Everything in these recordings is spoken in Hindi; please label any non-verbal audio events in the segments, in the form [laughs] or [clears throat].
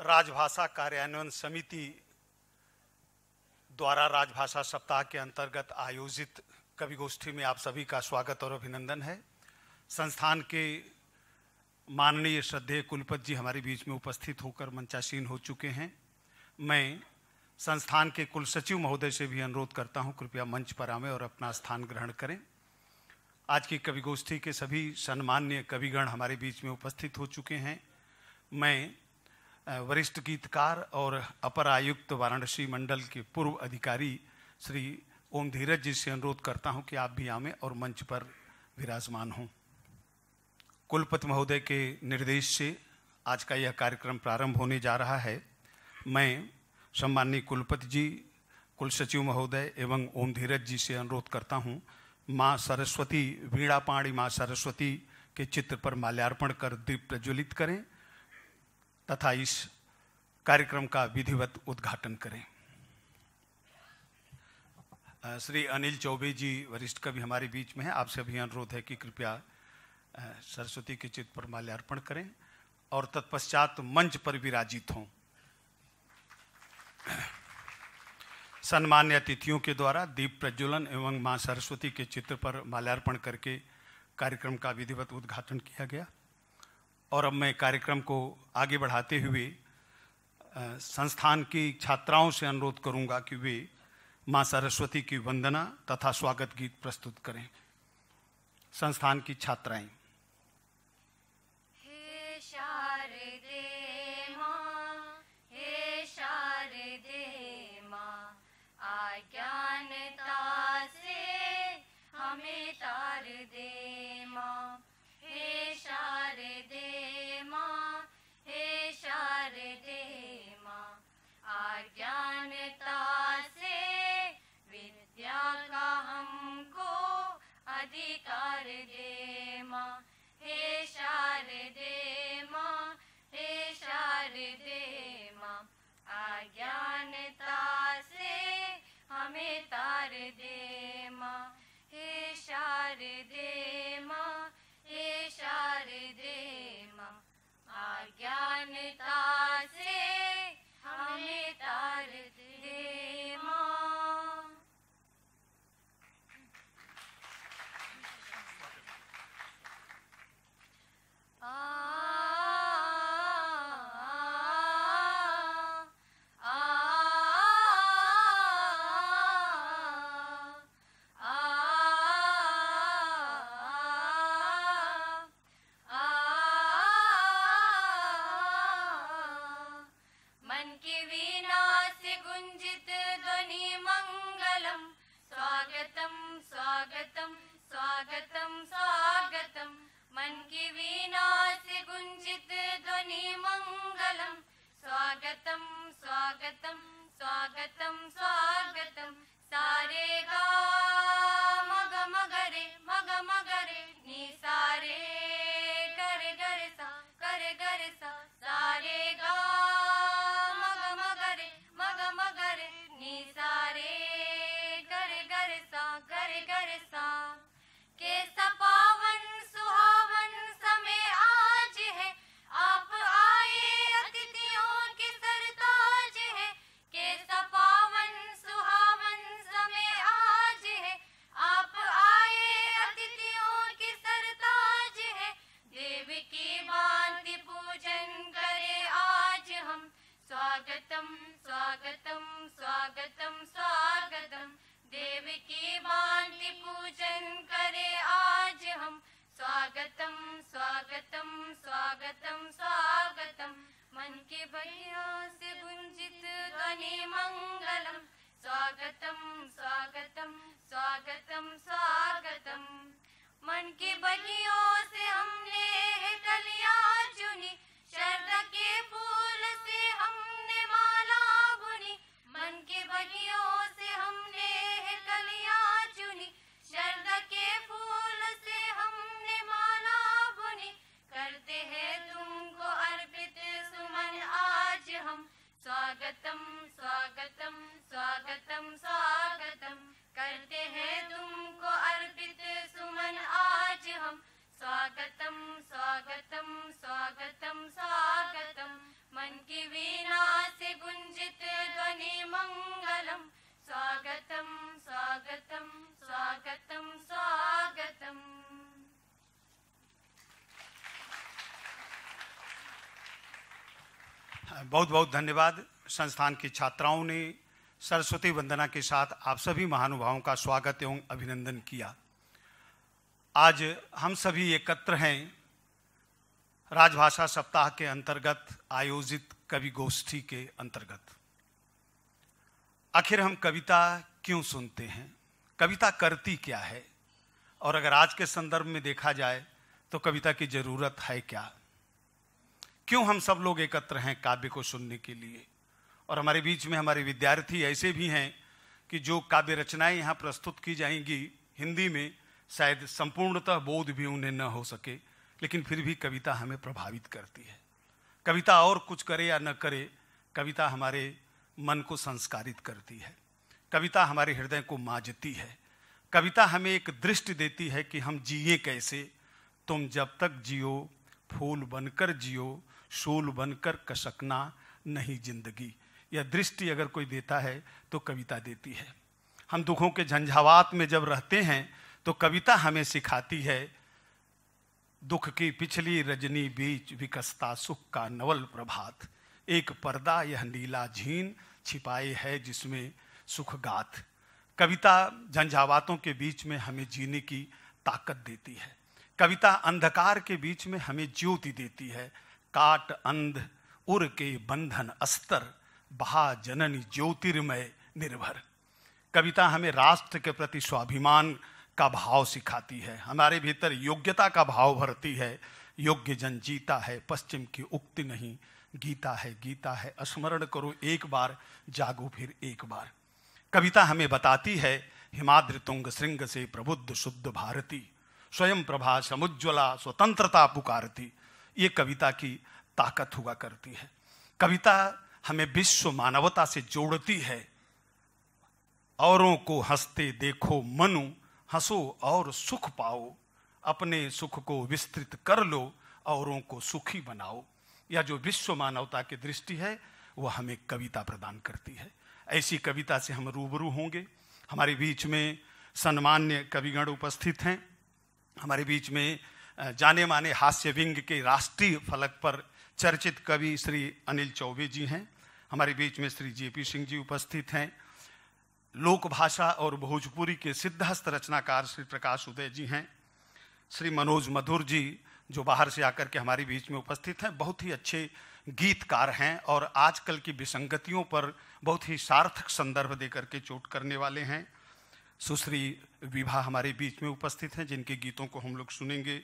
राजभाषा कार्यान्वयन समिति द्वारा राजभाषा सप्ताह के अंतर्गत आयोजित कवि गोष्ठी में आप सभी का स्वागत और अभिनंदन है संस्थान के माननीय श्रद्धेय कुलपत जी हमारे बीच में उपस्थित होकर मंचासीन हो चुके हैं मैं संस्थान के कुल सचिव महोदय से भी अनुरोध करता हूं कृपया मंच पर आवें और अपना स्थान ग्रहण करें आज की कवि गोष्ठी के सभी सम्मान्य कविगण हमारे बीच में उपस्थित हो चुके हैं मैं वरिष्ठ गीतकार और अपर आयुक्त वाराणसी मंडल के पूर्व अधिकारी श्री ओम धीरज जी से अनुरोध करता हूं कि आप भी आवें और मंच पर विराजमान हों कुलपति महोदय के निर्देश से आज का यह कार्यक्रम प्रारंभ होने जा रहा है मैं सम्माननीय कुलपति जी कुल सचिव महोदय एवं ओम धीरज जी से अनुरोध करता हूँ माँ सरस्वती वीणापाणी माँ सरस्वती के चित्र पर माल्यार्पण कर दीप प्रज्वलित करें तथा इस कार्यक्रम का विधिवत उद्घाटन करें श्री अनिल चौबे जी वरिष्ठ कवि हमारे बीच में हैं आपसे भी अनुरोध है कि कृपया सरस्वती के चित्र पर माल्यार्पण करें और तत्पश्चात मंच पर विराजित हों सम्मान्य अतिथियों के द्वारा दीप प्रज्वलन एवं मां सरस्वती के चित्र पर माल्यार्पण करके कार्यक्रम का विधिवत उद्घाटन किया गया और अब मैं कार्यक्रम को आगे बढ़ाते हुए संस्थान की छात्राओं से अनुरोध करूंगा कि वे माँ सरस्वती की वंदना तथा स्वागत गीत प्रस्तुत करें संस्थान की छात्राएं क्या जनता से विद्या का हमको अधिकार दे माँ हे शारदे माँ हे शारदे माँ आज्ञानता से हमें तार दे माँ हे शारदे माँ हे शारदे माँ आज्ञानता से हमें तार दे मङ्गलम् स्वागतम् स्वागतम् स्वागतम् स्वागतम् मन की बलियों से हमने कलिया चुनी शरद के फूल से हमने माला बुनी मन की बलियों से हमने कलिया चुनी शरद के फूल से हमने माला बुनी करते हैं तुमको अर्पित सुमन आज हम स्वागतम स्वागतम स्वागतम स्वागतम करते हैं तुमको अर्पित सुमन आज हम स्वागतम स्वागतम स्वागतम स्वागतम मन की वीणा से गुंजित ध्वनि मंगलम स्वागतम स्वागतम स्वागतम स्वागतम बहुत बहुत धन्यवाद संस्थान की छात्राओं ने सरस्वती वंदना के साथ आप सभी महानुभावों का स्वागत एवं अभिनंदन किया आज हम सभी एकत्र हैं राजभाषा सप्ताह के अंतर्गत आयोजित कवि गोष्ठी के अंतर्गत आखिर हम कविता क्यों सुनते हैं कविता करती क्या है और अगर आज के संदर्भ में देखा जाए तो कविता की जरूरत है क्या क्यों हम सब लोग एकत्र हैं काव्य को सुनने के लिए और हमारे बीच में हमारे विद्यार्थी ऐसे भी हैं कि जो काव्य रचनाएं यहाँ प्रस्तुत की जाएंगी हिंदी में शायद संपूर्णतः बोध भी उन्हें न हो सके लेकिन फिर भी कविता हमें प्रभावित करती है कविता और कुछ करे या न करे कविता हमारे मन को संस्कारित करती है कविता हमारे हृदय को माजती है कविता हमें एक दृष्टि देती है कि हम जिए कैसे तुम जब तक जियो फूल बनकर जियो शूल बनकर कसकना नहीं जिंदगी या दृष्टि अगर कोई देता है तो कविता देती है हम दुखों के झंझावात में जब रहते हैं तो कविता हमें सिखाती है दुख की पिछली रजनी बीच विकसता सुख का नवल प्रभात एक पर्दा यह नीला झीन छिपाए है जिसमें सुख गाथ कविता झंझावातों के बीच में हमें जीने की ताकत देती है कविता अंधकार के बीच में हमें ज्योति देती है काट अंध उर के बंधन अस्तर भा जननी ज्योतिर्मय निर्भर कविता हमें राष्ट्र के प्रति स्वाभिमान का भाव सिखाती है हमारे भीतर योग्यता का भाव भरती है योग्य जन जीता है पश्चिम की उक्ति नहीं गीता है गीता है स्मरण करो एक बार जागो फिर एक बार कविता हमें बताती है हिमाद्रि तुंग श्रृंग से प्रबुद्ध शुद्ध भारती स्वयं प्रभा समुज्ज्वला स्वतंत्रता पुकारती ये कविता की ताकत हुआ करती है कविता हमें विश्व मानवता से जोड़ती है औरों को हंसते देखो मनु हंसो और सुख पाओ अपने सुख को विस्तृत कर लो औरों को सुखी बनाओ यह जो विश्व मानवता की दृष्टि है वह हमें कविता प्रदान करती है ऐसी कविता से हम रूबरू होंगे हमारे बीच में सम्मान्य कविगण उपस्थित हैं हमारे बीच में जाने माने हास्य विंग के राष्ट्रीय फलक पर चर्चित कवि श्री अनिल चौबे जी हैं हमारे बीच में श्री जे पी सिंह जी उपस्थित हैं लोक भाषा और भोजपुरी के सिद्धहस्त रचनाकार श्री प्रकाश उदय जी हैं श्री मनोज मधुर जी जो बाहर से आकर के हमारे बीच में उपस्थित हैं बहुत ही अच्छे गीतकार हैं और आजकल की विसंगतियों पर बहुत ही सार्थक संदर्भ दे करके चोट करने वाले हैं सुश्री विभा हमारे बीच में उपस्थित हैं जिनके गीतों को हम लोग सुनेंगे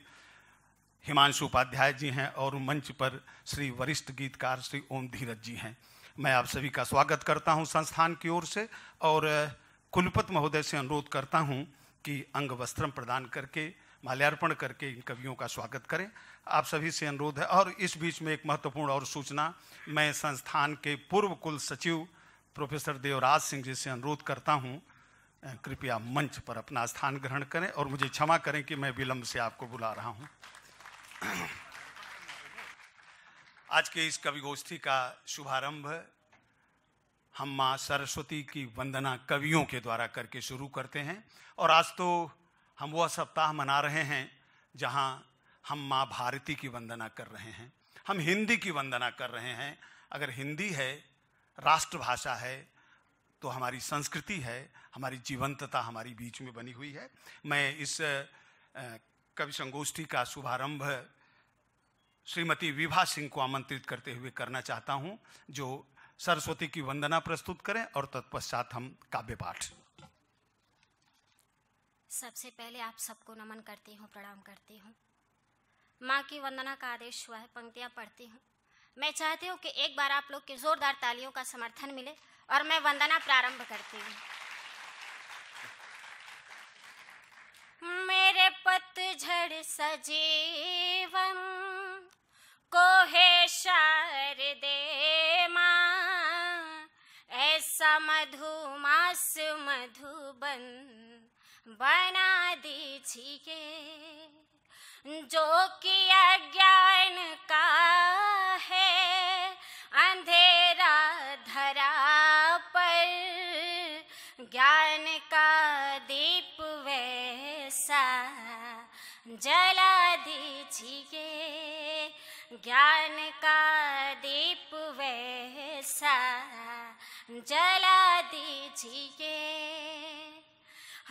हिमांशु उपाध्याय जी हैं और मंच पर श्री वरिष्ठ गीतकार श्री ओम धीरज जी हैं मैं आप सभी का स्वागत करता हूं संस्थान की ओर से और कुलपत महोदय से अनुरोध करता हूं कि अंग वस्त्रम प्रदान करके माल्यार्पण करके इन कवियों का स्वागत करें आप सभी से अनुरोध है और इस बीच में एक महत्वपूर्ण और सूचना मैं संस्थान के पूर्व कुल सचिव प्रोफेसर देवराज सिंह जी से अनुरोध करता हूँ कृपया मंच पर अपना स्थान ग्रहण करें और मुझे क्षमा करें कि मैं विलम्ब से आपको बुला रहा हूँ आज के इस कवि गोष्ठी का शुभारंभ हम माँ सरस्वती की वंदना कवियों के द्वारा करके शुरू करते हैं और आज तो हम वह सप्ताह मना रहे हैं जहाँ हम माँ भारती की वंदना कर रहे हैं हम हिंदी की वंदना कर रहे हैं अगर हिंदी है राष्ट्रभाषा है तो हमारी संस्कृति है हमारी जीवंतता हमारी बीच में बनी हुई है मैं इस कवि संगोष्ठी का शुभारंभ श्रीमती विभा सिंह को आमंत्रित करते हुए करना चाहता हूं जो सरस्वती की वंदना प्रस्तुत करें और तत्पश्चात हम काव्य पाठ सबसे पहले आप सबको नमन करती हूं प्रणाम करती हूँ माँ की वंदना का आदेश हुआ है पंक्तियाँ पढ़ती हूँ मैं चाहती हूँ कि एक बार आप लोग के जोरदार तालियों का समर्थन मिले और मैं वंदना प्रारंभ करती हूँ मेरे पतझड़ सजीवन को है शार माँ ऐसा मधुमास मधुबन बना दीजिए जो कि ज्ञान का है अंधेरा धरा पर ज्ञान का दीप वैसा जला दीजिए ज्ञान का दीप वैसा जला दीजिए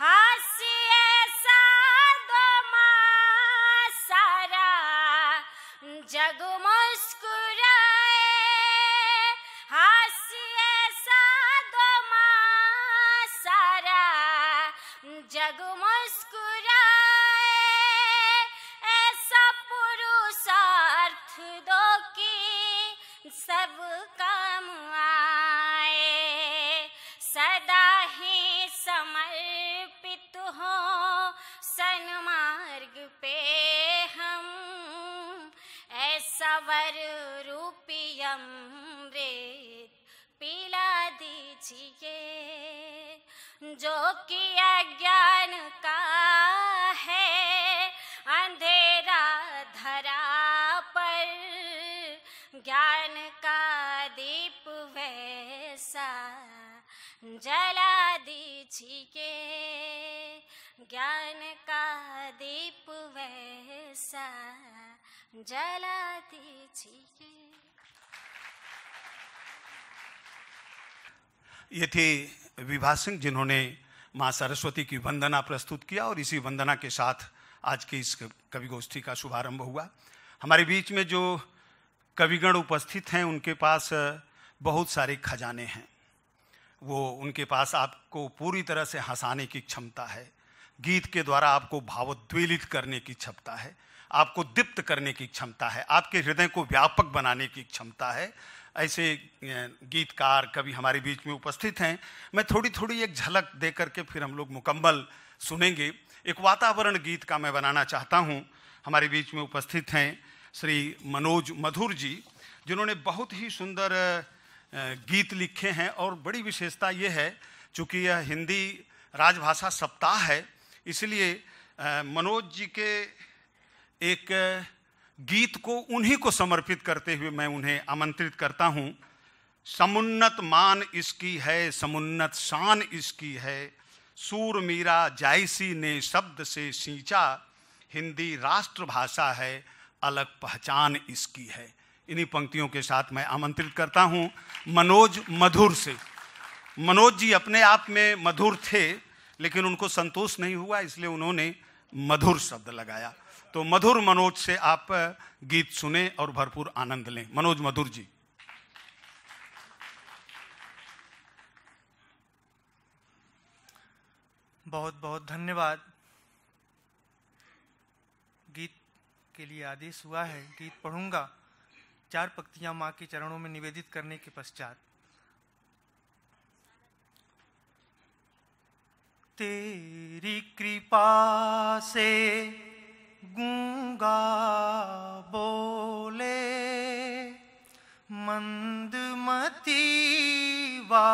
हास्य ऐसा अमृत पिला दीजिए जो कि अज्ञान का है अंधेरा धरा पर ज्ञान का दीप वैसा जला दीजिए ज्ञान का दीप वैसा जला दीजिए ये थे विभा सिंह जिन्होंने माँ सरस्वती की वंदना प्रस्तुत किया और इसी वंदना के साथ आज की इस कवि गोष्ठी का शुभारंभ हुआ हमारे बीच में जो कविगण उपस्थित हैं उनके पास बहुत सारे खजाने हैं वो उनके पास आपको पूरी तरह से हंसाने की क्षमता है गीत के द्वारा आपको भावोद्वेलित करने की क्षमता है आपको दीप्त करने की क्षमता है आपके हृदय को व्यापक बनाने की क्षमता है ऐसे गीतकार कभी हमारे बीच में उपस्थित हैं मैं थोड़ी थोड़ी एक झलक दे करके फिर हम लोग मुकम्मल सुनेंगे एक वातावरण गीत का मैं बनाना चाहता हूँ हमारे बीच में उपस्थित हैं श्री मनोज मधुर जी जिन्होंने बहुत ही सुंदर गीत लिखे हैं और बड़ी विशेषता ये है चूँकि यह हिंदी राजभाषा सप्ताह है इसलिए मनोज जी के एक गीत को उन्हीं को समर्पित करते हुए मैं उन्हें आमंत्रित करता हूं समुन्नत मान इसकी है समुन्नत शान इसकी है सूर मीरा जायसी ने शब्द से सींचा हिंदी राष्ट्रभाषा है अलग पहचान इसकी है इन्हीं पंक्तियों के साथ मैं आमंत्रित करता हूं मनोज मधुर से मनोज जी अपने आप में मधुर थे लेकिन उनको संतोष नहीं हुआ इसलिए उन्होंने मधुर शब्द लगाया तो मधुर मनोज से आप गीत सुने और भरपूर आनंद लें मनोज मधुर जी बहुत बहुत धन्यवाद गीत के लिए आदेश हुआ है गीत पढ़ूंगा चार पक्तियां माँ के चरणों में निवेदित करने के पश्चात तेरी कृपा से गूंगा बोले मंदमती वा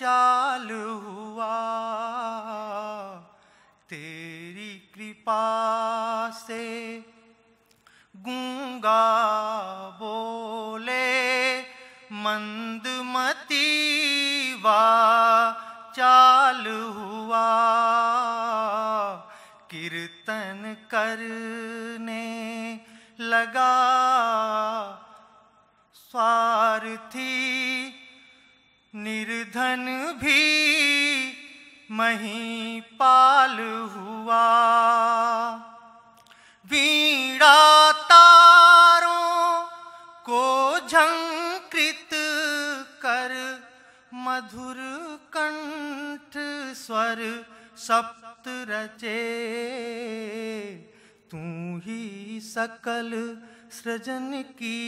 चाल हुआ तेरी कृपा से गूंगा बोले मंदमती वा चाल हुआ किर कीर्तन करने लगा स्वार्थी निर्धन भी मही पाल हुआ वीणा तारों को झंकृत कर मधुर कंठ स्वर सप रचे तू ही सकल सृजन की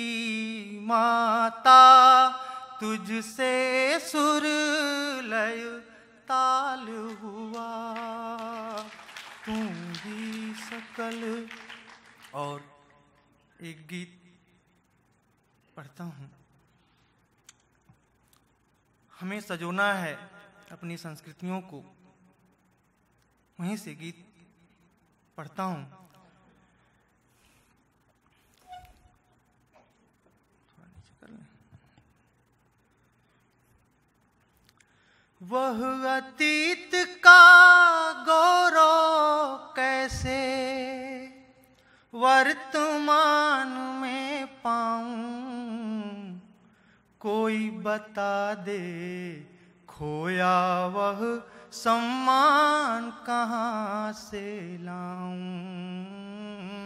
माता तुझसे सुर लय ताल हुआ तू ही सकल और एक गीत पढ़ता हूँ हमें सजोना है अपनी संस्कृतियों को वहीं से गीत पढ़ता हूँ वह अतीत का गौरव कैसे वर्तमान में पाऊं कोई बता दे खोया वह सम्मान कहाँ से लाऊं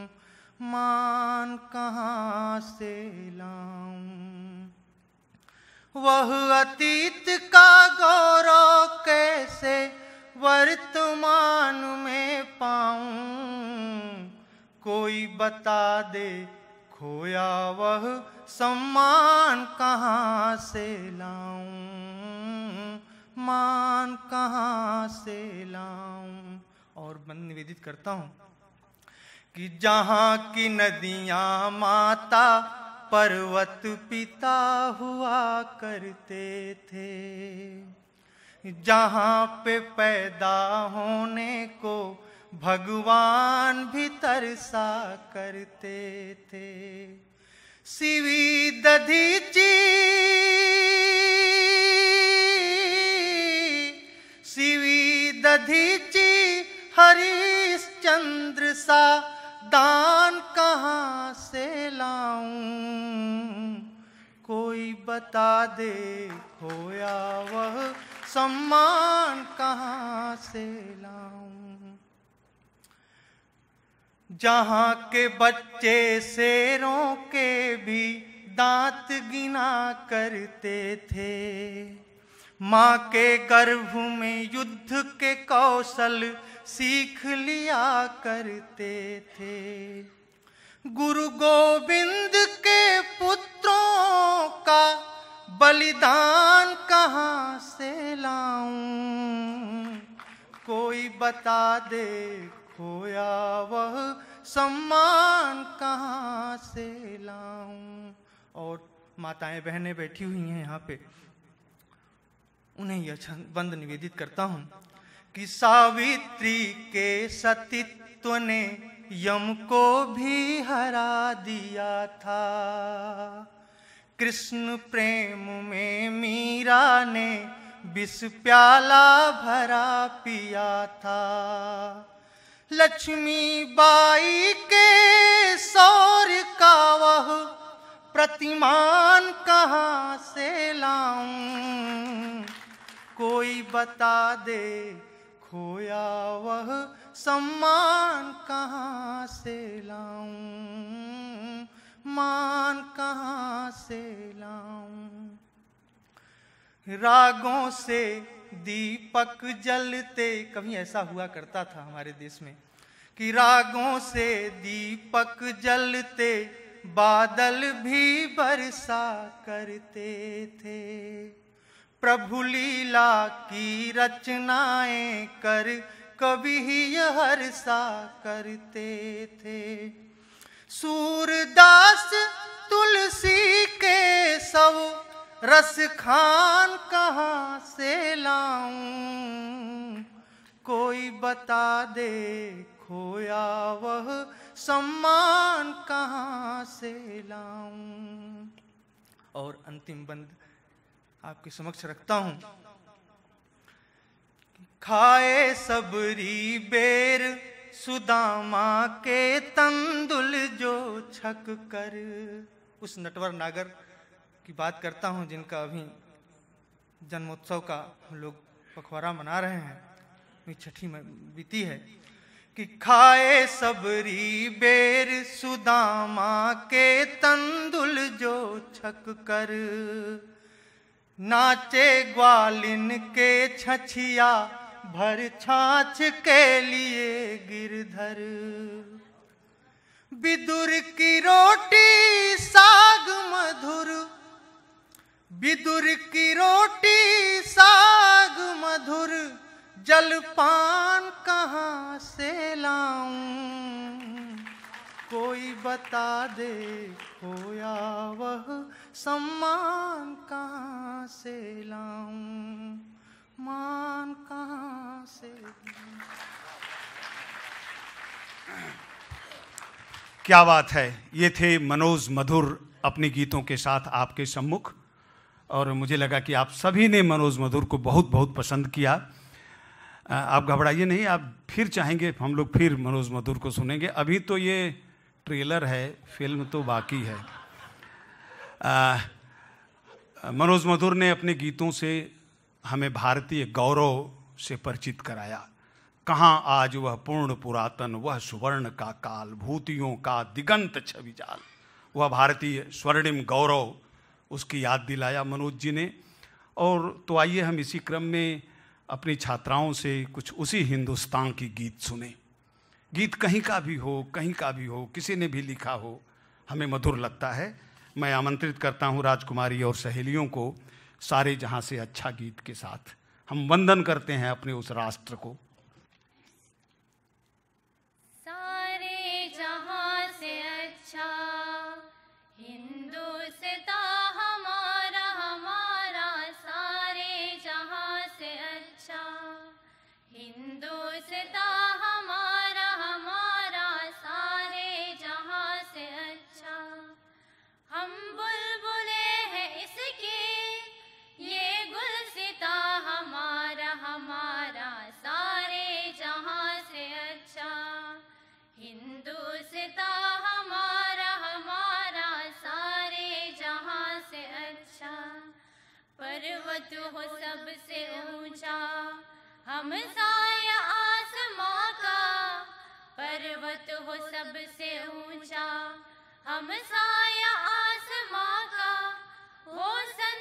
मान कहाँ से लाऊं वह अतीत का गौरव कैसे वर्तमान में पाऊं कोई बता दे खोया वह सम्मान कहाँ से लाऊं मान कहाँ से लाऊं और मन निवेदित करता हूं कि जहाँ की नदियाँ माता पर्वत पिता हुआ करते थे जहाँ पे पैदा होने को भगवान भी तरसा करते थे सिवी दधीची सिवी दधीची हरिश्चंद्र सा दान कहाँ से लाऊं कोई बता दे खोया वह सम्मान कहाँ से लाऊं जहाँ के बच्चे शेरों के भी दांत गिना करते थे माँ के गर्भ में युद्ध के कौशल सीख लिया करते थे गुरु गोविंद के पुत्रों का बलिदान कहाँ से लाऊं कोई बता दे खोया वह सम्मान कहाँ से लाऊं और माताएं बहनें बैठी हुई हैं यहाँ पे उन्हें यह बंद निवेदित करता हूं कि सावित्री के सतीत्व ने यम को भी हरा दिया था कृष्ण प्रेम में मीरा ने विष प्याला भरा पिया था लक्ष्मी बाई के सौर का वह प्रतिमान कहाँ से लाऊं कोई बता दे खोया वह सम्मान कहाँ से लाऊं मान कहाँ से लाऊं रागों से दीपक जलते कभी ऐसा हुआ करता था हमारे देश में कि रागों से दीपक जलते बादल भी बरसा करते थे प्रभु लीला की रचनाएं कर कभी ही हरसा करते थे सूरदास तुलसी के सब रस खान कहाँ से लाऊं कोई बता दे खोया वह सम्मान कहाँ से लाऊं और अंतिम बंद आपके समक्ष रखता हूं खाए सबरी बेर सुदामा के तंदुल जो छक कर उस नटवर नागर की बात करता हूँ जिनका अभी जन्मोत्सव का हम लोग पखवाड़ा मना रहे हैं छठी में बीती है कि खाए सबरी बेर सुदामा के तंदुल जो छक कर नाचे ग्वालिन के छछिया भर छाछ के लिए गिरधर विदुर की रोटी साग मधुर विदुर की रोटी साग मधुर जलपान कहाँ से लाऊं कोई बता दे खोया वह सम्मान कहाँ से लाऊं मान कहाँ से क्या बात है ये थे मनोज मधुर अपने गीतों के साथ आपके सम्मुख और मुझे लगा कि आप सभी ने मनोज मधुर को बहुत बहुत पसंद किया आप घबराइए नहीं आप फिर चाहेंगे हम लोग फिर मनोज मधुर को सुनेंगे अभी तो ये ट्रेलर है फिल्म तो बाकी है आ, मनोज मधुर ने अपने गीतों से हमें भारतीय गौरव से परिचित कराया कहाँ आज वह पूर्ण पुरातन वह सुवर्ण का काल भूतियों का दिगंत छविजाल वह भारतीय स्वर्णिम गौरव उसकी याद दिलाया मनोज जी ने और तो आइए हम इसी क्रम में अपनी छात्राओं से कुछ उसी हिंदुस्तान की गीत सुने गीत कहीं का भी हो कहीं का भी हो किसी ने भी लिखा हो हमें मधुर लगता है मैं आमंत्रित करता हूँ राजकुमारी और सहेलियों को सारे जहाँ से अच्छा गीत के साथ हम वंदन करते हैं अपने उस राष्ट्र को हो सबसे ऊंचा हम साया आसमां का पर्वत हो सबसे ऊंचा हम साया आसमां का हो सब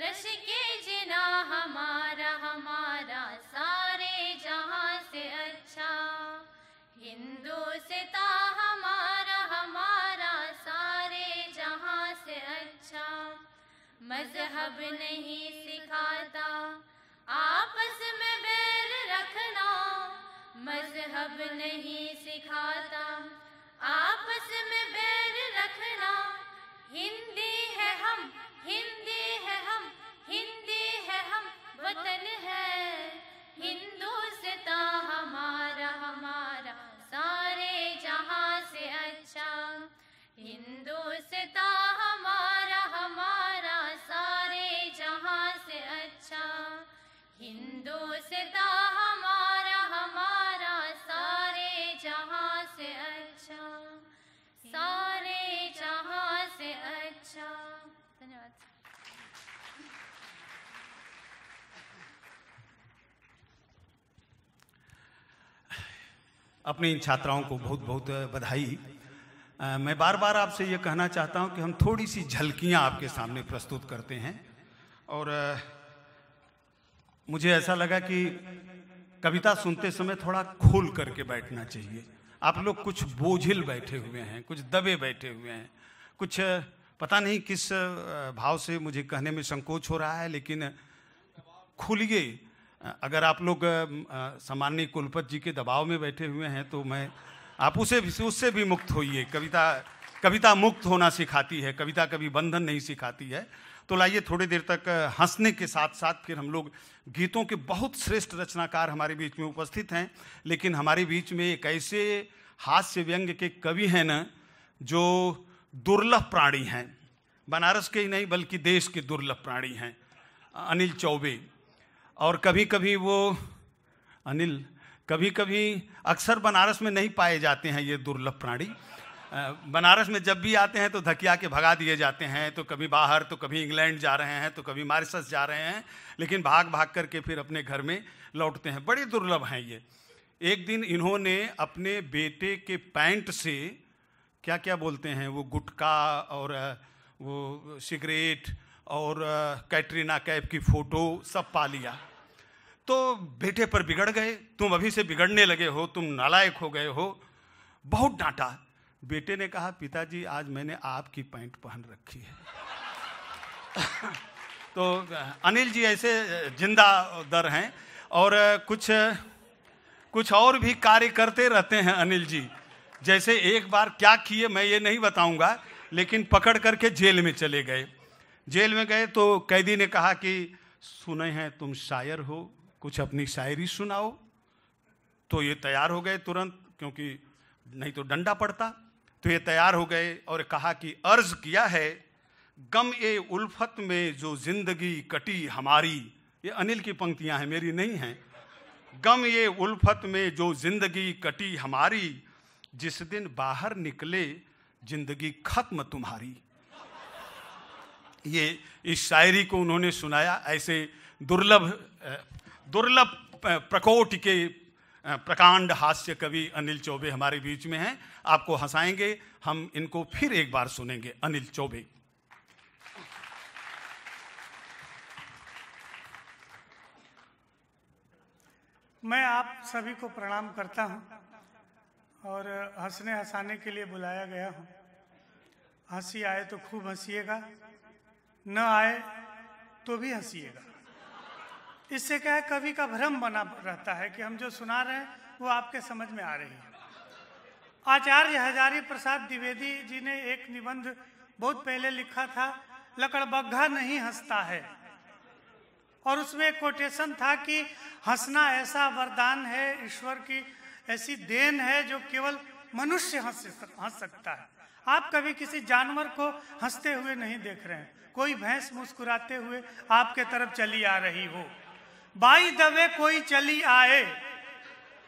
रश्के जना हमारा हमारा सारे जहाँ से अच्छा हिंदुस्ता हमारा हमारा सारे जहाँ से अच्छा मजहब नहीं सिखाता आपस में बैर रखना मजहब नहीं सिखाता आपस में बैर रखना हिंदी है हम हिंदी है हम हिंदी है हम वतन है हिंदी अपनी छात्राओं को बहुत बहुत बधाई मैं बार बार आपसे ये कहना चाहता हूँ कि हम थोड़ी सी झलकियाँ आपके सामने प्रस्तुत करते हैं और मुझे ऐसा लगा कि कविता सुनते समय थोड़ा खोल करके बैठना चाहिए आप लोग कुछ बोझिल बैठे हुए हैं कुछ दबे बैठे हुए हैं कुछ पता नहीं किस भाव से मुझे कहने में संकोच हो रहा है लेकिन खुलिए अगर आप लोग सामान्य कुलपत जी के दबाव में बैठे हुए हैं तो मैं आप उसे भी उससे भी मुक्त होइए कविता कविता मुक्त होना सिखाती है कविता कभी बंधन नहीं सिखाती है तो लाइए थोड़ी देर तक हंसने के साथ साथ फिर हम लोग गीतों के बहुत श्रेष्ठ रचनाकार हमारे बीच में उपस्थित हैं लेकिन हमारे बीच में एक ऐसे हास्य व्यंग के कवि हैं न जो दुर्लभ प्राणी हैं बनारस के ही नहीं बल्कि देश के दुर्लभ प्राणी हैं अनिल चौबे और कभी कभी वो अनिल कभी कभी अक्सर बनारस में नहीं पाए जाते हैं ये दुर्लभ प्राणी बनारस में जब भी आते हैं तो धकिया के भगा दिए जाते हैं तो कभी बाहर तो कभी इंग्लैंड जा रहे हैं तो कभी मारिसस जा रहे हैं लेकिन भाग भाग करके फिर अपने घर में लौटते हैं बड़े दुर्लभ हैं ये एक दिन इन्होंने अपने बेटे के पैंट से क्या क्या बोलते हैं वो गुटका और वो सिगरेट और कैटरीना कैफ की फ़ोटो सब पा लिया तो बेटे पर बिगड़ गए तुम अभी से बिगड़ने लगे हो तुम नालायक हो गए हो बहुत डांटा बेटे ने कहा पिताजी आज मैंने आपकी पैंट पहन रखी है [laughs] तो अनिल जी ऐसे जिंदा दर हैं और कुछ कुछ और भी कार्य करते रहते हैं अनिल जी जैसे एक बार क्या किए मैं ये नहीं बताऊंगा लेकिन पकड़ करके जेल में चले गए जेल में गए तो कैदी ने कहा कि सुने हैं तुम शायर हो कुछ अपनी शायरी सुनाओ तो ये तैयार हो गए तुरंत क्योंकि नहीं तो डंडा पड़ता तो ये तैयार हो गए और कहा कि अर्ज किया है गम ए उल्फत में जो जिंदगी कटी हमारी ये अनिल की पंक्तियां हैं मेरी नहीं हैं गम ये उल्फत में जो जिंदगी कटी हमारी जिस दिन बाहर निकले जिंदगी खत्म तुम्हारी ये इस शायरी को उन्होंने सुनाया ऐसे दुर्लभ दुर्लभ प्रकोट के प्रकांड हास्य कवि अनिल चौबे हमारे बीच में हैं आपको हंसाएंगे हम इनको फिर एक बार सुनेंगे अनिल चौबे मैं आप सभी को प्रणाम करता हूं और हंसने हंसाने के लिए बुलाया गया हूं हंसी आए तो खूब हंसिएगा न आए तो भी हंसीएगा इससे क्या है कवि का भ्रम बना रहता है कि हम जो सुना रहे हैं वो आपके समझ में आ रही है आचार्य हजारी प्रसाद द्विवेदी जी ने एक निबंध बहुत पहले लिखा था लकड़बग्घा नहीं हंसता है और उसमें कोटेशन था कि हंसना ऐसा वरदान है ईश्वर की ऐसी देन है जो केवल मनुष्य हंस हंस सकता है आप कभी किसी जानवर को हंसते हुए नहीं देख रहे हैं कोई भैंस मुस्कुराते हुए आपके तरफ चली आ रही हो बाई दवे कोई चली आए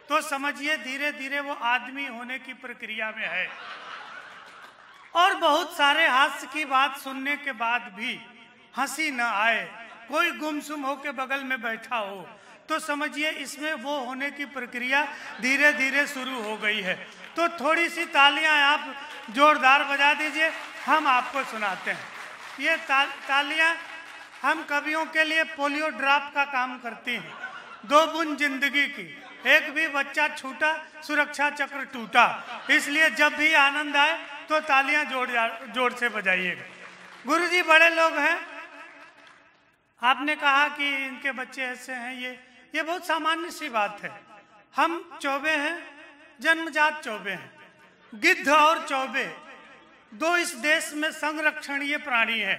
तो समझिए धीरे धीरे वो आदमी होने की प्रक्रिया में है और बहुत सारे हास्य की बात सुनने के बाद भी हंसी न आए कोई गुमसुम के बगल में बैठा हो तो समझिए इसमें वो होने की प्रक्रिया धीरे धीरे शुरू हो गई है तो थोड़ी सी तालियां आप जोरदार बजा दीजिए हम आपको सुनाते हैं ये तालियां हम कवियों के लिए पोलियो ड्राप का काम करती हैं दो बुन जिंदगी की एक भी बच्चा छूटा सुरक्षा चक्र टूटा इसलिए जब भी आनंद आए तो तालियां जोर जोर से बजाइएगा गुरु जी बड़े लोग हैं आपने कहा कि इनके बच्चे ऐसे हैं ये ये बहुत सामान्य सी बात है हम चौबे हैं जन्मजात चौबे हैं गिद्ध और चौबे दो इस देश में संरक्षणीय प्राणी है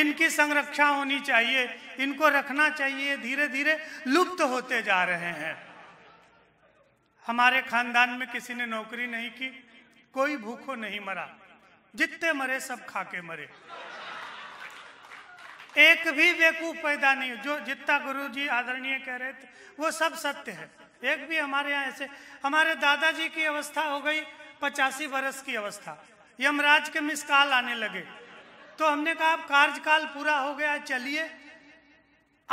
इनकी संरक्षा होनी चाहिए इनको रखना चाहिए धीरे धीरे लुप्त होते जा रहे हैं हमारे खानदान में किसी ने नौकरी नहीं की कोई भूखो नहीं मरा जितने मरे सब खा के मरे एक भी बेकूफ पैदा नहीं जो जितना गुरु जी आदरणीय कह रहे थे वो सब सत्य है एक भी हमारे यहाँ ऐसे हमारे दादाजी की अवस्था हो गई पचासी बरस की अवस्था यमराज के मिस आने लगे तो हमने कहा अब कार्यकाल पूरा हो गया चलिए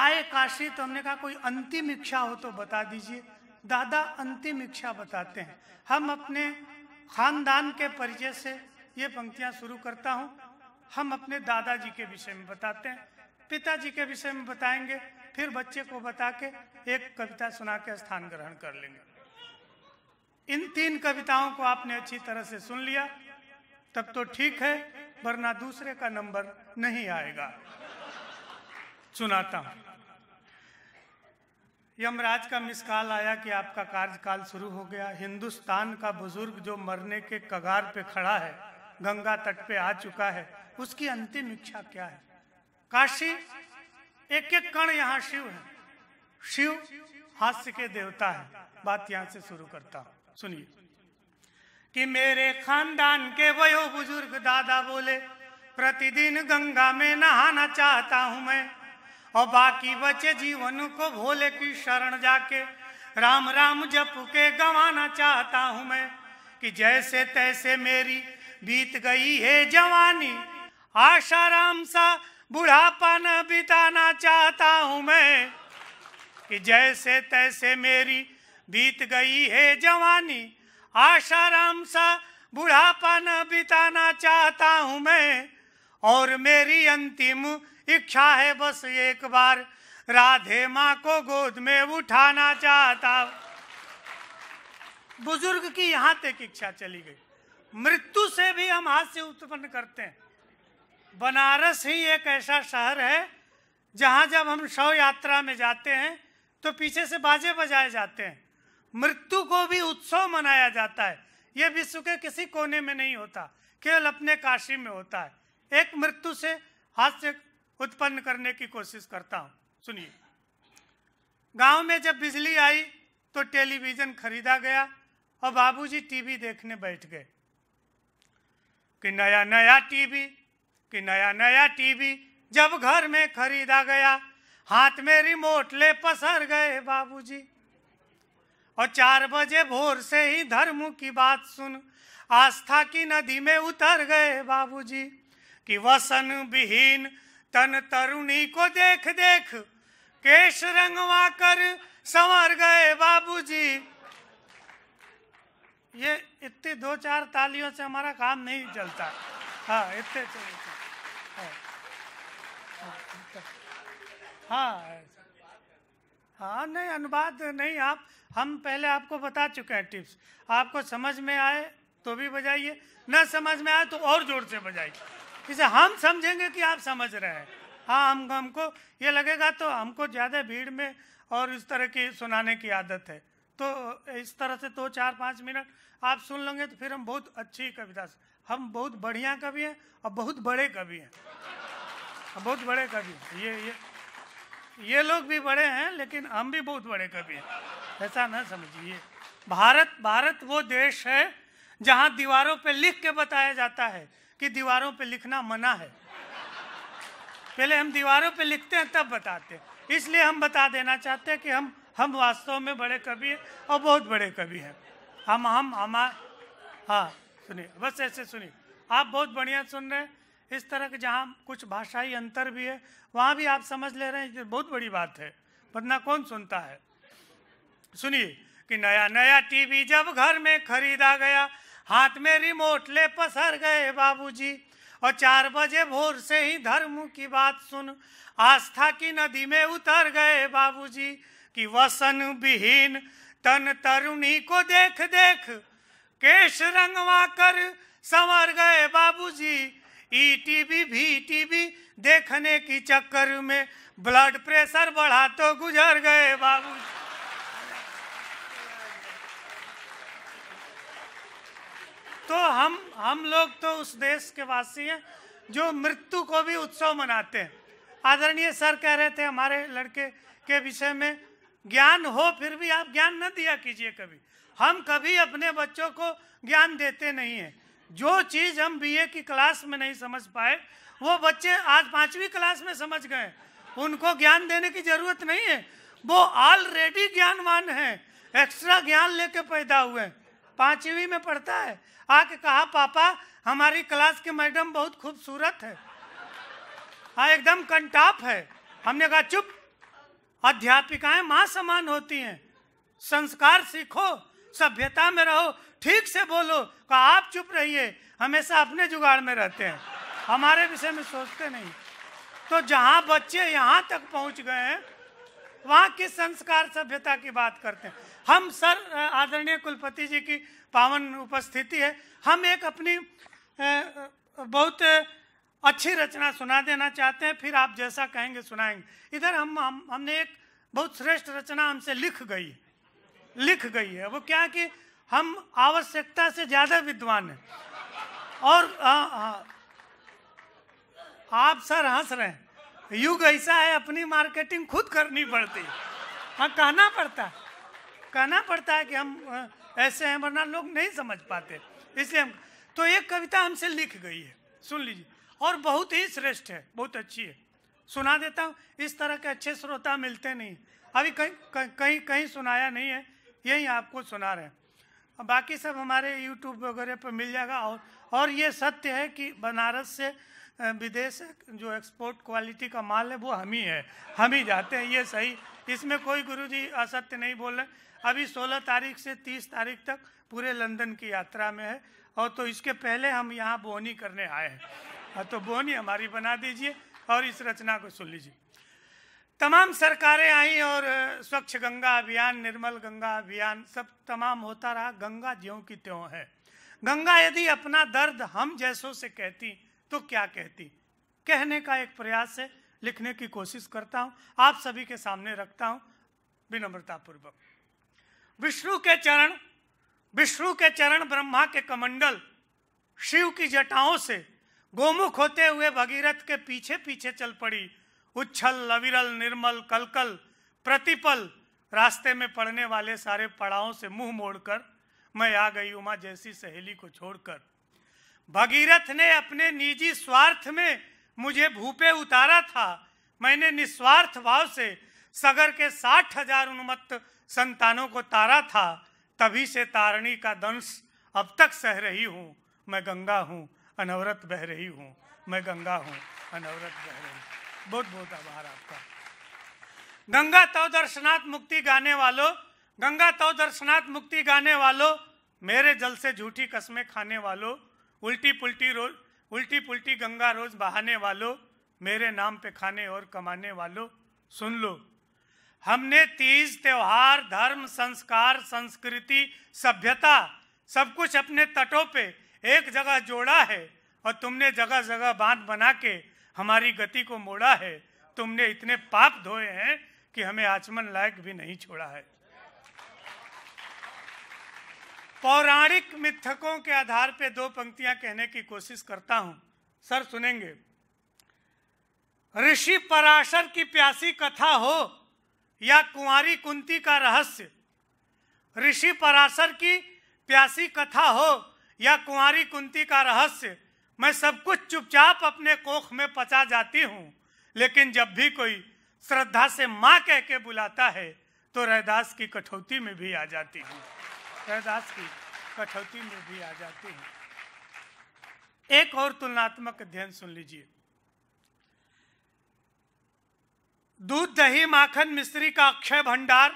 आए काशी तो हमने कहा कोई अंतिम इच्छा हो तो बता दीजिए दादा अंतिम इच्छा बताते हैं हम अपने खानदान के परिचय से ये पंक्तियां शुरू करता हूं हम अपने दादाजी के विषय में बताते हैं पिताजी के विषय में बताएंगे फिर बच्चे को बता के एक कविता सुना के स्थान ग्रहण कर लेंगे इन तीन कविताओं को आपने अच्छी तरह से सुन लिया तब तो ठीक है वरना दूसरे का नंबर नहीं आएगा सुनाता हूं यमराज का मिसकाल आया कि आपका कार्यकाल शुरू हो गया हिंदुस्तान का बुजुर्ग जो मरने के कगार पे खड़ा है गंगा तट पे आ चुका है उसकी अंतिम इच्छा क्या है काशी एक एक कण यहाँ शिव है शिव हास्य के देवता है बात यहाँ से शुरू करता हूँ सुनिए कि मेरे खानदान के वयो बुजुर्ग दादा बोले प्रतिदिन गंगा में नहाना चाहता हूँ मैं और बाकी बचे जीवन को भोले की शरण जाके राम राम जप के गंवाना चाहता हूँ मैं कि जैसे तैसे मेरी बीत गई है जवानी आशा राम सा बुढ़ापा न बिताना चाहता हूँ मैं कि जैसे तैसे मेरी बीत गई है जवानी आशाराम सा बुढ़ापा न बिताना चाहता हूँ मैं और मेरी अंतिम इच्छा है बस एक बार राधे माँ को गोद में उठाना चाहता बुजुर्ग की यहाँ तक इच्छा चली गई मृत्यु से भी हम हास्य उत्पन्न करते हैं बनारस ही एक ऐसा शहर है जहाँ जब हम शव यात्रा में जाते हैं तो पीछे से बाजे बजाए जाते हैं मृत्यु को भी उत्सव मनाया जाता है ये विश्व के किसी कोने में नहीं होता केवल अपने काशी में होता है एक मृत्यु से हास्य उत्पन्न करने की कोशिश करता हूँ सुनिए गांव में जब बिजली आई तो टेलीविजन खरीदा गया और बाबूजी टीवी देखने बैठ गए कि नया नया टीवी कि नया नया टीवी जब घर में खरीदा गया हाथ में रिमोट ले पसर गए बाबूजी और चार बजे भोर से ही धर्म की बात सुन आस्था की नदी में उतर गए बाबूजी कि वसन विहीन तन तरुणी को देख देख केश रंगवा कर संवर गए बाबूजी ये इतने दो चार तालियों से हमारा काम नहीं चलता हाँ इतने चलता हाँ हाँ हाँ नहीं अनुवाद नहीं आप हम पहले आपको बता चुके हैं टिप्स आपको समझ में आए तो भी बजाइए न समझ में आए तो और जोर से बजाइए इसे हम समझेंगे कि आप समझ रहे हैं हाँ हम हमको ये लगेगा तो हमको ज़्यादा भीड़ में और इस तरह की सुनाने की आदत है तो इस तरह से दो तो चार पाँच मिनट आप सुन लेंगे तो फिर हम बहुत अच्छी कविता हम बहुत बढ़िया कवि हैं और बहुत बड़े कवि हैं बहुत बड़े कवि ये ये ये लोग भी बड़े हैं लेकिन हम भी बहुत बड़े कभी हैं ऐसा ना समझिए भारत भारत वो देश है जहाँ दीवारों पे लिख के बताया जाता है कि दीवारों पे लिखना मना है पहले हम दीवारों पे लिखते हैं तब बताते हैं इसलिए हम बता देना चाहते हैं कि हम हम वास्तव में बड़े कवि हैं और बहुत बड़े कवि हैं हम हम हमार हाँ सुनिए बस ऐसे सुनिए आप बहुत बढ़िया सुन रहे हैं इस तरह के जहाँ कुछ भाषाई अंतर भी है वहाँ भी आप समझ ले रहे हैं कि बहुत बड़ी बात है वरना कौन सुनता है सुनिए कि नया नया टीवी जब घर में खरीदा गया हाथ में रिमोट ले पसर गए बाबूजी और चार बजे भोर से ही धर्म की बात सुन आस्था की नदी में उतर गए बाबूजी कि वसन विहीन तन तरुणी को देख देख केश रंगवा कर संवर गए बाबूजी ईटीबी e भीटीबी देखने की चक्कर में ब्लड प्रेशर बढ़ा तो गुजर गए बाबू तो हम हम लोग तो उस देश के वासी हैं जो मृत्यु को भी उत्सव मनाते हैं आदरणीय सर कह रहे थे हमारे लड़के के विषय में ज्ञान हो फिर भी आप ज्ञान न दिया कीजिए कभी हम कभी अपने बच्चों को ज्ञान देते नहीं हैं जो चीज़ हम बीए की क्लास में नहीं समझ पाए वो बच्चे आज पांचवी क्लास में समझ गए उनको ज्ञान देने की जरूरत नहीं है वो ऑलरेडी ज्ञानवान हैं एक्स्ट्रा ज्ञान लेके पैदा हुए पांचवी में पढ़ता है आके कहा पापा हमारी क्लास के मैडम बहुत खूबसूरत है हाँ एकदम कंटाप है हमने कहा चुप अध्यापिकाएं मां समान होती हैं संस्कार सीखो सभ्यता में रहो ठीक से बोलो का आप चुप रहिए हमेशा अपने जुगाड़ में रहते हैं हमारे विषय में सोचते नहीं तो जहाँ बच्चे यहाँ तक पहुँच गए हैं वहाँ किस संस्कार सभ्यता की बात करते हैं हम सर आदरणीय कुलपति जी की पावन उपस्थिति है हम एक अपनी बहुत अच्छी रचना सुना देना चाहते हैं फिर आप जैसा कहेंगे सुनाएंगे इधर हम, हम हमने एक बहुत श्रेष्ठ रचना हमसे लिख गई है लिख गई है वो क्या कि हम आवश्यकता से ज्यादा विद्वान हैं और आ, आ, आप सर हंस रहे हैं युग ऐसा है अपनी मार्केटिंग खुद करनी पड़ती है हाँ कहना पड़ता है कहना पड़ता है कि हम ऐसे हैं वरना लोग नहीं समझ पाते इसलिए हम तो एक कविता हमसे लिख गई है सुन लीजिए और बहुत ही श्रेष्ठ है बहुत अच्छी है सुना देता हूँ इस तरह के अच्छे श्रोता मिलते नहीं अभी कहीं कहीं कहीं सुनाया नहीं है यही आपको सुना रहे हैं बाकी सब हमारे यूट्यूब वगैरह पर मिल जाएगा और और ये सत्य है कि बनारस से विदेश जो एक्सपोर्ट क्वालिटी का माल है वो हम ही है हम ही जाते हैं ये सही इसमें कोई गुरुजी असत्य नहीं बोल रहे अभी 16 तारीख से 30 तारीख तक पूरे लंदन की यात्रा में है और तो इसके पहले हम यहाँ बोनी करने आए हैं हाँ, तो बोनी हमारी बना दीजिए और इस रचना को सुन लीजिए तमाम सरकारें आई और स्वच्छ गंगा अभियान निर्मल गंगा अभियान सब तमाम होता रहा गंगा ज्यों की त्यों है गंगा यदि अपना दर्द हम जैसों से कहती तो क्या कहती कहने का एक प्रयास है लिखने की कोशिश करता हूँ आप सभी के सामने रखता हूँ विनम्रतापूर्वक विष्णु के चरण विष्णु के चरण ब्रह्मा के कमंडल शिव की जटाओं से गोमुख होते हुए भगीरथ के पीछे पीछे चल पड़ी उच्छल अविरल निर्मल कलकल प्रतिपल रास्ते में पड़ने वाले सारे पड़ावों से मुंह मोड़कर मैं आ गई उमा जैसी सहेली को छोड़कर भगीरथ ने अपने निजी स्वार्थ में मुझे भूपे उतारा था मैंने निस्वार्थ भाव से सगर के साठ हजार उन्मत्त संतानों को तारा था तभी से तारणी का दंश अब तक सह रही हूँ मैं गंगा हूँ अनवरत बह रही हूँ मैं गंगा हूँ अनवरत बह रही हूँ बहुत बहुत आभार आपका गंगा तव दर्शनाथ मुक्ति गाने वालों गंगा तव दर्शनाथ मुक्ति गाने वालों मेरे जल से झूठी कस्में खाने वालों उल्टी पुल्टी रोज उल्टी पुल्टी गंगा रोज बहाने वालों मेरे नाम पे खाने और कमाने वालों सुन लो हमने तीज त्योहार धर्म संस्कार संस्कृति सभ्यता सब कुछ अपने तटों पे एक जगह जोड़ा है और तुमने जगह जगह बांध बना के हमारी गति को मोड़ा है तुमने इतने पाप धोए हैं कि हमें आचमन लायक भी नहीं छोड़ा है पौराणिक मिथकों के आधार पर दो पंक्तियां कहने की कोशिश करता हूं सर सुनेंगे ऋषि पराशर की प्यासी कथा हो या कुंवारी कुंती का रहस्य ऋषि पराशर की प्यासी कथा हो या कुंवारी कुंती का रहस्य मैं सब कुछ चुपचाप अपने कोख में पचा जाती हूँ लेकिन जब भी कोई श्रद्धा से माँ कह के बुलाता है तो रहदास की कठौती में भी आ जाती हूँ रहदास की कठौती में भी आ जाती हूँ एक और तुलनात्मक अध्ययन सुन लीजिए दूध दही माखन मिश्री का अक्षय भंडार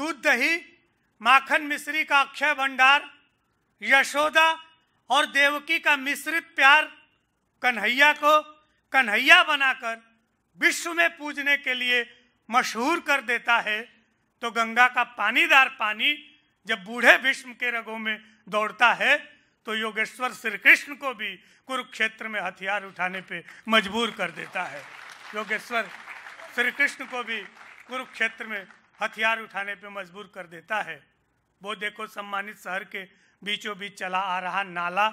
दूध दही माखन मिश्री का अक्षय भंडार यशोदा और देवकी का मिश्रित प्यार कन्हैया को कन्हैया बनाकर विश्व में पूजने के लिए मशहूर कर देता है तो गंगा का पानीदार पानी जब बूढ़े भीष्म के रगों में दौड़ता है तो योगेश्वर श्री कृष्ण को भी कुरुक्षेत्र में हथियार उठाने पे मजबूर कर देता है योगेश्वर श्री कृष्ण को भी कुरुक्षेत्र में हथियार उठाने पे मजबूर कर देता है वो देखो सम्मानित शहर के बीचों बीच चला आ रहा नाला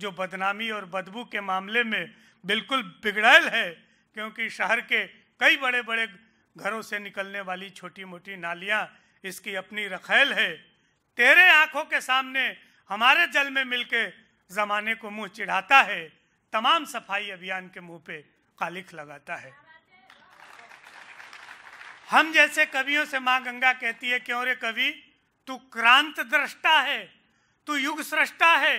जो बदनामी और बदबू के मामले में बिल्कुल बिगड़ैल है क्योंकि शहर के कई बड़े बड़े घरों से निकलने वाली छोटी मोटी नालियाँ इसकी अपनी रखैल है तेरे आंखों के सामने हमारे जल में मिलके ज़माने को मुंह चिढ़ाता है तमाम सफाई अभियान के मुंह पे कालिख लगाता है हम जैसे कवियों से माँ गंगा कहती है क्यों रे कवि तू क्रांत दृष्टा है तू युग सृष्टा है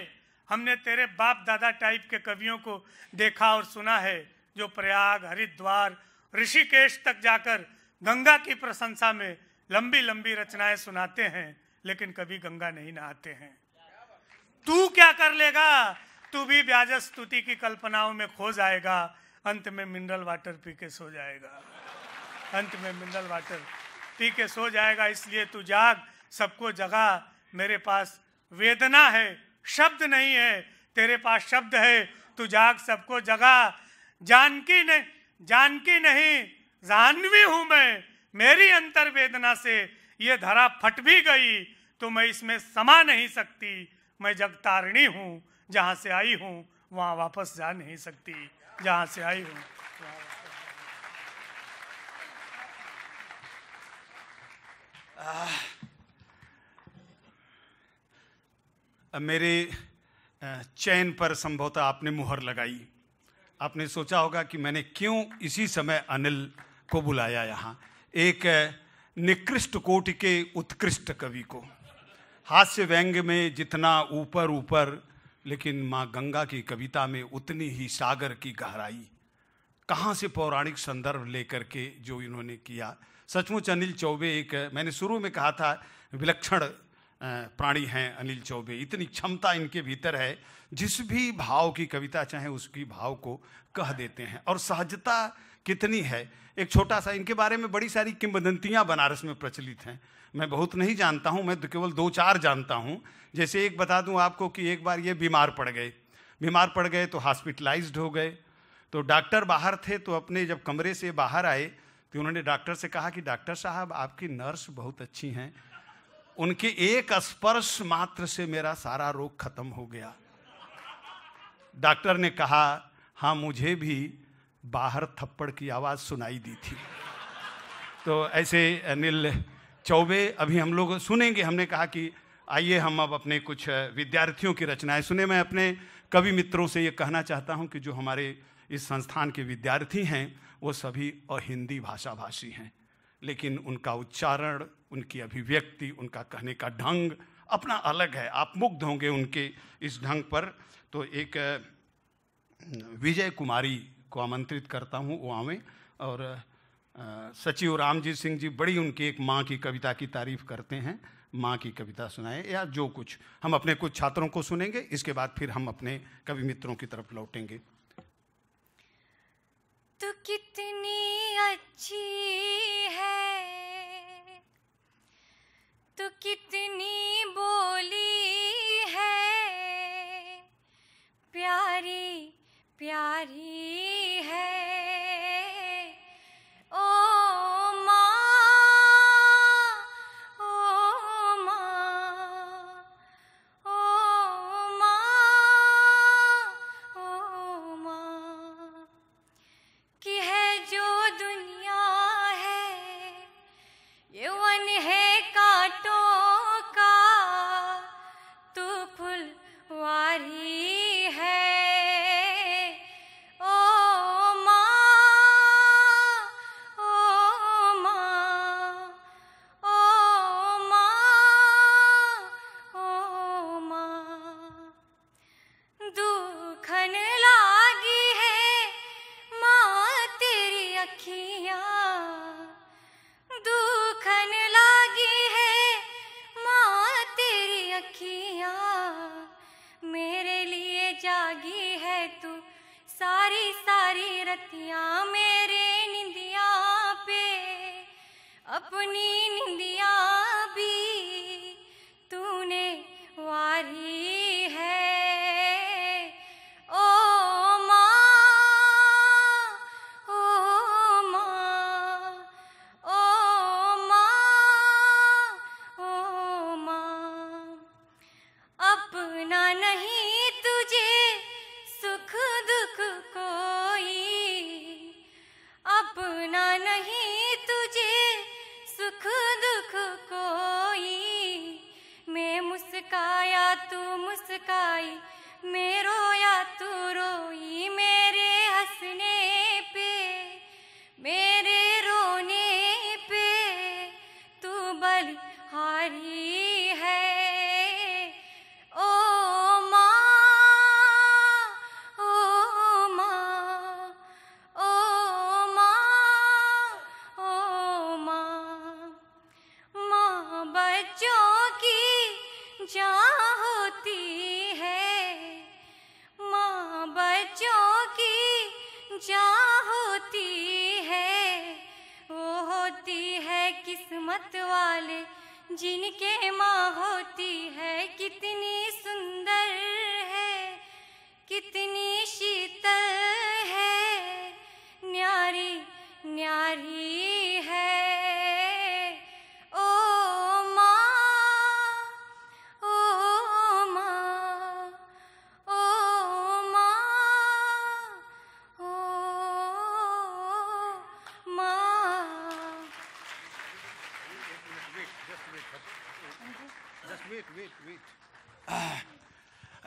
हमने तेरे बाप दादा टाइप के कवियों को देखा और सुना है जो प्रयाग हरिद्वार ऋषिकेश तक जाकर गंगा की प्रशंसा में लंबी लंबी रचनाएं सुनाते हैं लेकिन कभी गंगा नहीं नहाते हैं तू क्या कर लेगा तू भी ब्याज स्तुति की कल्पनाओं में खो जाएगा अंत में मिनरल वाटर पी के सो जाएगा अंत में मिनरल वाटर पी के सो जाएगा इसलिए तू जाग सबको जगा मेरे पास वेदना है शब्द नहीं है तेरे पास शब्द है तू जाग सबको जगा जानकी ने जानकी नहीं जानवी हूं मैं मेरी अंतर वेदना से ये धरा फट भी गई तो मैं इसमें समा नहीं सकती मैं जगतारिणी हूं जहां से आई हूँ वहां वापस जा नहीं सकती जहां से आई हूँ मेरे चैन पर संभवतः आपने मुहर लगाई आपने सोचा होगा कि मैंने क्यों इसी समय अनिल को बुलाया यहाँ एक निकृष्ट कोटि के उत्कृष्ट कवि को हास्य व्यंग्य में जितना ऊपर ऊपर लेकिन माँ गंगा की कविता में उतनी ही सागर की गहराई कहाँ से पौराणिक संदर्भ लेकर के जो इन्होंने किया सचमुच अनिल चौबे एक मैंने शुरू में कहा था विलक्षण प्राणी हैं अनिल चौबे इतनी क्षमता इनके भीतर है जिस भी भाव की कविता चाहे उसकी भाव को कह देते हैं और सहजता कितनी है एक छोटा सा इनके बारे में बड़ी सारी किंवदंतियाँ बनारस में प्रचलित हैं मैं बहुत नहीं जानता हूँ मैं तो केवल दो चार जानता हूँ जैसे एक बता दूँ आपको कि एक बार ये बीमार पड़ गए बीमार पड़ गए तो हॉस्पिटलाइज्ड हो गए तो डॉक्टर बाहर थे तो अपने जब कमरे से बाहर आए तो उन्होंने डॉक्टर से कहा कि डॉक्टर साहब आपकी नर्स बहुत अच्छी हैं उनके एक स्पर्श मात्र से मेरा सारा रोग खत्म हो गया डॉक्टर ने कहा हाँ मुझे भी बाहर थप्पड़ की आवाज़ सुनाई दी थी तो ऐसे अनिल चौबे अभी हम लोग सुनेंगे हमने कहा कि आइए हम अब अपने कुछ विद्यार्थियों की रचनाएं सुने मैं अपने कवि मित्रों से ये कहना चाहता हूँ कि जो हमारे इस संस्थान के विद्यार्थी हैं वो सभी अहिंदी भाषा भाषी हैं लेकिन उनका उच्चारण उनकी अभिव्यक्ति उनका कहने का ढंग अपना अलग है आप मुग्ध होंगे उनके इस ढंग पर तो एक विजय कुमारी को आमंत्रित करता हूँ वो आवें और सचिव रामजीत सिंह जी बड़ी उनकी एक माँ की कविता की तारीफ करते हैं माँ की कविता सुनाए या जो कुछ हम अपने कुछ छात्रों को सुनेंगे इसके बाद फिर हम अपने कवि मित्रों की तरफ लौटेंगे तो कितनी अच्छी है तो कितनी बोली है प्यारी प्यारी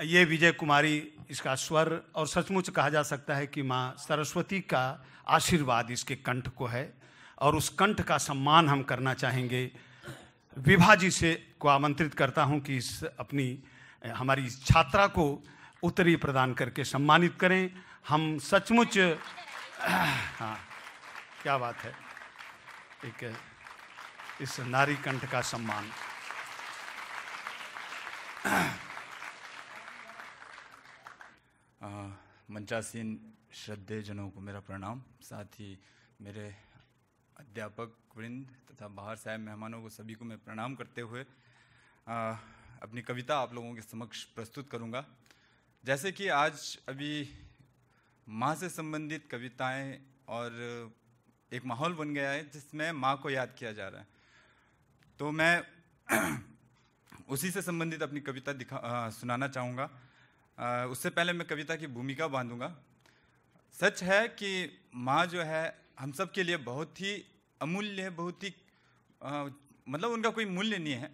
ये विजय कुमारी इसका स्वर और सचमुच कहा जा सकता है कि माँ सरस्वती का आशीर्वाद इसके कंठ को है और उस कंठ का सम्मान हम करना चाहेंगे विभाजी से को आमंत्रित करता हूँ कि इस अपनी हमारी छात्रा को उत्तरी प्रदान करके सम्मानित करें हम सचमुच हाँ क्या बात है एक इस नारी कंठ का सम्मान श्रद्धे जनों को मेरा प्रणाम साथ ही मेरे अध्यापक वृंद तथा बाहर साहब मेहमानों को सभी को मैं प्रणाम करते हुए आ, अपनी कविता आप लोगों के समक्ष प्रस्तुत करूंगा जैसे कि आज अभी माँ से संबंधित कविताएं और एक माहौल बन गया है जिसमें माँ को याद किया जा रहा है तो मैं [clears throat] उसी से संबंधित अपनी कविता दिखा आ, सुनाना चाहूँगा उससे पहले मैं कविता की भूमिका बांधूंगा सच है कि माँ जो है हम सब के लिए बहुत ही अमूल्य है बहुत ही मतलब उनका कोई मूल्य नहीं है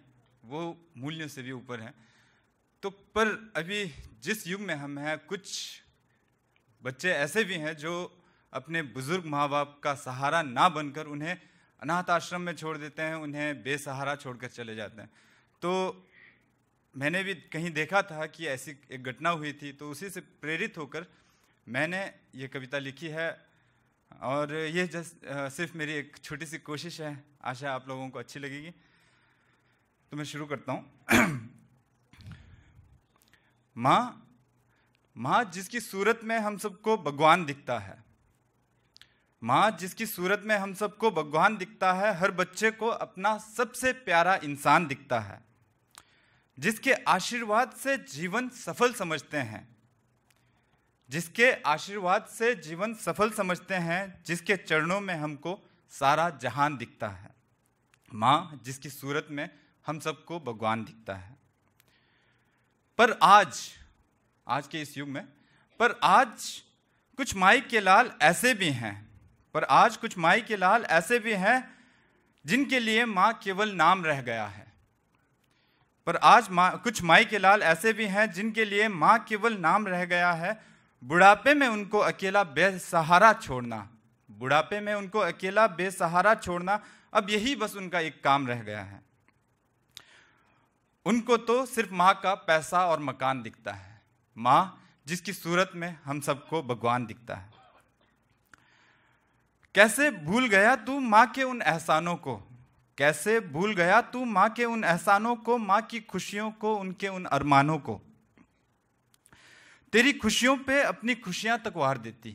वो मूल्य से भी ऊपर है तो पर अभी जिस युग में हम हैं कुछ बच्चे ऐसे भी हैं जो अपने बुज़ुर्ग माँ बाप का सहारा ना बनकर उन्हें अनाथ आश्रम में छोड़ देते हैं उन्हें बेसहारा छोड़कर चले जाते हैं तो मैंने भी कहीं देखा था कि ऐसी एक घटना हुई थी तो उसी से प्रेरित होकर मैंने ये कविता लिखी है और ये जस्ट सिर्फ मेरी एक छोटी सी कोशिश है आशा आप लोगों को अच्छी लगेगी तो मैं शुरू करता हूँ [clears throat] माँ माँ जिसकी सूरत में हम सबको भगवान दिखता है माँ जिसकी सूरत में हम सबको भगवान दिखता है हर बच्चे को अपना सबसे प्यारा इंसान दिखता है जिसके आशीर्वाद से जीवन सफल समझते हैं जिसके आशीर्वाद से जीवन सफल समझते हैं जिसके चरणों में हमको सारा जहान दिखता है माँ जिसकी सूरत में हम सबको भगवान दिखता है पर आज आज के इस युग में पर आज कुछ माई के लाल ऐसे भी हैं पर आज कुछ माई के लाल ऐसे भी हैं जिनके लिए माँ केवल नाम रह गया है पर आज माँ कुछ माई के लाल ऐसे भी हैं जिनके लिए माँ केवल नाम रह गया है बुढ़ापे में उनको अकेला बेसहारा छोड़ना बुढ़ापे में उनको अकेला बेसहारा छोड़ना अब यही बस उनका एक काम रह गया है उनको तो सिर्फ माँ का पैसा और मकान दिखता है माँ जिसकी सूरत में हम सबको भगवान दिखता है कैसे भूल गया तू माँ के उन एहसानों को कैसे भूल गया तू माँ के उन एहसानों को माँ की खुशियों को उनके उन अरमानों को तेरी खुशियों पे अपनी खुशियां तक वार देती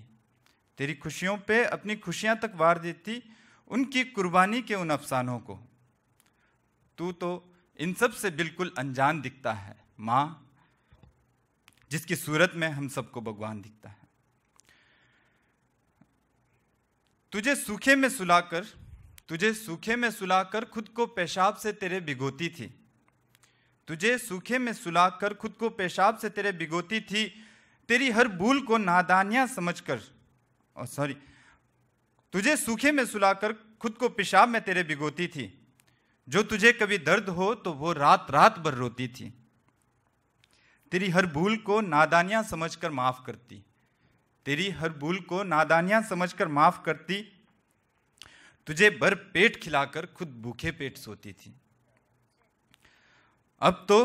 तेरी खुशियों पे अपनी खुशियां तक वार देती उनकी कुर्बानी के उन अफसानों को तू तो इन सब से बिल्कुल अनजान दिखता है माँ जिसकी सूरत में हम सबको भगवान दिखता है तुझे सूखे में सुलाकर तुझे सूखे में सुलाकर खुद को पेशाब से तेरे भिगोती थी तुझे सूखे में सुलाकर खुद को पेशाब से तेरे भिगोती थी तेरी हर भूल को नादानियां समझकर और सॉरी तुझे सूखे में सुलाकर खुद को पेशाब में तेरे भिगोती थी जो तुझे कभी दर्द हो तो वो रात रात भर रोती थी तेरी हर भूल को नादानियां समझकर माफ करती तेरी हर भूल को नादानियां समझकर माफ करती तुझे भर पेट खिलाकर खुद भूखे पेट सोती थी अब तो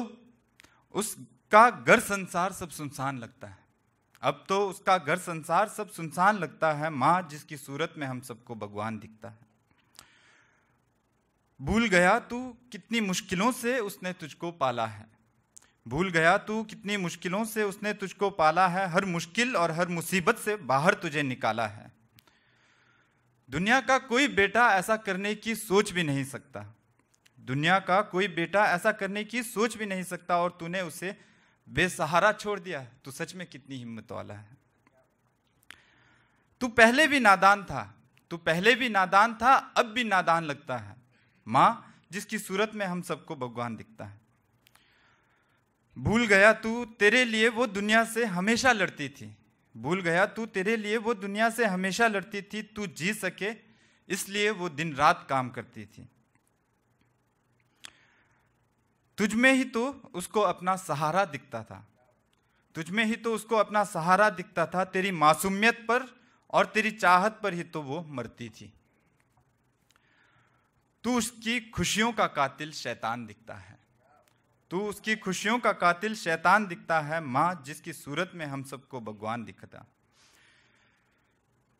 उसका घर संसार सब सुनसान लगता है अब तो उसका घर संसार सब सुनसान लगता है मां जिसकी सूरत में हम सबको भगवान दिखता है भूल गया तू कितनी मुश्किलों से उसने तुझको पाला है भूल गया तू कितनी मुश्किलों से उसने तुझको पाला है हर मुश्किल और हर मुसीबत से बाहर तुझे निकाला है दुनिया का कोई बेटा ऐसा करने की सोच भी नहीं सकता दुनिया का कोई बेटा ऐसा करने की सोच भी नहीं सकता और तूने उसे बेसहारा छोड़ दिया तो सच में कितनी हिम्मत वाला है तू पहले भी नादान था तू पहले भी नादान था अब भी नादान लगता है माँ जिसकी सूरत में हम सबको भगवान दिखता है भूल गया तू तेरे लिए वो दुनिया से हमेशा लड़ती थी भूल गया तू तेरे लिए वो दुनिया से हमेशा लड़ती थी तू जी सके इसलिए वो दिन रात काम करती थी तुझ में ही तो उसको अपना सहारा दिखता था तुझ में ही तो उसको अपना सहारा दिखता था तेरी मासूमियत पर और तेरी चाहत पर ही तो वो मरती थी तू उसकी खुशियों का कातिल शैतान दिखता है तू तो उसकी खुशियों का कातिल शैतान दिखता है माँ जिसकी सूरत में हम सबको भगवान दिखता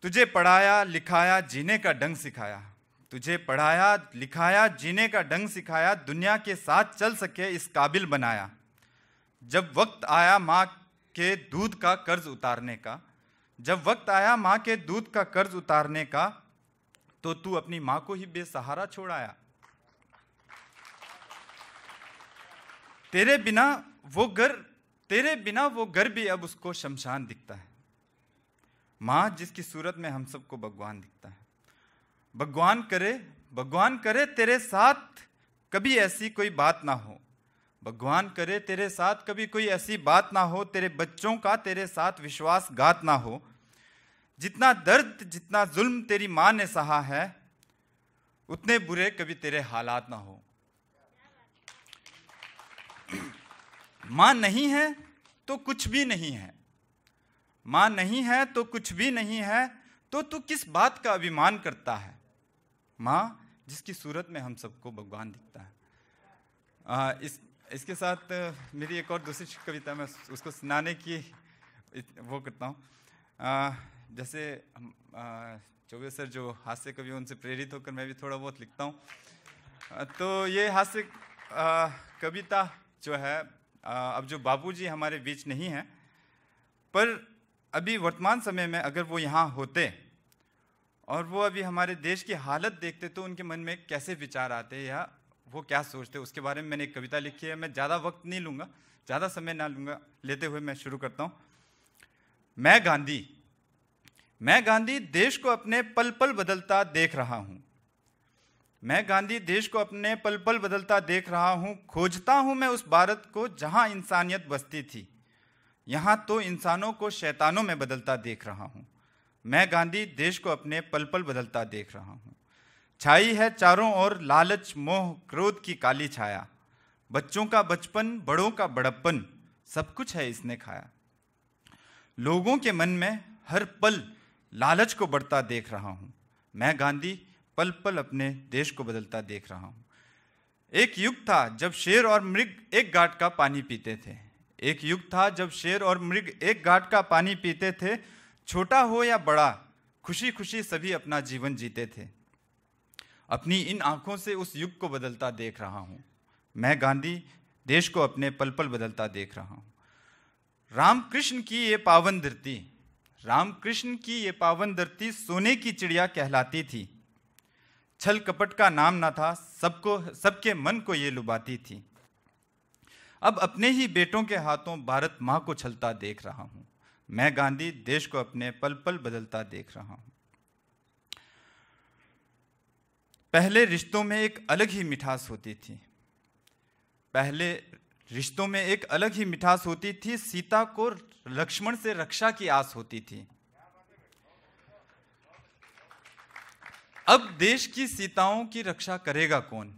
तुझे पढ़ाया लिखाया जीने का ढंग सिखाया तुझे पढ़ाया लिखाया जीने का ढंग सिखाया दुनिया के साथ चल सके इस काबिल बनाया जब वक्त आया माँ के दूध का कर्ज उतारने का जब वक्त आया माँ के दूध का कर्ज उतारने का तो तू अपनी माँ को ही बेसहारा छोड़ाया तेरे बिना वो घर तेरे बिना वो घर भी अब उसको शमशान दिखता है माँ जिसकी सूरत में हम सबको भगवान दिखता है भगवान करे भगवान करे तेरे साथ कभी ऐसी कोई बात ना हो भगवान करे तेरे साथ कभी कोई ऐसी बात ना हो तेरे बच्चों का तेरे साथ विश्वासघात ना हो जितना दर्द जितना जुल्म तेरी माँ ने सहा है उतने बुरे कभी तेरे हालात ना हो माँ नहीं है तो कुछ भी नहीं है माँ नहीं है तो कुछ भी नहीं है तो तू किस बात का अभिमान करता है माँ जिसकी सूरत में हम सबको भगवान दिखता है आ, इस इसके साथ मेरी एक और दूसरी कविता मैं उसको सुनाने की वो करता हूँ जैसे चौबे सर जो हास्य कवि उनसे प्रेरित होकर मैं भी थोड़ा बहुत लिखता हूँ तो ये हास्य कविता जो है अब जो बाबूजी हमारे बीच नहीं हैं पर अभी वर्तमान समय में अगर वो यहाँ होते और वो अभी हमारे देश की हालत देखते तो उनके मन में कैसे विचार आते या वो क्या सोचते उसके बारे में मैंने एक कविता लिखी है मैं ज़्यादा वक्त नहीं लूँगा ज़्यादा समय ना लूँगा लेते हुए मैं शुरू करता हूँ मैं गांधी मैं गांधी देश को अपने पल पल बदलता देख रहा हूँ मैं गांधी देश को अपने पल पल बदलता देख रहा हूँ खोजता हूँ मैं उस भारत को जहाँ इंसानियत बसती थी यहाँ तो इंसानों को शैतानों में बदलता देख रहा हूँ मैं गांधी देश को अपने पल पल बदलता देख रहा हूँ छाई है चारों ओर लालच मोह क्रोध की काली छाया बच्चों का बचपन बड़ों का बड़प्पन सब कुछ है इसने खाया लोगों के मन में हर पल लालच को बढ़ता देख रहा हूँ मैं गांधी पल पल अपने देश को बदलता देख रहा हूँ एक युग था जब शेर और मृग एक घाट का पानी पीते थे एक युग था जब शेर और मृग एक घाट का पानी पीते थे छोटा हो या बड़ा खुशी खुशी सभी अपना जीवन जीते थे अपनी इन आंखों से उस युग को बदलता देख रहा हूँ मैं गांधी देश को अपने पल पल बदलता देख रहा हूँ रामकृष्ण की ये पावन धरती रामकृष्ण की ये पावन धरती सोने की चिड़िया कहलाती थी छल कपट का नाम ना था सबको सबके मन को ये लुभाती थी अब अपने ही बेटों के हाथों भारत माँ को छलता देख रहा हूँ मैं गांधी देश को अपने पल पल बदलता देख रहा हूँ पहले रिश्तों में एक अलग ही मिठास होती थी पहले रिश्तों में एक अलग ही मिठास होती थी सीता को लक्ष्मण से रक्षा की आस होती थी अब देश की सीताओं की रक्षा करेगा कौन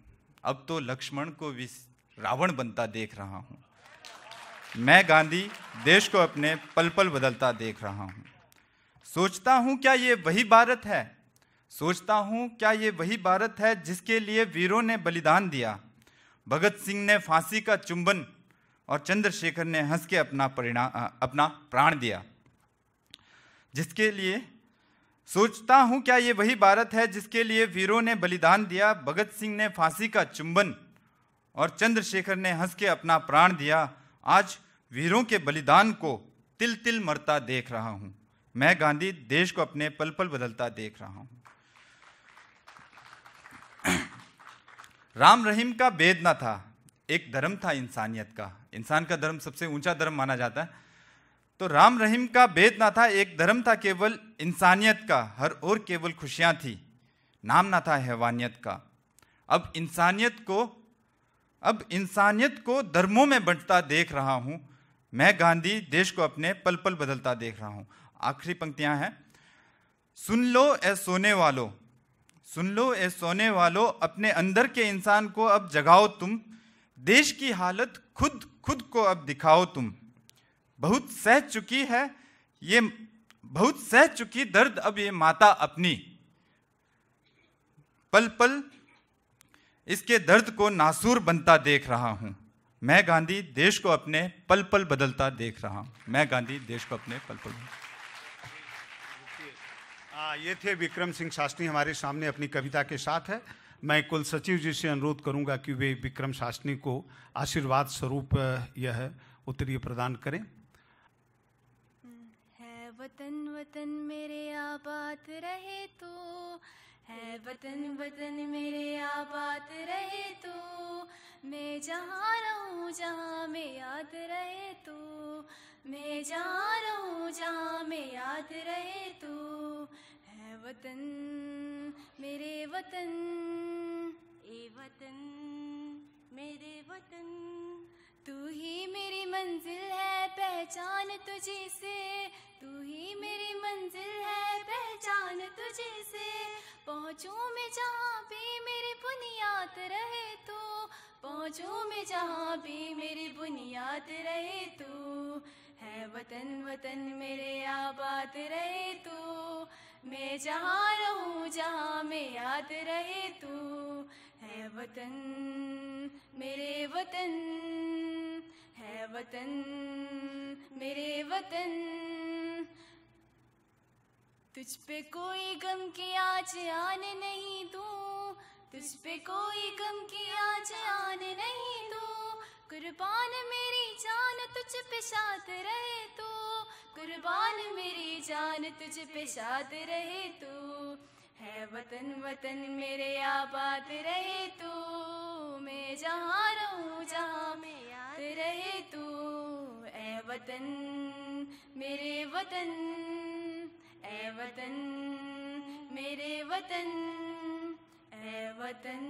अब तो लक्ष्मण को भी रावण बनता देख रहा हूँ मैं गांधी देश को अपने पल पल बदलता देख रहा हूँ सोचता हूँ क्या ये वही भारत है सोचता हूँ क्या ये वही भारत है जिसके लिए वीरों ने बलिदान दिया भगत सिंह ने फांसी का चुंबन और चंद्रशेखर ने हंस के अपना परिणाम अपना प्राण दिया जिसके लिए सोचता हूं क्या ये वही भारत है जिसके लिए वीरों ने बलिदान दिया भगत सिंह ने फांसी का चुंबन और चंद्रशेखर ने हंस के अपना प्राण दिया आज वीरों के बलिदान को तिल तिल मरता देख रहा हूं मैं गांधी देश को अपने पल पल बदलता देख रहा हूं [clears throat] राम रहीम का वेद ना था एक धर्म था इंसानियत का इंसान का धर्म सबसे ऊंचा धर्म माना जाता है तो राम रहीम का भेद ना था एक धर्म था केवल इंसानियत का हर और केवल खुशियाँ थी नाम ना था हैवानियत का अब इंसानियत को अब इंसानियत को धर्मों में बंटता देख रहा हूँ मैं गांधी देश को अपने पल पल बदलता देख रहा हूँ आखिरी पंक्तियाँ हैं सुन लो ए सोने वालों सुन लो ए सोने वालों अपने अंदर के इंसान को अब जगाओ तुम देश की हालत खुद खुद को अब दिखाओ तुम बहुत सह चुकी है ये बहुत सह चुकी दर्द अब ये माता अपनी पल पल इसके दर्द को नासूर बनता देख रहा हूँ मैं गांधी देश को अपने पल पल बदलता देख रहा हूँ मैं गांधी देश को अपने पल पल आ, ये थे विक्रम सिंह शास्त्री हमारे सामने अपनी कविता के साथ है मैं कुल सचिव जी से अनुरोध करूंगा कि वे विक्रम शास्त्री को आशीर्वाद स्वरूप यह उत्तरीय प्रदान करें वतन वतन मेरे आबाद रहे तो है वतन वतन मेरे आबाद रहे तो मैं जहाँ रहूँ जहाँ मैं याद रहे तो मैं जहाँ रहूँ जहाँ मैं याद रहे तो है वतन मेरे वतन ए वतन मेरे वतन तू ही मेरी मंजिल है पहचान तुझे से तू ही मेरी मंजिल है पहचान तुझे से पहुँचू मैं जहाँ भी मेरी बुनियाद रहे तू पहुँचू मैं जहाँ भी मेरी बुनियाद रहे तू है वतन वतन मेरे आबाद रहे तू मैं जहाँ रहूँ जहाँ मैं याद रहे तू है वतन मेरे वतन मेरा वतन मेरे वतन तुझ पे कोई गम के आज आने नहीं दू तुझ पे कोई गम के आज आने नहीं दू कुर्बान मेरी जान तुझ पे साथ रहे तू कुर्बान मेरी जान तुझ पे साथ रहे तू है वतन वतन मेरे आबाद रहे तू मैं जहाँ रहूँ जहाँ मैं रहे तू ए वतन मेरे वतन ए वतन मेरे वतन ए वतन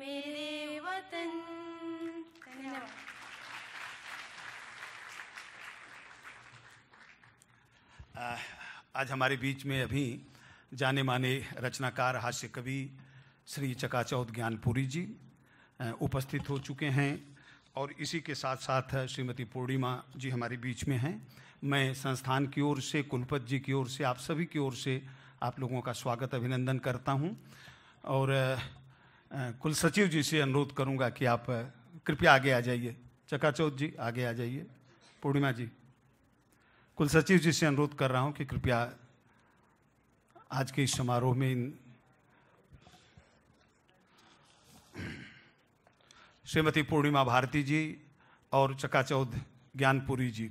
मेरे वतन आज हमारे बीच में अभी जाने माने रचनाकार हास्य कवि श्री चकाचौद ज्ञानपुरी जी उपस्थित हो चुके हैं और इसी के साथ साथ श्रीमती पूर्णिमा जी हमारे बीच में हैं मैं संस्थान की ओर से कुलपत जी की ओर से आप सभी की ओर से आप लोगों का स्वागत अभिनंदन करता हूं और कुल सचिव जी से अनुरोध करूंगा कि आप कृपया आगे आ जाइए चकाचौथ जी आगे आ जाइए पूर्णिमा जी कुल सचिव जी से अनुरोध कर रहा हूं कि कृपया आज के इस समारोह में इन श्रीमती पूर्णिमा भारती जी और चकाचौध ज्ञानपुरी जी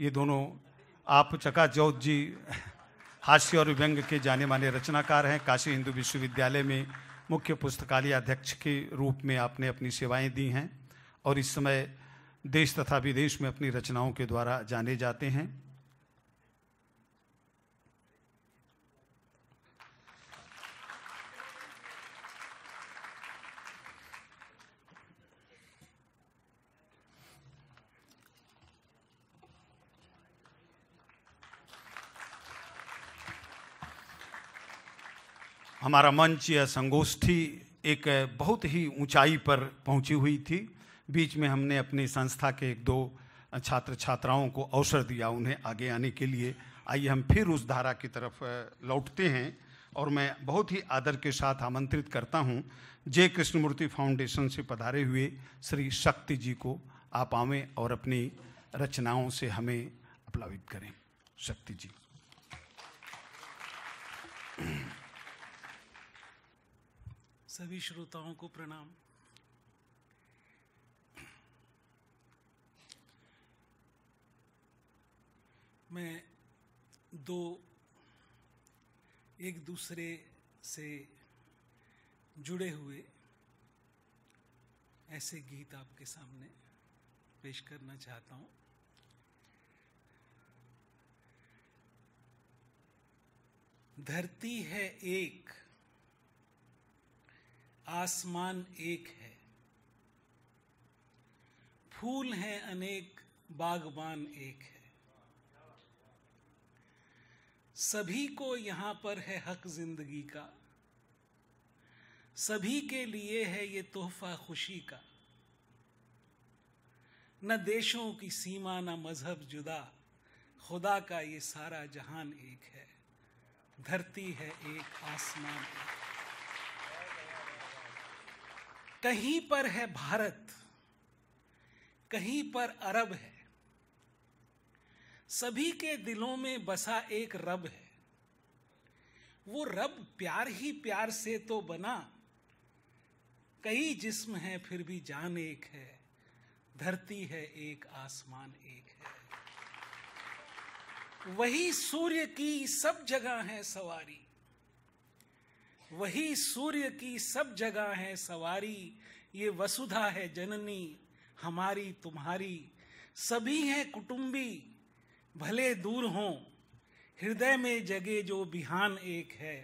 ये दोनों आप चकाचौध जी हास्य और व्यंग के जाने माने रचनाकार हैं काशी हिंदू विश्वविद्यालय में मुख्य पुस्तकालय अध्यक्ष के रूप में आपने अपनी सेवाएं दी हैं और इस समय देश तथा विदेश में अपनी रचनाओं के द्वारा जाने जाते हैं हमारा मंच या संगोष्ठी एक बहुत ही ऊंचाई पर पहुंची हुई थी बीच में हमने अपनी संस्था के एक दो छात्र छात्राओं को अवसर दिया उन्हें आगे आने के लिए आइए हम फिर उस धारा की तरफ लौटते हैं और मैं बहुत ही आदर के साथ आमंत्रित करता हूं जय कृष्णमूर्ति फाउंडेशन से पधारे हुए श्री शक्ति जी को आप आवें और अपनी रचनाओं से हमें अपलावित करें शक्ति जी सभी श्रोताओं को प्रणाम मैं दो एक दूसरे से जुड़े हुए ऐसे गीत आपके सामने पेश करना चाहता हूँ धरती है एक आसमान एक है फूल हैं अनेक बागबान एक है सभी को यहाँ पर है हक जिंदगी का सभी के लिए है ये तोहफा खुशी का न देशों की सीमा न मजहब जुदा खुदा का ये सारा जहान एक है धरती है एक आसमान एक कहीं पर है भारत कहीं पर अरब है सभी के दिलों में बसा एक रब है वो रब प्यार ही प्यार से तो बना कई जिस्म है फिर भी जान एक है धरती है एक आसमान एक है वही सूर्य की सब जगह है सवारी वही सूर्य की सब जगह है सवारी ये वसुधा है जननी हमारी तुम्हारी सभी हैं कुटुंबी भले दूर हों हृदय में जगे जो बिहान एक है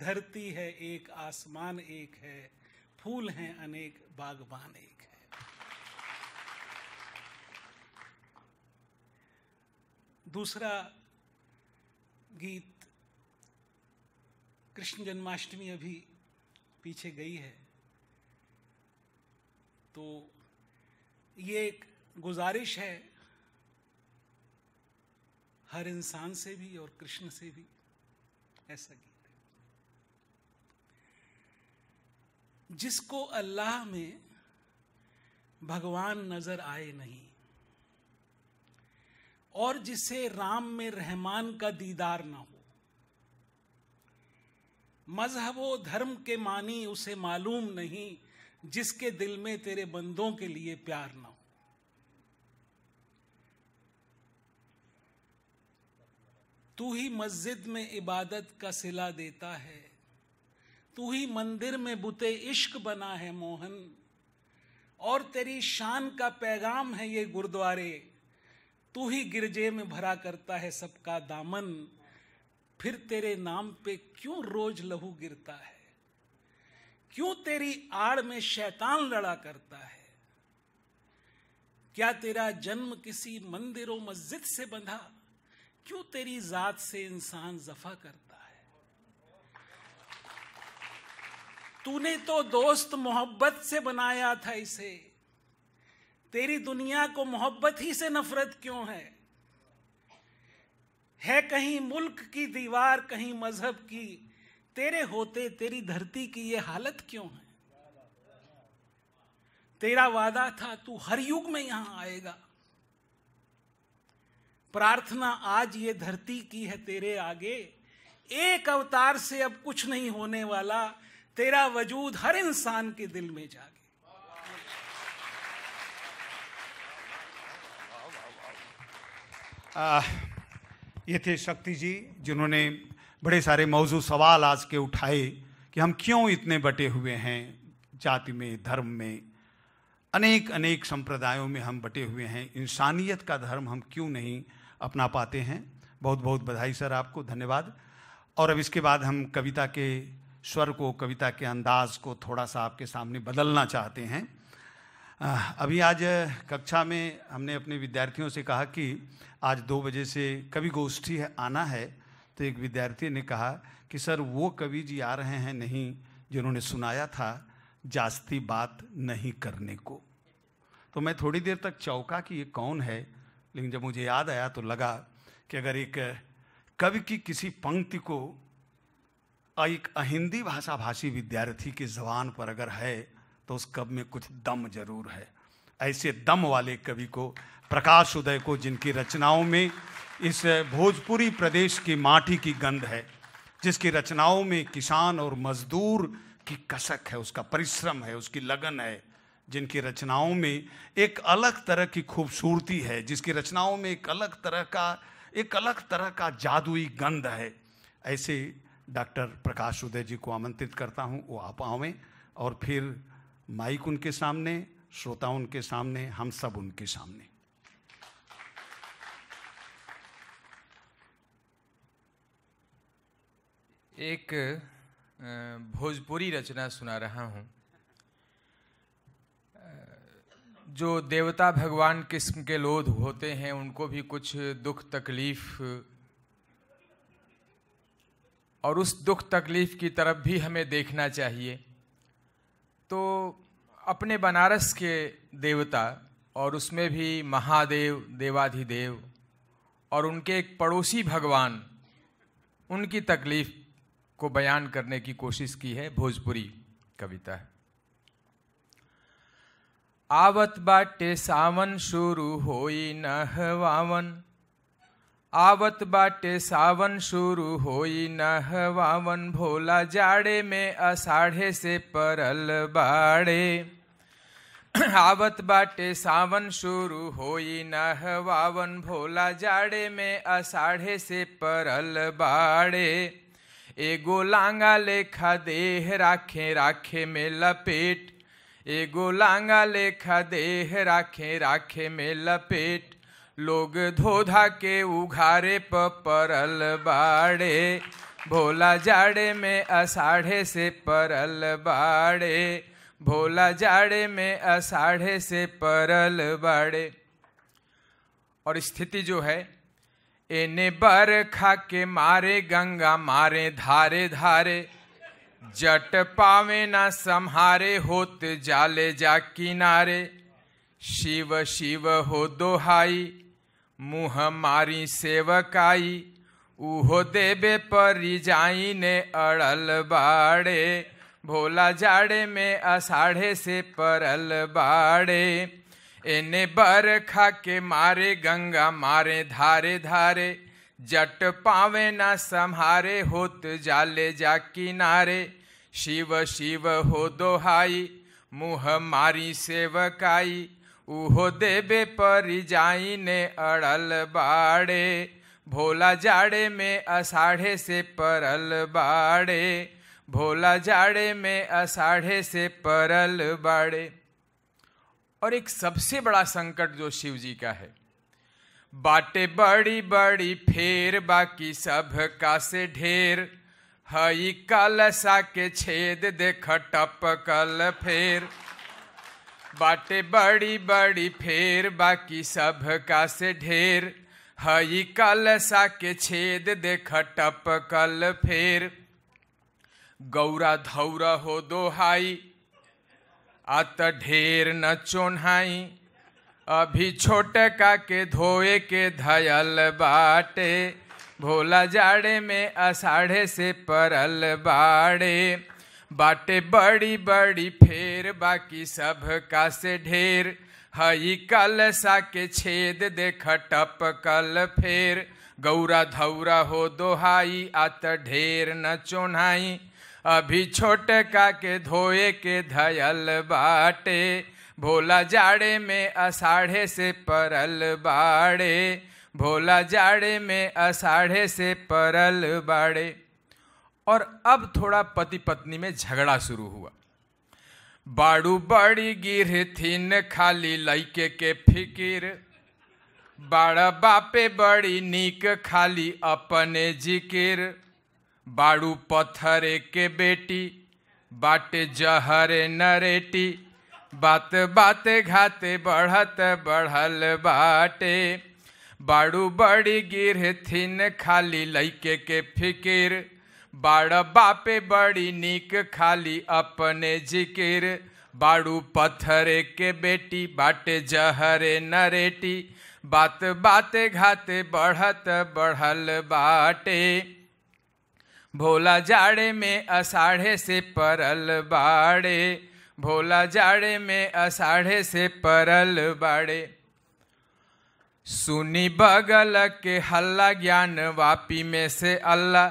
धरती है एक आसमान एक है फूल हैं अनेक बागबान एक है दूसरा गीत कृष्ण जन्माष्टमी अभी पीछे गई है तो ये एक गुजारिश है हर इंसान से भी और कृष्ण से भी ऐसा गीत है जिसको अल्लाह में भगवान नजर आए नहीं और जिसे राम में रहमान का दीदार ना हो व धर्म के मानी उसे मालूम नहीं जिसके दिल में तेरे बंदों के लिए प्यार ना हो तू ही मस्जिद में इबादत का सिला देता है तू ही मंदिर में बुते इश्क बना है मोहन और तेरी शान का पैगाम है ये गुरुद्वारे तू ही गिरजे में भरा करता है सबका दामन फिर तेरे नाम पे क्यों रोज लहू गिरता है क्यों तेरी आड़ में शैतान लड़ा करता है क्या तेरा जन्म किसी मंदिर और मस्जिद से बंधा क्यों तेरी जात से इंसान जफा करता है तूने तो दोस्त मोहब्बत से बनाया था इसे तेरी दुनिया को मोहब्बत ही से नफरत क्यों है है कहीं मुल्क की दीवार कहीं मजहब की तेरे होते तेरी धरती की ये हालत क्यों है तेरा वादा था तू हर युग में यहां आएगा प्रार्थना आज ये धरती की है तेरे आगे एक अवतार से अब कुछ नहीं होने वाला तेरा वजूद हर इंसान के दिल में जागे आ, ये थे शक्ति जी जिन्होंने बड़े सारे मौजू सवाल आज के उठाए कि हम क्यों इतने बटे हुए हैं जाति में धर्म में अनेक अनेक संप्रदायों में हम बटे हुए हैं इंसानियत का धर्म हम क्यों नहीं अपना पाते हैं बहुत बहुत बधाई सर आपको धन्यवाद और अब इसके बाद हम कविता के स्वर को कविता के अंदाज को थोड़ा सा आपके सामने बदलना चाहते हैं अभी आज कक्षा में हमने अपने विद्यार्थियों से कहा कि आज दो बजे से कवि गोष्ठी है आना है तो एक विद्यार्थी ने कहा कि सर वो कवि जी आ रहे हैं नहीं जिन्होंने सुनाया था जास्ती बात नहीं करने को तो मैं थोड़ी देर तक चौका कि ये कौन है लेकिन जब मुझे याद आया तो लगा कि अगर एक कवि की किसी पंक्ति को एक अहिंदी भाषा भाषी विद्यार्थी के जबान पर अगर है तो उस कव में कुछ दम जरूर है ऐसे दम वाले कवि को प्रकाश उदय को जिनकी रचनाओं में इस भोजपुरी प्रदेश की माटी की गंध है जिसकी रचनाओं में किसान और मजदूर की कसक है उसका परिश्रम है उसकी लगन है जिनकी रचनाओं में एक अलग तरह की खूबसूरती है जिसकी रचनाओं में एक अलग तरह का एक अलग तरह का जादुई गंध है ऐसे डॉक्टर प्रकाश उदय जी को आमंत्रित करता हूँ वो आप आवें और फिर माइक उनके सामने श्रोता उनके सामने हम सब उनके सामने एक भोजपुरी रचना सुना रहा हूँ जो देवता भगवान किस्म के लोध होते हैं उनको भी कुछ दुख तकलीफ और उस दुख तकलीफ की तरफ भी हमें देखना चाहिए तो अपने बनारस के देवता और उसमें भी महादेव देवाधिदेव और उनके एक पड़ोसी भगवान उनकी तकलीफ को बयान करने की कोशिश की है भोजपुरी कविता है आवत बाटे सावन शुरू होई वावन आवत बाटे सावन शुरू होई वावन भोला जाड़े में असाढ़े से परल बाड़े [coughs] आवत बाटे सावन शुरू होई नह वावन भोला जाड़े में असाढ़े से परल बाड़े एगो लांगा लेखा देह राखे राखे में लपेट एगो लांगा लेखा देह राखे राखे में लपेट लोग धोधा के उघारे प परल बाड़े भोला जाड़े में असाढ़े से परल बाड़े भोला जाड़े में असाढ़े से परल बाड़े और स्थिति जो है एने बर खा के मारे गंगा मारे धारे धारे जट पावे ना संहारे होत जाले जा किनारे शिव शिव हो दोहाई मुह मारी सेवकाई उहो देबे पर जाई ने अड़ल बाड़े भोला जाड़े में असाढ़े से परल बाड़े बर बरखा के मारे गंगा मारे धारे धारे जट पावे ना संहारे होत जाले जा किनारे शिव शिव हो दोहाई मुह मारी सेवकाई उहो देबे परिजाई ने अड़ल बाड़े भोला जाड़े में असाढ़े से परल बाड़े भोला जाड़े में असाढ़े से परल बाड़े और एक सबसे बड़ा संकट जो शिव जी का है बाटे बड़ी बड़ी फेर बाकी सब का से ढेर हई कलसा के छेद देख टप कल फेर बाटे बड़ी बड़ी फेर बाकी सब का से ढेर हई कलसा के छेद देख टप कल फेर गौरा धौरा हो दोहाई अत ढेर न चोनाई अभी छोटे का के धोए के धयल बाटे भोला जाड़े में असाढ़े से परल बाड़े बाटे बड़ी बड़ी फेर बाकी सब का से ढेर हई कल सा के छेद देख टप कल फेर गौरा धौरा हो दोहाई आत ढेर न चोनाई अभी छोटे का के धोए के धयल बाटे भोला जाड़े में अषाढ़े से परल बाड़े भोला जाड़े में अषाढ़े से परल बाड़े और अब थोड़ा पति पत्नी में झगड़ा शुरू हुआ बाड़ू बड़ी गिर थीन खाली लैके के फिकिर बाड़ा बापे बड़ी नीक खाली अपने जिकिर बाड़ू पत्थर के बेटी बाटे जहर नरेटी बात बात घाते बढ़त बढ़ल बाटे बाड़ू बड़ी गिर थीन खाली लैके के फिकिर बाड़ बापे बड़ी नीक खाली अपने जिकिर बाड़ू पत्थर के बेटी बाटे जहरे नरेटी बात बात घाते बढ़त बढ़ल बाटे भोला जाड़े में अषाढ़े से परल बाड़े भोला जाड़े में अषाढ़े से परल बाड़े सुनी बगल के हल्ला ज्ञान वापी में से अल्लाह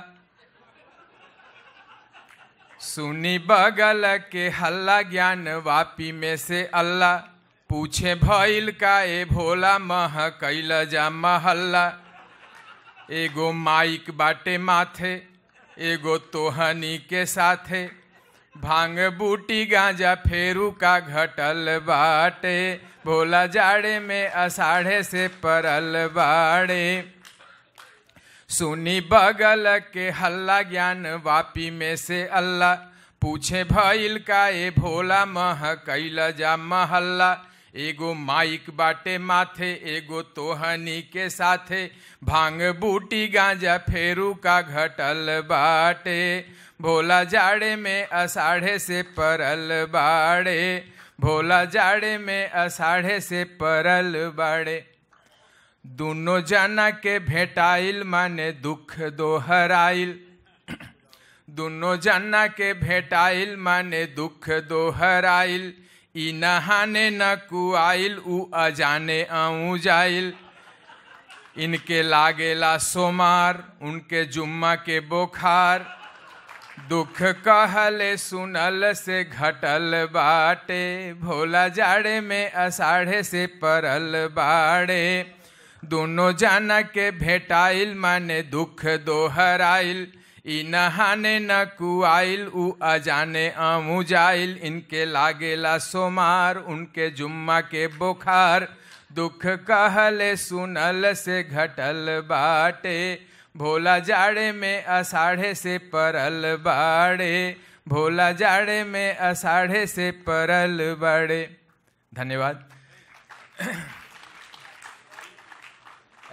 सुनी बगल के हल्ला ज्ञान वापी में से अल्लाह पूछे भइल का ए भोला मह कैल जा महल्ला एगो माइक बाटे माथे एगो तोहनी के साथे भांग बूटी गांजा फेरू का घटल बाटे भोला जाड़े में असाढ़े से परल बाड़े सुनी बगल के हल्ला ज्ञान वापी में से अल्लाह पूछे भइल का ए भोला मह कैल जा महल्ला एगो माइक बाटे माथे एगो तोहनी के साथे भांग बूटी गांजा फेरू का घटल बाटे भोला जाड़े में असाढ़े से परल बाड़े भोला जाड़े में असाढ़े से परल बाड़े दोनों जना के भेटाइल माने दुख दोहराइल दोनों जना के भेटाइल माने दुख दोहराइल इ नहाने न कुआइल उ अजाने आऊ जाइल इनके लागेला सोमार उनके जुम्मा के बोखार दुख कहले सुनल से घटल बाटे भोला जाड़े में असाढ़े से परल बाड़े दोनों जाना के भेटाइल माने दुख दोहराइल इनहाने न कुआइल उ अजाने अमुजाइल इनके लागेला सोमार उनके जुम्मा के बोखार दुख कहले सुनल से घटल बाटे भोला जाड़े में असाढ़े से परल बाड़े भोला जाड़े में असाढ़े से परल बाड़े धन्यवाद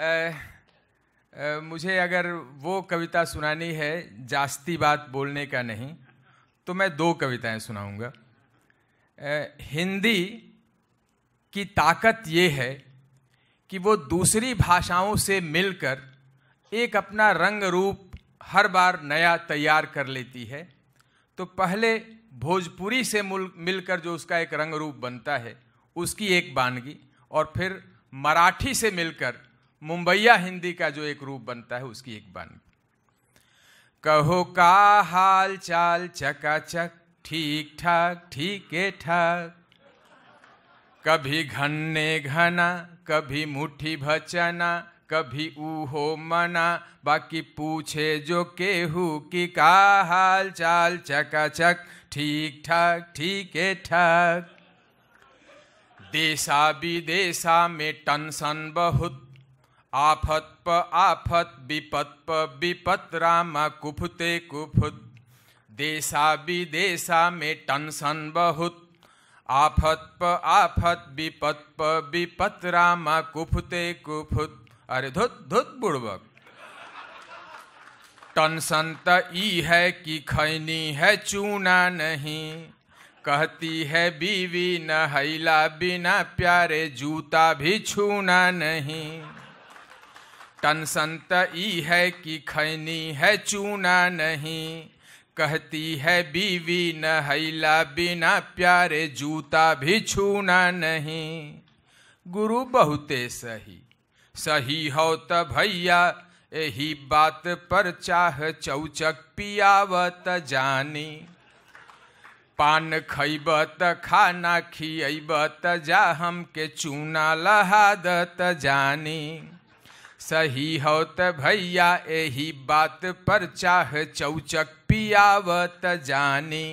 [clears throat] मुझे अगर वो कविता सुनानी है जास्ती बात बोलने का नहीं तो मैं दो कविताएं सुनाऊंगा हिंदी की ताकत ये है कि वो दूसरी भाषाओं से मिलकर एक अपना रंग रूप हर बार नया तैयार कर लेती है तो पहले भोजपुरी से मिलकर जो उसका एक रंग रूप बनता है उसकी एक बानगी और फिर मराठी से मिलकर मुंबईया हिंदी का जो एक रूप बनता है उसकी एक बन कहो का हाल चाल चकाचक ठीक ठाक ठीक ठाक कभी घन्ने घना कभी मुठी भचना कभी ऊहो मना बाकी पूछे जो केहू कि का हाल चाल चकाचक ठीक ठाक ठीक ठाक देशा विदेशा में टनसन बहुत आफत प आफत विपत प विपत रामा कुफते कुफुत देशा विदेशा में टनसन बहुत आफत प आफत विपत प विपत रामा कुफते कुफुत अरे धुत धुत बुड़बक टनसन त ई है कि खैनी है चूना नहीं कहती है बीवी न हैला बिना प्यारे जूता भी छूना नहीं तन संत ई है कि खैनी है चूना नहीं कहती है बीवी न हैला बिना प्यारे जूता भी छूना नहीं गुरु बहुते सही सही हो त भैया यही बात पर चाह चौचक पियावत जानी पान खैब त खाना खियब त जा हम के चूना लहादत जानी सही होत भैया यही बात पर चाह चौचक पियावत जानी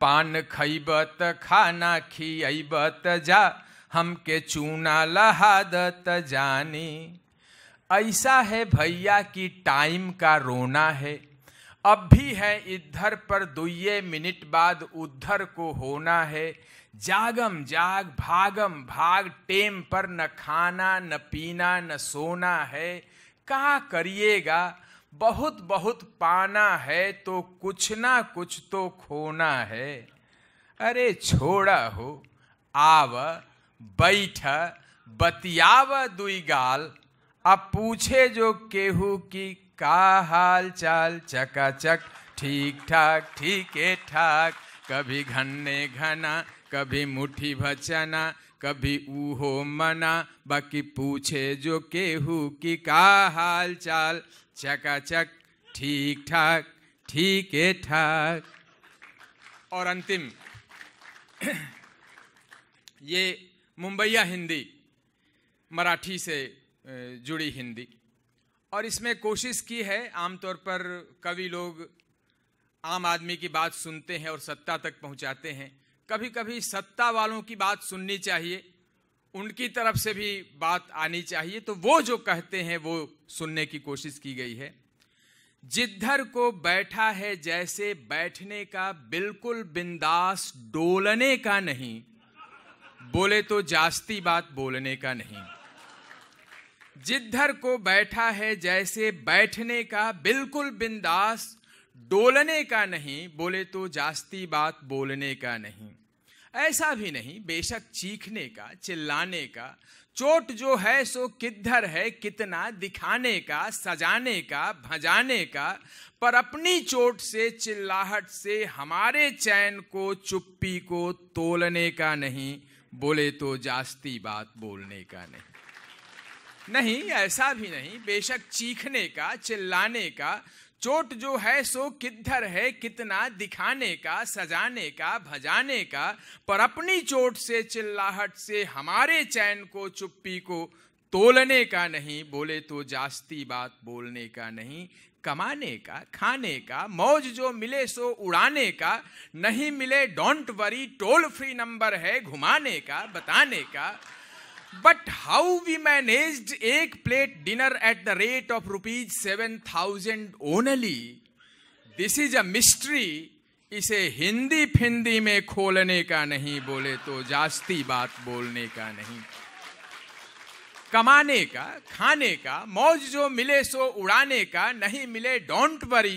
पान खैबत खाना खियबत जा हमके चूना लहादत जानी ऐसा है भैया कि टाइम का रोना है अब भी है इधर पर दुइये मिनट बाद उधर को होना है जागम जाग भागम भाग टेम पर न खाना न पीना न सोना है कहा करिएगा बहुत बहुत पाना है तो कुछ ना कुछ तो खोना है अरे छोड़ा हो आव बैठ बतियाव दुई गाल अब पूछे जो केहू की का हाल चाल चकाचक ठीक ठाक ठीक ठाक कभी घन्ने घना कभी मुठी भचना कभी ऊहो मना बाकी पूछे जो केहू की का हाल चाल चकाचक ठीक ठाक ठीक है ठाक और अंतिम [clears throat] ये मुंबईया हिंदी मराठी से जुड़ी हिंदी और इसमें कोशिश की है आमतौर पर कवि लोग आम आदमी की बात सुनते हैं और सत्ता तक पहुंचाते हैं कभी कभी सत्ता वालों की बात सुननी चाहिए उनकी तरफ से भी बात आनी चाहिए तो वो जो कहते हैं वो सुनने की कोशिश की गई है जिद्धर को बैठा है जैसे बैठने का बिल्कुल बिंदास डोलने का नहीं बोले तो जास्ती बात बोलने का नहीं जिद्धर को बैठा है जैसे बैठने का बिल्कुल बिंदास डोलने का नहीं बोले तो जास्ती बात बोलने का नहीं ऐसा भी नहीं बेशक चीखने का चिल्लाने का चोट जो है सो किधर है कितना दिखाने का सजाने का भजाने का पर अपनी चोट से चिल्लाहट से हमारे चैन को चुप्पी को तोलने का नहीं बोले तो जास्ती बात बोलने का नहीं नहीं ऐसा भी नहीं बेशक चीखने का चिल्लाने का चोट जो है सो किधर है कितना दिखाने का सजाने का भजाने का पर अपनी चोट से चिल्लाहट से हमारे चैन को चुप्पी को तोलने का नहीं बोले तो जास्ती बात बोलने का नहीं कमाने का खाने का मौज जो मिले सो उड़ाने का नहीं मिले don't worry toll free number है घुमाने का बताने का बट हाउ वी मैनेज एक plate dinner at the rate of rupees seven thousand only this is a mystery इसे हिंदी फिंदी में खोलने का नहीं बोले तो जास्ती बात बोलने का नहीं कमाने का खाने का मौज जो मिले सो उड़ाने का नहीं मिले don't worry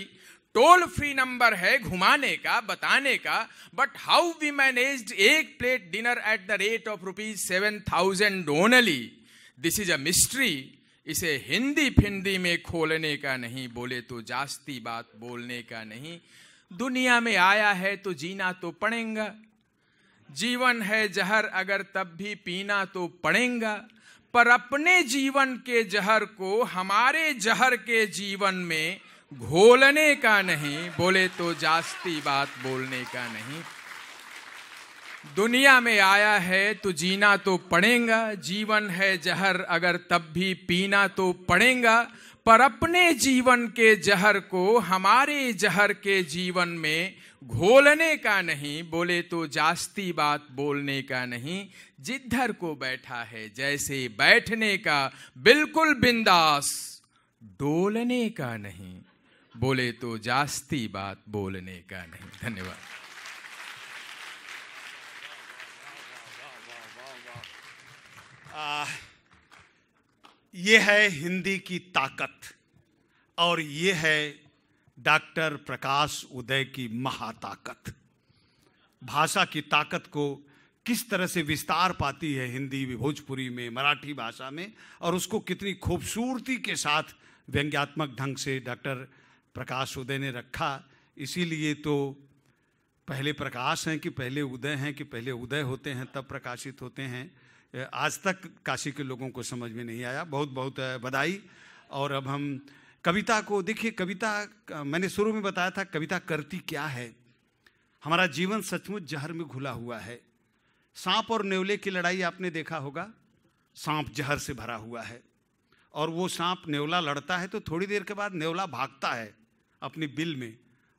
toll free number है घुमाने का बताने का बट हाउ वी मैनेज एक plate dinner at the rate of rupees seven thousand only this is a mystery इसे हिंदी फिंदी में खोलने का नहीं बोले तो जास्ती बात बोलने का नहीं दुनिया में आया है तो जीना तो पड़ेगा जीवन है जहर अगर तब भी पीना तो पड़ेगा पर अपने जीवन के जहर को हमारे जहर के जीवन में घोलने का नहीं बोले तो जास्ती बात बोलने का नहीं दुनिया में आया है तो जीना तो पड़ेगा जीवन है जहर अगर तब भी पीना तो पड़ेगा पर अपने जीवन के जहर को हमारे जहर के जीवन में घोलने का नहीं बोले तो जास्ती बात बोलने का नहीं जिधर को बैठा है जैसे बैठने का बिल्कुल बिंदास डोलने का नहीं बोले तो जास्ती बात बोलने का नहीं धन्यवाद ये है हिंदी की ताकत और ये है डॉक्टर प्रकाश उदय की महाताकत भाषा की ताकत को किस तरह से विस्तार पाती है हिंदी भोजपुरी में मराठी भाषा में और उसको कितनी खूबसूरती के साथ व्यंग्यात्मक ढंग से डॉक्टर प्रकाश उदय ने रखा इसीलिए तो पहले प्रकाश हैं कि पहले उदय हैं कि पहले उदय होते हैं तब प्रकाशित होते हैं आज तक काशी के लोगों को समझ में नहीं आया बहुत बहुत बधाई और अब हम कविता को देखिए कविता मैंने शुरू में बताया था कविता करती क्या है हमारा जीवन सचमुच जहर में घुला हुआ है सांप और नेवले की लड़ाई आपने देखा होगा सांप जहर से भरा हुआ है और वो सांप नेवला लड़ता है तो थोड़ी देर के बाद नेवला भागता है अपने बिल में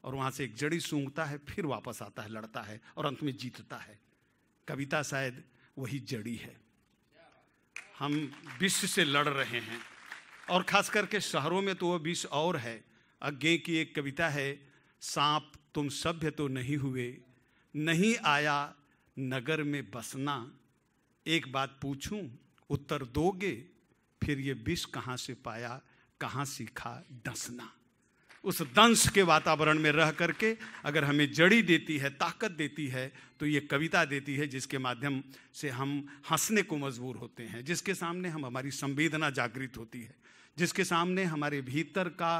और वहाँ से एक जड़ी सूंघता है फिर वापस आता है लड़ता है और अंत में जीतता है कविता शायद वही जड़ी है हम विश्व से लड़ रहे हैं और खास करके शहरों में तो वह विष और है अज्ञे की एक कविता है सांप तुम सभ्य तो नहीं हुए नहीं आया नगर में बसना एक बात पूछूं उत्तर दोगे फिर ये विष कहाँ से पाया कहाँ सीखा डसना उस दंश के वातावरण में रह करके अगर हमें जड़ी देती है ताकत देती है तो ये कविता देती है जिसके माध्यम से हम हंसने को मजबूर होते हैं जिसके सामने हम हमारी संवेदना जागृत होती है जिसके सामने हमारे भीतर का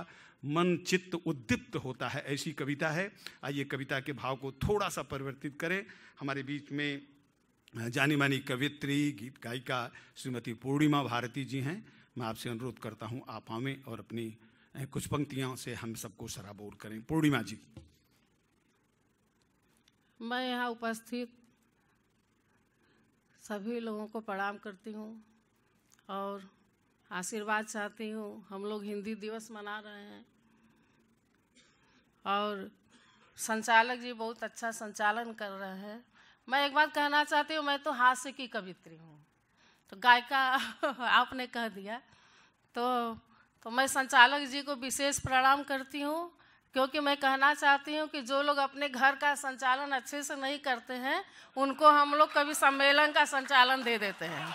मन चित्त उद्दीप्त होता है ऐसी कविता है आइए कविता के भाव को थोड़ा सा परिवर्तित करें हमारे बीच में जानी मानी कवित्री गीत गायिका श्रीमती पूर्णिमा भारती जी हैं मैं आपसे अनुरोध करता हूँ आप आवें और अपनी कुछ पंक्तियों से हम सबको सराबोर करें पूर्णिमा जी मैं यहाँ उपस्थित सभी लोगों को प्रणाम करती हूँ और आशीर्वाद चाहती हूँ हम लोग हिंदी दिवस मना रहे हैं और संचालक जी बहुत अच्छा संचालन कर रहे हैं मैं एक बात कहना चाहती हूँ मैं तो हास्य की कवित्री हूँ तो गायिका [laughs] आपने कह दिया तो तो मैं संचालक जी को विशेष प्रणाम करती हूँ क्योंकि मैं कहना चाहती हूँ कि जो लोग अपने घर का संचालन अच्छे से नहीं करते हैं उनको हम लोग कभी सम्मेलन का संचालन दे देते हैं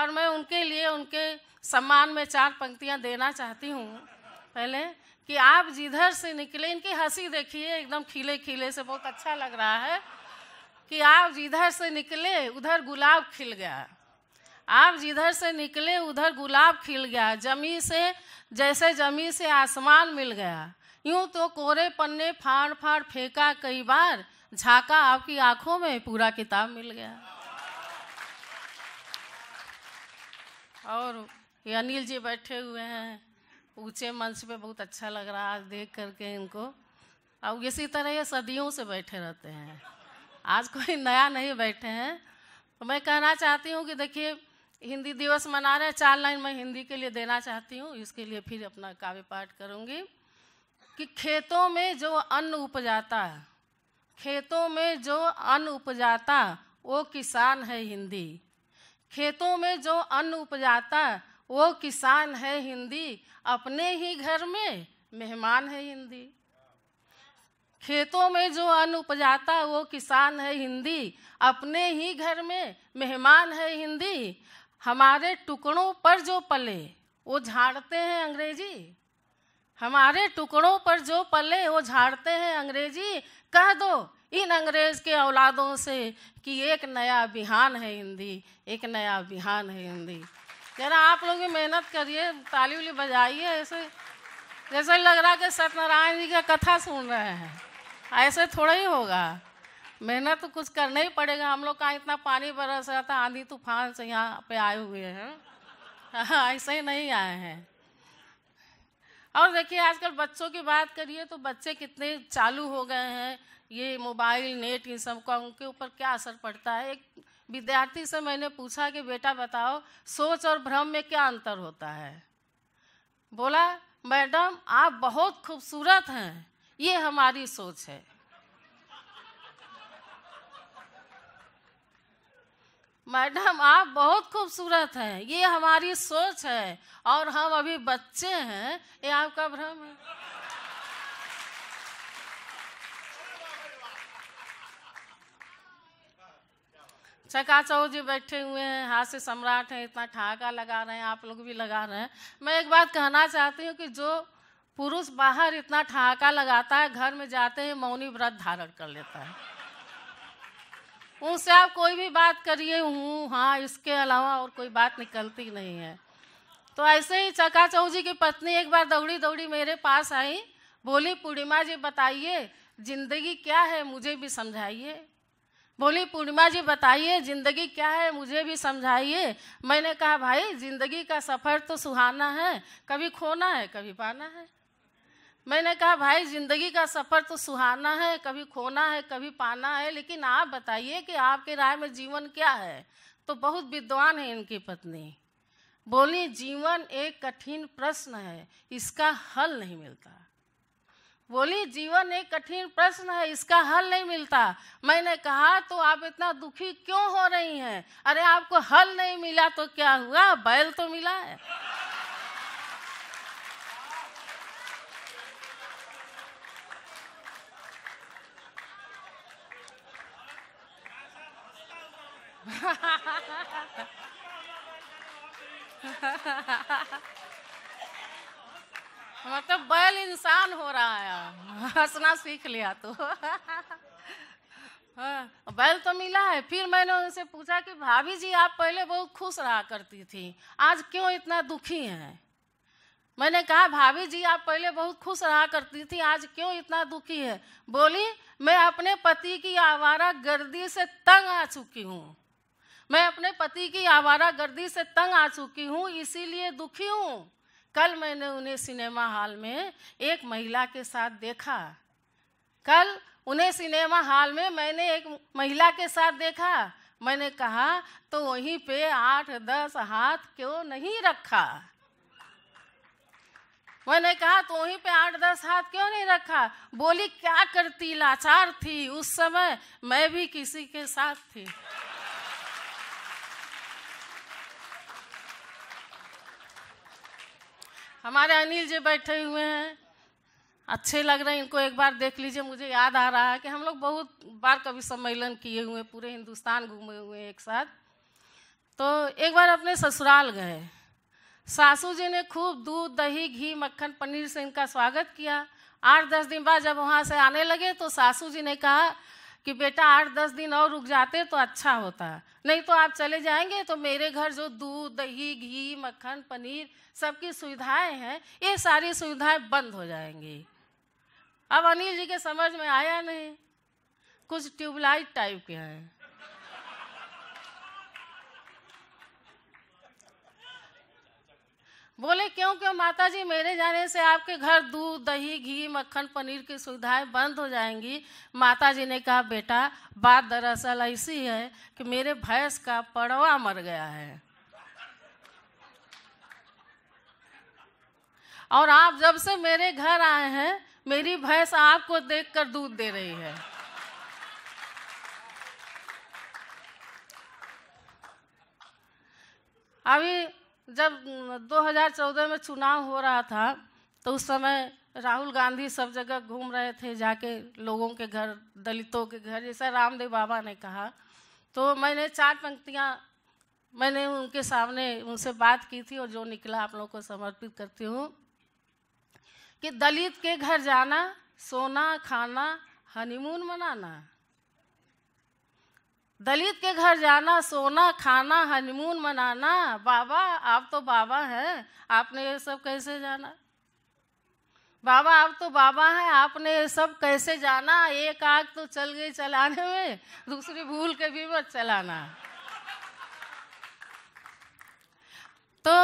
और मैं उनके लिए उनके सम्मान में चार पंक्तियां देना चाहती हूँ पहले कि आप जिधर से निकले इनकी हंसी देखिए एकदम खिले खिले से बहुत अच्छा लग रहा है कि आप जिधर से निकले उधर गुलाब खिल गया आप जिधर से निकले उधर गुलाब खिल गया जमी से जैसे जमी से आसमान मिल गया यूं तो कोरे पन्ने फाड़ फाड़ फेंका कई बार झाका आपकी आंखों में पूरा किताब मिल गया और ये अनिल जी बैठे हुए हैं ऊंचे मंच पे बहुत अच्छा लग रहा है देख करके इनको अब इसी तरह ये सदियों से बैठे रहते हैं आज कोई नया नहीं बैठे हैं तो मैं कहना चाहती हूँ कि देखिए हिंदी दिवस मना रहे चार लाइन मैं हिंदी के लिए देना चाहती हूँ इसके लिए फिर अपना काव्य पाठ करूँगी कि खेतों में जो अन्न उपजाता खेतों में जो अन्न उपजाता वो किसान है हिंदी खेतों में जो अन्न उपजाता वो किसान है हिंदी अपने ही घर में मेहमान है हिंदी खेतों में जो अन्न उपजाता वो किसान है हिंदी अपने ही घर में मेहमान है हिंदी हमारे टुकड़ों पर जो पले वो झाड़ते हैं अंग्रेजी हमारे टुकड़ों पर जो पले वो झाड़ते हैं अंग्रेजी कह दो इन अंग्रेज के औलादों से कि एक नया बिहान है हिंदी एक नया बिहान है हिंदी जरा आप लोग भी मेहनत करिए ताली उली बजाइए ऐसे जैसे लग रहा कि सत्यनारायण जी का कथा सुन रहे हैं ऐसे थोड़ा ही होगा मेहनत तो कुछ करना ही पड़ेगा हम लोग कहाँ इतना पानी बरस रहा था आंधी तूफान से यहाँ पे आए हुए हैं हाँ, ऐसे ही नहीं आए हैं और देखिए आजकल बच्चों की बात करिए तो बच्चे कितने चालू हो गए हैं ये मोबाइल नेट इन सब का उनके ऊपर क्या असर पड़ता है एक विद्यार्थी से मैंने पूछा कि बेटा बताओ सोच और भ्रम में क्या अंतर होता है बोला मैडम आप बहुत खूबसूरत हैं ये हमारी सोच है मैडम आप बहुत खूबसूरत हैं ये हमारी सोच है और हम अभी बच्चे हैं ये आपका भ्रम है चका चौ जी बैठे हुए हैं हाथ से सम्राट हैं इतना ठहाका लगा रहे हैं आप लोग भी लगा रहे हैं मैं एक बात कहना चाहती हूँ कि जो पुरुष बाहर इतना ठहाका लगाता है घर में जाते हैं मौनी व्रत धारण कर लेता है उनसे आप कोई भी बात करिए हूँ हाँ इसके अलावा और कोई बात निकलती नहीं है तो ऐसे ही चका चौ जी की पत्नी एक बार दौड़ी दौड़ी मेरे पास आई बोली पूर्णिमा जी बताइए जिंदगी क्या है मुझे भी समझाइए बोली पूर्णिमा जी बताइए ज़िंदगी क्या है मुझे भी समझाइए मैंने कहा भाई ज़िंदगी का सफ़र तो सुहाना है कभी खोना है कभी पाना है मैंने कहा भाई ज़िंदगी का सफ़र तो सुहाना है कभी खोना है कभी पाना है लेकिन आप बताइए कि आपके राय में जीवन क्या है तो बहुत विद्वान है इनकी पत्नी बोली जीवन एक कठिन प्रश्न है इसका हल नहीं मिलता बोली जीवन एक कठिन प्रश्न है इसका हल नहीं मिलता मैंने कहा तो आप इतना दुखी क्यों हो रही हैं अरे आपको हल नहीं मिला तो क्या हुआ बैल तो मिला है ha [laughs] मतलब बैल इंसान हो रहा है हंसना सीख लिया तो बैल तो मिला है फिर मैंने उनसे पूछा कि भाभी जी आप पहले बहुत खुश रहा करती थी आज क्यों इतना दुखी हैं मैंने कहा भाभी जी आप पहले बहुत खुश रहा करती थी आज क्यों इतना दुखी है बोली मैं अपने पति की आवारा गर्दी से तंग आ चुकी हूँ मैं अपने पति की आवारा गर्दी से तंग आ चुकी हूँ इसीलिए दुखी हूँ कल मैंने उन्हें सिनेमा हॉल में एक महिला के साथ देखा कल उन्हें सिनेमा हॉल में मैंने एक महिला के साथ देखा मैंने कहा तो वहीं पे आठ दस हाथ क्यों नहीं रखा मैंने कहा तो वहीं पे आठ दस हाथ क्यों नहीं रखा बोली क्या करती लाचार थी उस समय मैं भी किसी के साथ थी हमारे अनिल जी बैठे हुए हैं अच्छे लग रहे हैं इनको एक बार देख लीजिए मुझे याद आ रहा है कि हम लोग बहुत बार कभी सम्मेलन किए हुए पूरे हिंदुस्तान घूमे हुए एक साथ तो एक बार अपने ससुराल गए सासू जी ने खूब दूध दही घी मक्खन पनीर से इनका स्वागत किया आठ दस दिन बाद जब वहाँ से आने लगे तो सासू जी ने कहा कि बेटा आठ दस दिन और रुक जाते तो अच्छा होता नहीं तो आप चले जाएंगे तो मेरे घर जो दूध दही घी मक्खन पनीर सबकी सुविधाएं हैं ये सारी सुविधाएं बंद हो जाएंगी अब अनिल जी के समझ में आया नहीं कुछ ट्यूबलाइट टाइप के हैं बोले क्यों क्यों माता जी मेरे जाने से आपके घर दूध दही घी मक्खन पनीर की सुविधाएं बंद हो जाएंगी माता जी ने कहा बेटा बात दरअसल ऐसी है कि मेरे भैंस का पड़वा मर गया है और आप जब से मेरे घर आए हैं मेरी भैंस आपको देखकर दूध दे रही है अभी जब 2014 में चुनाव हो रहा था तो उस समय राहुल गांधी सब जगह घूम रहे थे जाके लोगों के घर दलितों के घर जैसा रामदेव बाबा ने कहा तो मैंने चार पंक्तियाँ मैंने उनके सामने उनसे बात की थी और जो निकला आप लोगों को समर्पित करती हूँ कि दलित के घर जाना सोना खाना हनीमून मनाना दलित के घर जाना सोना खाना हनीमून मनाना बाबा आप तो बाबा हैं आपने ये सब कैसे जाना बाबा आप तो बाबा हैं आपने ये सब कैसे जाना एक आग तो चल गई चलाने में दूसरी भूल के भी मत चलाना तो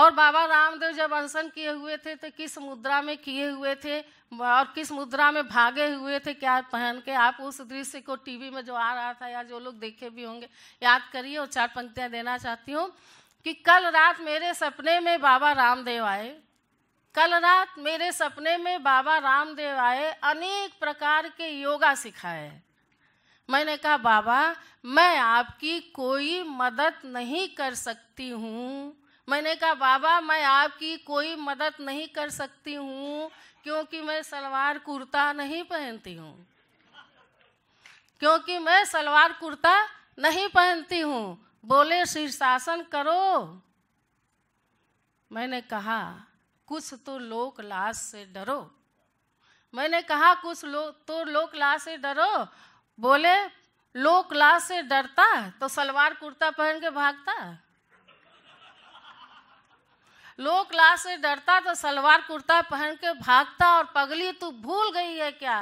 और बाबा रामदेव जब अनशन किए हुए थे तो किस मुद्रा में किए हुए थे और किस मुद्रा में भागे हुए थे क्या पहन के आप उस दृश्य को टीवी में जो आ रहा था या जो लोग देखे भी होंगे याद करिए और चार पंक्तियाँ देना चाहती हूँ कि कल रात मेरे सपने में बाबा रामदेव आए कल रात मेरे सपने में बाबा रामदेव आए अनेक प्रकार के योगा सिखाए मैंने कहा बाबा मैं आपकी कोई मदद नहीं कर सकती हूँ मैंने कहा बाबा मैं आपकी कोई मदद नहीं कर सकती हूँ क्योंकि मैं सलवार कुर्ता नहीं पहनती हूँ क्योंकि मैं सलवार कुर्ता नहीं पहनती हूँ बोले शीर्षासन करो मैंने कहा कुछ तो लोक लाश से डरो मैंने कहा कुछ लोग तो लोक लाश से डरो बोले लोक लाश से डरता तो सलवार कुर्ता पहन के भागता लो क्लास से डरता तो सलवार कुर्ता पहन के भागता और पगली तू भूल गई है क्या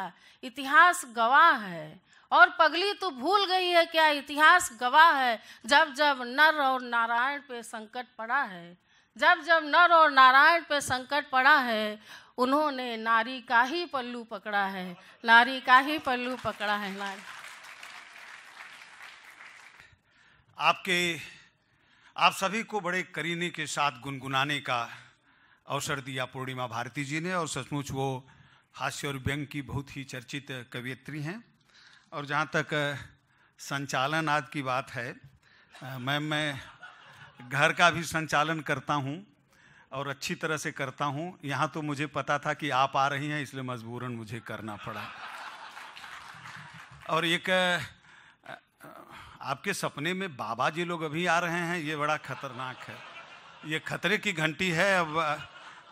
इतिहास गवाह है और पगली तू भूल गई है क्या इतिहास गवाह है जब जब नर और नारायण पे संकट पड़ा है जब जब नर और नारायण पे संकट पड़ा है उन्होंने नारी का ही पल्लू पकड़ा है नारी का ही पल्लू पकड़ा है नारी आपके आप सभी को बड़े करीने के साथ गुनगुनाने का अवसर दिया पूर्णिमा भारती जी ने और सचमुच वो हास्य और व्यंग की बहुत ही चर्चित कवियत्री हैं और जहाँ तक संचालन आदि की बात है मैम मैं घर का भी संचालन करता हूँ और अच्छी तरह से करता हूँ यहाँ तो मुझे पता था कि आप आ रही हैं इसलिए मजबूरन मुझे करना पड़ा और एक आपके सपने में बाबा जी लोग अभी आ रहे हैं ये बड़ा खतरनाक है ये खतरे की घंटी है अब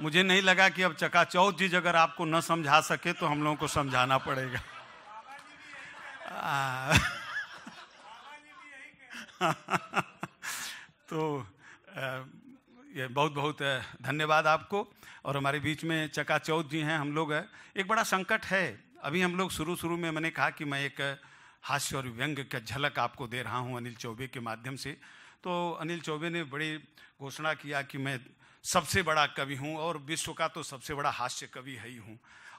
मुझे नहीं लगा कि अब चकाचौथ जी अगर आपको न समझा सके तो हम लोगों को समझाना पड़ेगा [laughs] तो ये बहुत बहुत धन्यवाद आपको और हमारे बीच में चकाचौथ जी हैं हम लोग एक बड़ा संकट है अभी हम लोग शुरू शुरू में मैंने कहा कि मैं एक हास्य और व्यंग का झलक आपको दे रहा हूं अनिल चौबे के माध्यम से तो अनिल चौबे ने बड़ी घोषणा किया कि मैं सबसे बड़ा कवि हूं और विश्व का तो सबसे बड़ा हास्य कवि है ही हूँ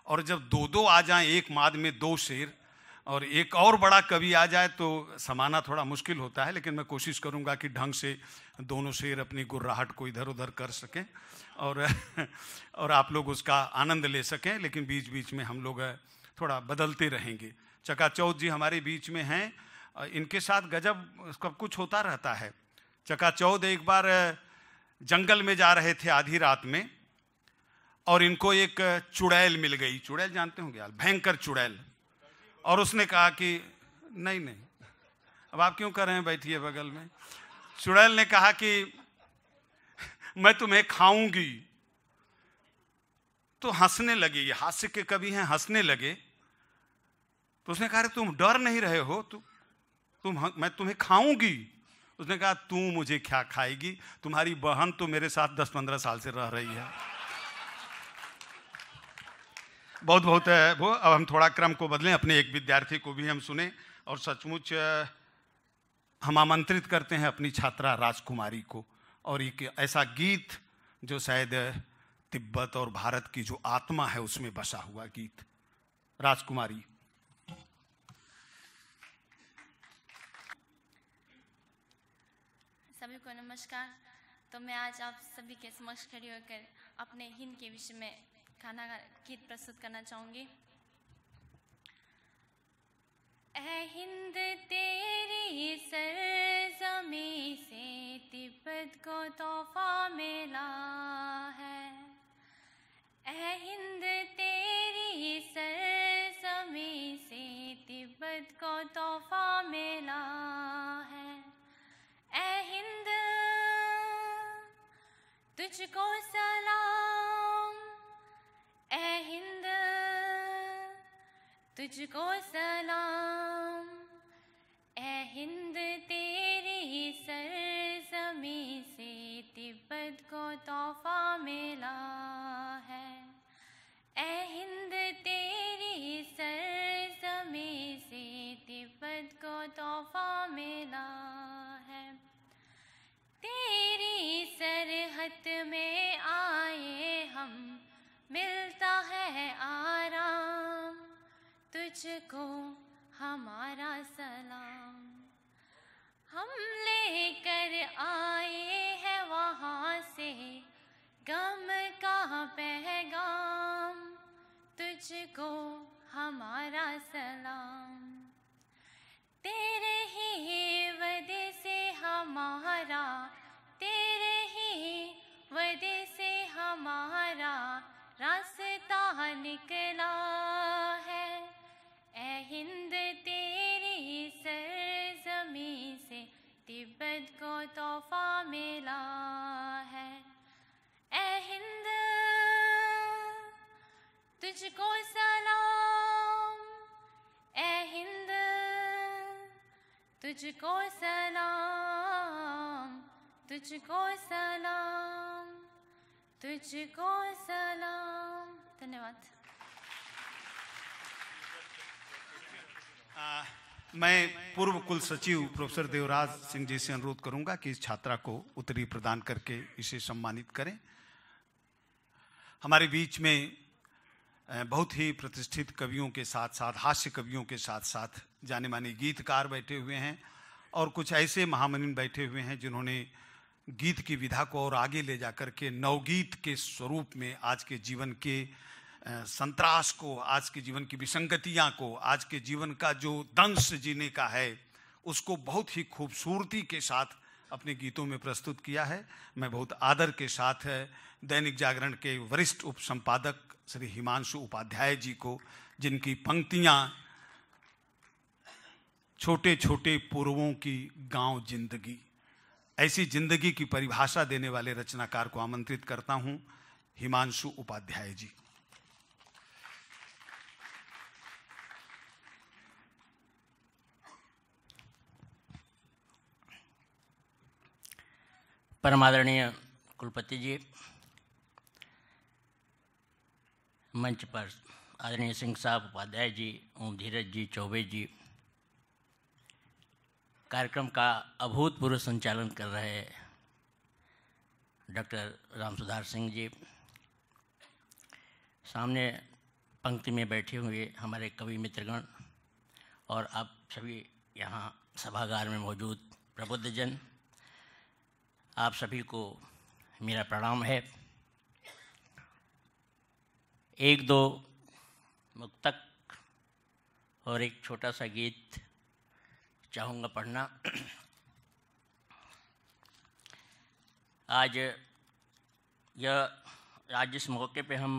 और जब दो दो आ जाए एक माद में दो शेर और एक और बड़ा कवि आ जाए तो समाना थोड़ा मुश्किल होता है लेकिन मैं कोशिश करूंगा कि ढंग से दोनों शेर अपनी गुर्राहट को इधर उधर कर सकें और [laughs] और आप लोग उसका आनंद ले सकें लेकिन बीच बीच में हम लोग थोड़ा बदलते रहेंगे चकाचौथ जी हमारे बीच में हैं इनके साथ गजब सब कुछ होता रहता है चकाचौध एक बार जंगल में जा रहे थे आधी रात में और इनको एक चुड़ैल मिल गई चुड़ैल जानते होंगे यार भयंकर चुड़ैल और उसने कहा कि नहीं नहीं अब आप क्यों कर रहे हैं बैठिए बगल में चुड़ैल ने कहा कि मैं तुम्हें खाऊंगी तो हंसने लगे ये हास्य के कवि हैं हंसने लगे तो उसने कहा तुम डर नहीं रहे हो तु, तुम मैं तुम्हें खाऊंगी उसने कहा तू मुझे क्या खाएगी तुम्हारी बहन तो मेरे साथ दस पंद्रह साल से रह रही है बहुत बहुत है वो अब हम थोड़ा क्रम को बदलें अपने एक विद्यार्थी को भी हम सुने और सचमुच हम आमंत्रित करते हैं अपनी छात्रा राजकुमारी को और एक ऐसा गीत जो शायद तिब्बत और भारत की जो आत्मा है उसमें बसा हुआ गीत राजकुमारी सभी को नमस्कार तो मैं आज आप सभी के समक्ष खड़ी होकर अपने हिंद के विषय में खाना गीत प्रस्तुत करना चाहूंगी ए हिंद तेरी जमी से तिब्बत को तोहफा मिला है ए हिंद तुझको सलाम ए हिंद तुझको सलाम ए हिंद तेरी सर जमी से तिब्बत को तोहफा मिला है ए हिंद तेरी सर जमी से तिब्बत को तोहफा मिला सरहद में आए हम मिलता है आराम तुझको हमारा सलाम हम लेकर आए हैं वहाँ से गम का पैगाम तुझको हमारा सलाम तेरे ही वजह से हमारा तेरे वजह से हमारा रास्ता निकला है ए हिंद तेरी जमी से तिब्बत को तोहफा मिला है ए हिंद तुझको सलाम ए हिंद तुझको सलाम तुझको सलाम तुझको सलाम धन्यवाद मैं पूर्व कुल सचिव प्रोफेसर देवराज सिंह जी से अनुरोध करूंगा कि इस छात्रा को उत्तरी प्रदान करके इसे सम्मानित करें हमारे बीच में बहुत ही प्रतिष्ठित कवियों के साथ साथ हास्य कवियों के साथ साथ जाने माने गीतकार बैठे हुए हैं और कुछ ऐसे महामनिन बैठे हुए हैं जिन्होंने गीत की विधा को और आगे ले जाकर के नवगीत के स्वरूप में आज के जीवन के संतरास को आज के जीवन की विसंगतियाँ को आज के जीवन का जो दंश जीने का है उसको बहुत ही खूबसूरती के साथ अपने गीतों में प्रस्तुत किया है मैं बहुत आदर के साथ दैनिक जागरण के वरिष्ठ उप संपादक श्री हिमांशु उपाध्याय जी को जिनकी पंक्तियाँ छोटे छोटे पूर्वों की गांव जिंदगी ऐसी जिंदगी की परिभाषा देने वाले रचनाकार को आमंत्रित करता हूं हिमांशु उपाध्याय जी परमादरणीय कुलपति जी मंच पर आदरणीय सिंह साहब उपाध्याय जी ओम धीरज जी चौबे जी कार्यक्रम का अभूतपूर्व संचालन कर रहे डॉक्टर राम सुधार सिंह जी सामने पंक्ति में बैठे हुए हमारे कवि मित्रगण और आप सभी यहाँ सभागार में मौजूद प्रबुद्ध जन आप सभी को मेरा प्रणाम है एक दो मुक्तक और एक छोटा सा गीत चाहूँगा पढ़ना आज यह आज जिस मौके पे हम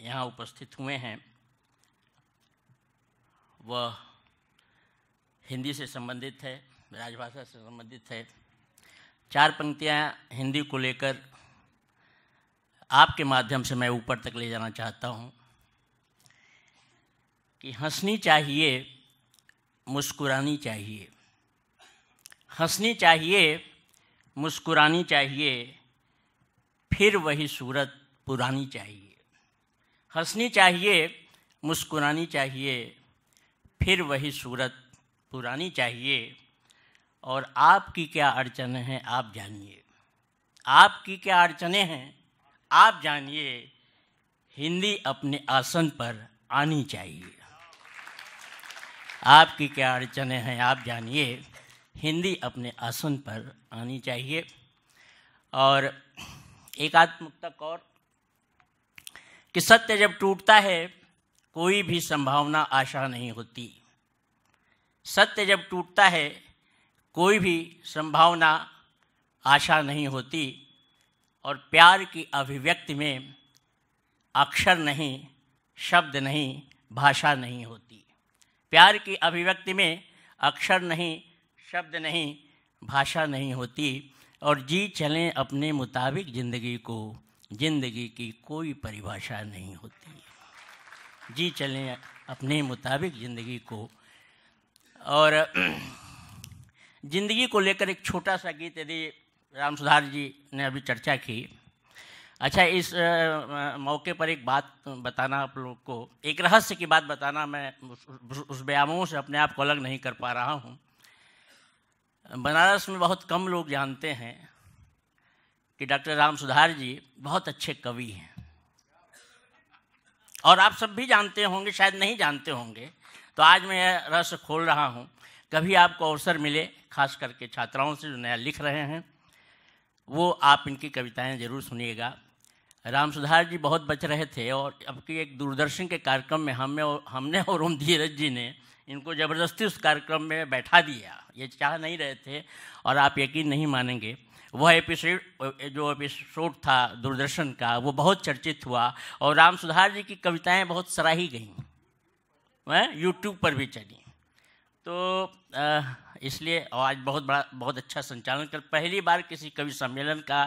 यहाँ उपस्थित हुए हैं वह हिंदी से संबंधित है राजभाषा से संबंधित है चार पंक्तियाँ हिंदी को लेकर आपके माध्यम से मैं ऊपर तक ले जाना चाहता हूँ कि हंसनी चाहिए मुस्कुरानी चाहिए हंसनी चाहिए मुस्कुरानी चाहिए फिर वही सूरत पुरानी चाहिए हंसनी चाहिए मुस्कुरानी चाहिए फिर वही सूरत पुरानी चाहिए और आपकी क्या अड़चन हैं आप जानिए आपकी क्या अड़चने हैं आप जानिए हिंदी अपने आसन पर आनी चाहिए आपकी क्या अड़चने हैं आप जानिए हिंदी अपने आसन पर आनी चाहिए और एकात्मकता और कि सत्य जब टूटता है कोई भी संभावना आशा नहीं होती सत्य जब टूटता है कोई भी संभावना आशा नहीं होती और प्यार की अभिव्यक्ति में अक्षर नहीं शब्द नहीं भाषा नहीं होती प्यार की अभिव्यक्ति में अक्षर नहीं शब्द नहीं भाषा नहीं होती और जी चलें अपने मुताबिक ज़िंदगी को ज़िंदगी की कोई परिभाषा नहीं होती जी चलें अपने मुताबिक ज़िंदगी को और ज़िंदगी को लेकर एक छोटा सा गीत यदि राम सुधार जी ने अभी चर्चा की अच्छा इस आ, मौके पर एक बात बताना आप लोग को एक रहस्य की बात बताना मैं उस, व्यायामों से अपने आप को अलग नहीं कर पा रहा हूँ बनारस में बहुत कम लोग जानते हैं कि डॉक्टर राम सुधार जी बहुत अच्छे कवि हैं और आप सब भी जानते होंगे शायद नहीं जानते होंगे तो आज मैं यह रहस्य खोल रहा हूँ कभी आपको अवसर मिले खास करके छात्राओं से जो नया लिख रहे हैं वो आप इनकी कविताएं ज़रूर सुनिएगा राम सुधार जी बहुत बच रहे थे और अब की एक दूरदर्शन के कार्यक्रम में हमें और हमने [laughs] और ओम धीरज जी ने इनको ज़बरदस्ती उस कार्यक्रम में बैठा दिया ये चाह नहीं रहे थे और आप यकीन नहीं मानेंगे वह एपिसोड जो एपिसोड था दूरदर्शन का वो बहुत चर्चित हुआ और राम सुधार जी की कविताएं बहुत सराही गईं यूट्यूब पर भी चली तो इसलिए आज बहुत बड़ा बहुत अच्छा संचालन कर पहली बार किसी कवि सम्मेलन का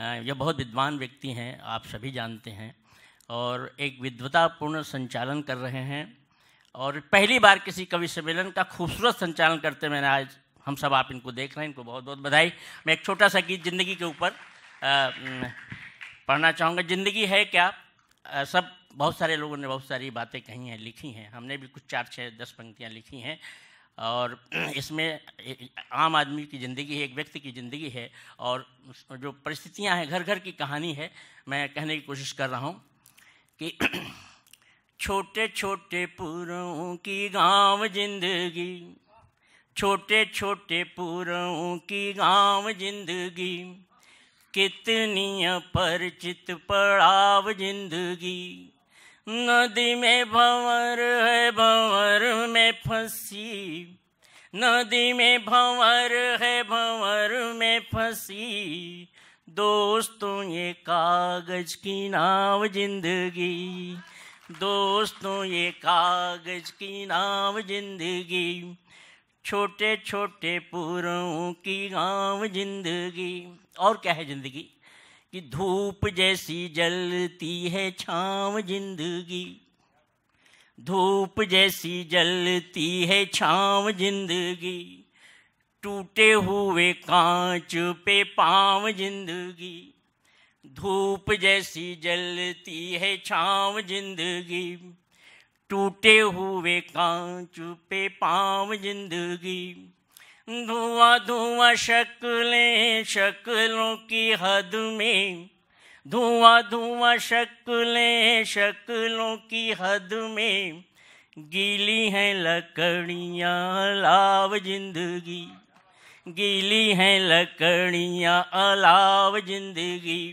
यह बहुत विद्वान व्यक्ति हैं आप सभी जानते हैं और एक विद्वतापूर्ण संचालन कर रहे हैं और पहली बार किसी कवि सम्मेलन का खूबसूरत संचालन करते मैंने आज हम सब आप इनको देख रहे हैं इनको बहुत बहुत बधाई मैं एक छोटा सा गीत ज़िंदगी के ऊपर पढ़ना चाहूँगा ज़िंदगी है क्या आ, सब बहुत सारे लोगों ने बहुत सारी बातें कही हैं लिखी हैं हमने भी कुछ चार छः दस पंक्तियाँ लिखी हैं और [clears throat] इसमें आम आदमी की ज़िंदगी है एक व्यक्ति की ज़िंदगी है और जो परिस्थितियां हैं घर घर की कहानी है मैं कहने की कोशिश कर रहा हूँ कि [clears throat] छोटे छोटे पूरों की गांव जिंदगी छोटे छोटे पूरों की गांव जिंदगी कितनी अपरिचित पड़ाव जिंदगी नदी में भंवर है भंवर में फंसी नदी में भंवर है भंवर में फंसी दोस्तों ये कागज की नाव जिंदगी दोस्तों ये कागज की नाव जिंदगी छोटे छोटे पुरों की गांव जिंदगी और क्या है जिंदगी कि धूप जैसी जलती है छाव जिंदगी धूप जैसी जलती है छाव जिंदगी टूटे हुए कांच पे पाव जिंदगी धूप जैसी जलती है छाव जिंदगी टूटे हुए कांच पे पाव जिंदगी धुआ धुआं शक्लें शक्लों की हद में धुआ धुआं शक्लें शक्लों की हद में गीली हैं लकड़ियाँ अलाव जिंदगी गीली हैं लकड़ियाँ अलाव जिंदगी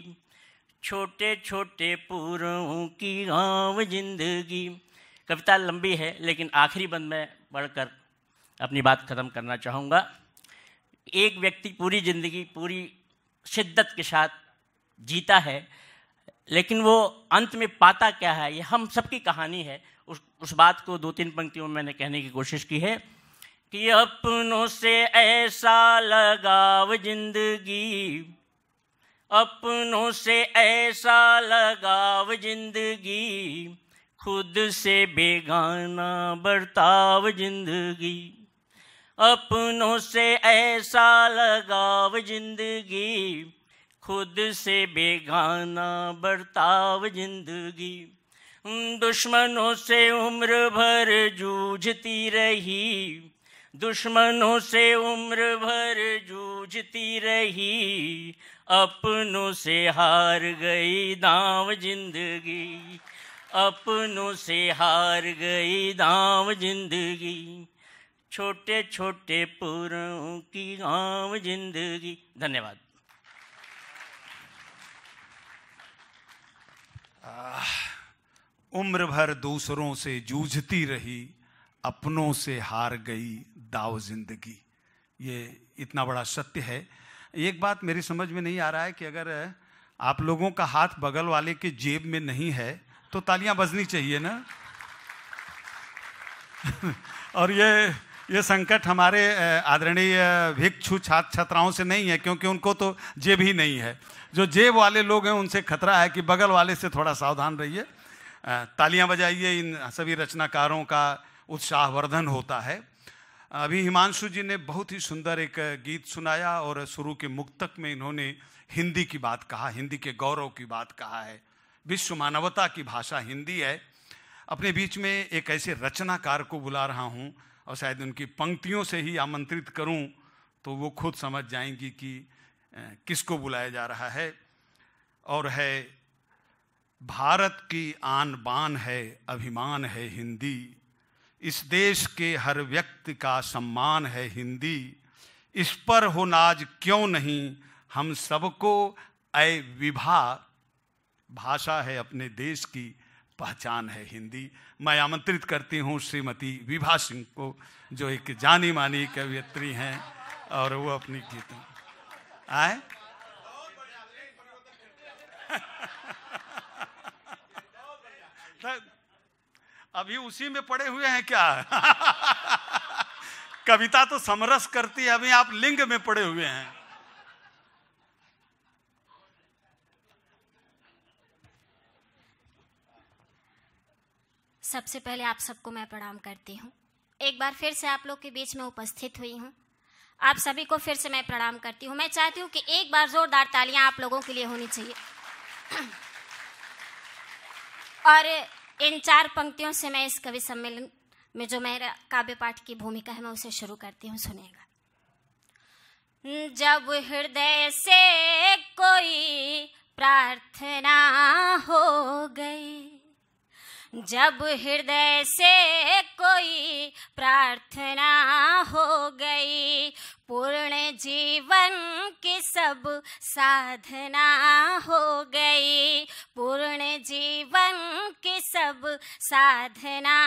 छोटे छोटे पूरों की गाँव जिंदगी कविता लंबी है लेकिन आखिरी बंद में बढ़कर अपनी बात ख़त्म करना चाहूँगा एक व्यक्ति पूरी ज़िंदगी पूरी शिद्दत के साथ जीता है लेकिन वो अंत में पाता क्या है ये हम सबकी कहानी है उस उस बात को दो तीन पंक्तियों में मैंने कहने की कोशिश की है कि अपनों से ऐसा लगाव जिंदगी अपनों से ऐसा लगाव जिंदगी खुद से बेगाना बर्ताव जिंदगी अपनों से ऐसा लगाव जिंदगी खुद से बेगाना बर्ताव जिंदगी दुश्मनों से उम्र भर जूझती रही दुश्मनों से उम्र भर जूझती रही अपनों से हार गई दाव जिंदगी अपनों से हार गई दाव जिंदगी छोटे छोटे पूरों की आम जिंदगी धन्यवाद उम्र भर दूसरों से जूझती रही अपनों से हार गई दाव जिंदगी ये इतना बड़ा सत्य है एक बात मेरी समझ में नहीं आ रहा है कि अगर आप लोगों का हाथ बगल वाले के जेब में नहीं है तो तालियां बजनी चाहिए ना [laughs] और ये ये संकट हमारे आदरणीय भिक्षु छात्र छात्राओं से नहीं है क्योंकि उनको तो जेब ही नहीं है जो जेब वाले लोग हैं उनसे खतरा है कि बगल वाले से थोड़ा सावधान रहिए तालियां बजाइए इन सभी रचनाकारों का उत्साहवर्धन होता है अभी हिमांशु जी ने बहुत ही सुंदर एक गीत सुनाया और शुरू के मुक्तक में इन्होंने हिंदी की बात कहा हिंदी के गौरव की बात कहा है विश्व मानवता की भाषा हिंदी है अपने बीच में एक ऐसे रचनाकार को बुला रहा हूँ और शायद उनकी पंक्तियों से ही आमंत्रित करूं तो वो खुद समझ जाएंगी कि किसको बुलाया जा रहा है और है भारत की आन बान है अभिमान है हिंदी इस देश के हर व्यक्ति का सम्मान है हिंदी इस पर हो नाज क्यों नहीं हम सबको अय विभा भाषा है अपने देश की पहचान है हिंदी मैं आमंत्रित करती हूँ श्रीमती विभा सिंह को जो एक जानी मानी कवियत्री हैं और वो अपनी गीत आए [laughs] अभी उसी में पड़े हुए हैं क्या [laughs] कविता तो समरस करती है अभी आप लिंग में पड़े हुए हैं सबसे पहले आप सबको मैं प्रणाम करती हूँ एक बार फिर से आप लोग के बीच में उपस्थित हुई हूँ आप सभी को फिर से मैं प्रणाम करती हूँ मैं चाहती हूँ कि एक बार जोरदार तालियां आप लोगों के लिए होनी चाहिए और इन चार पंक्तियों से मैं इस कवि सम्मेलन में जो मेरा काव्य पाठ की भूमिका है मैं उसे शुरू करती हूँ सुनेगा जब हृदय से कोई प्रार्थना हो गई जब हृदय से कोई प्रार्थना हो गई पूर्ण जीवन की सब साधना हो गई पूर्ण जीवन की सब साधना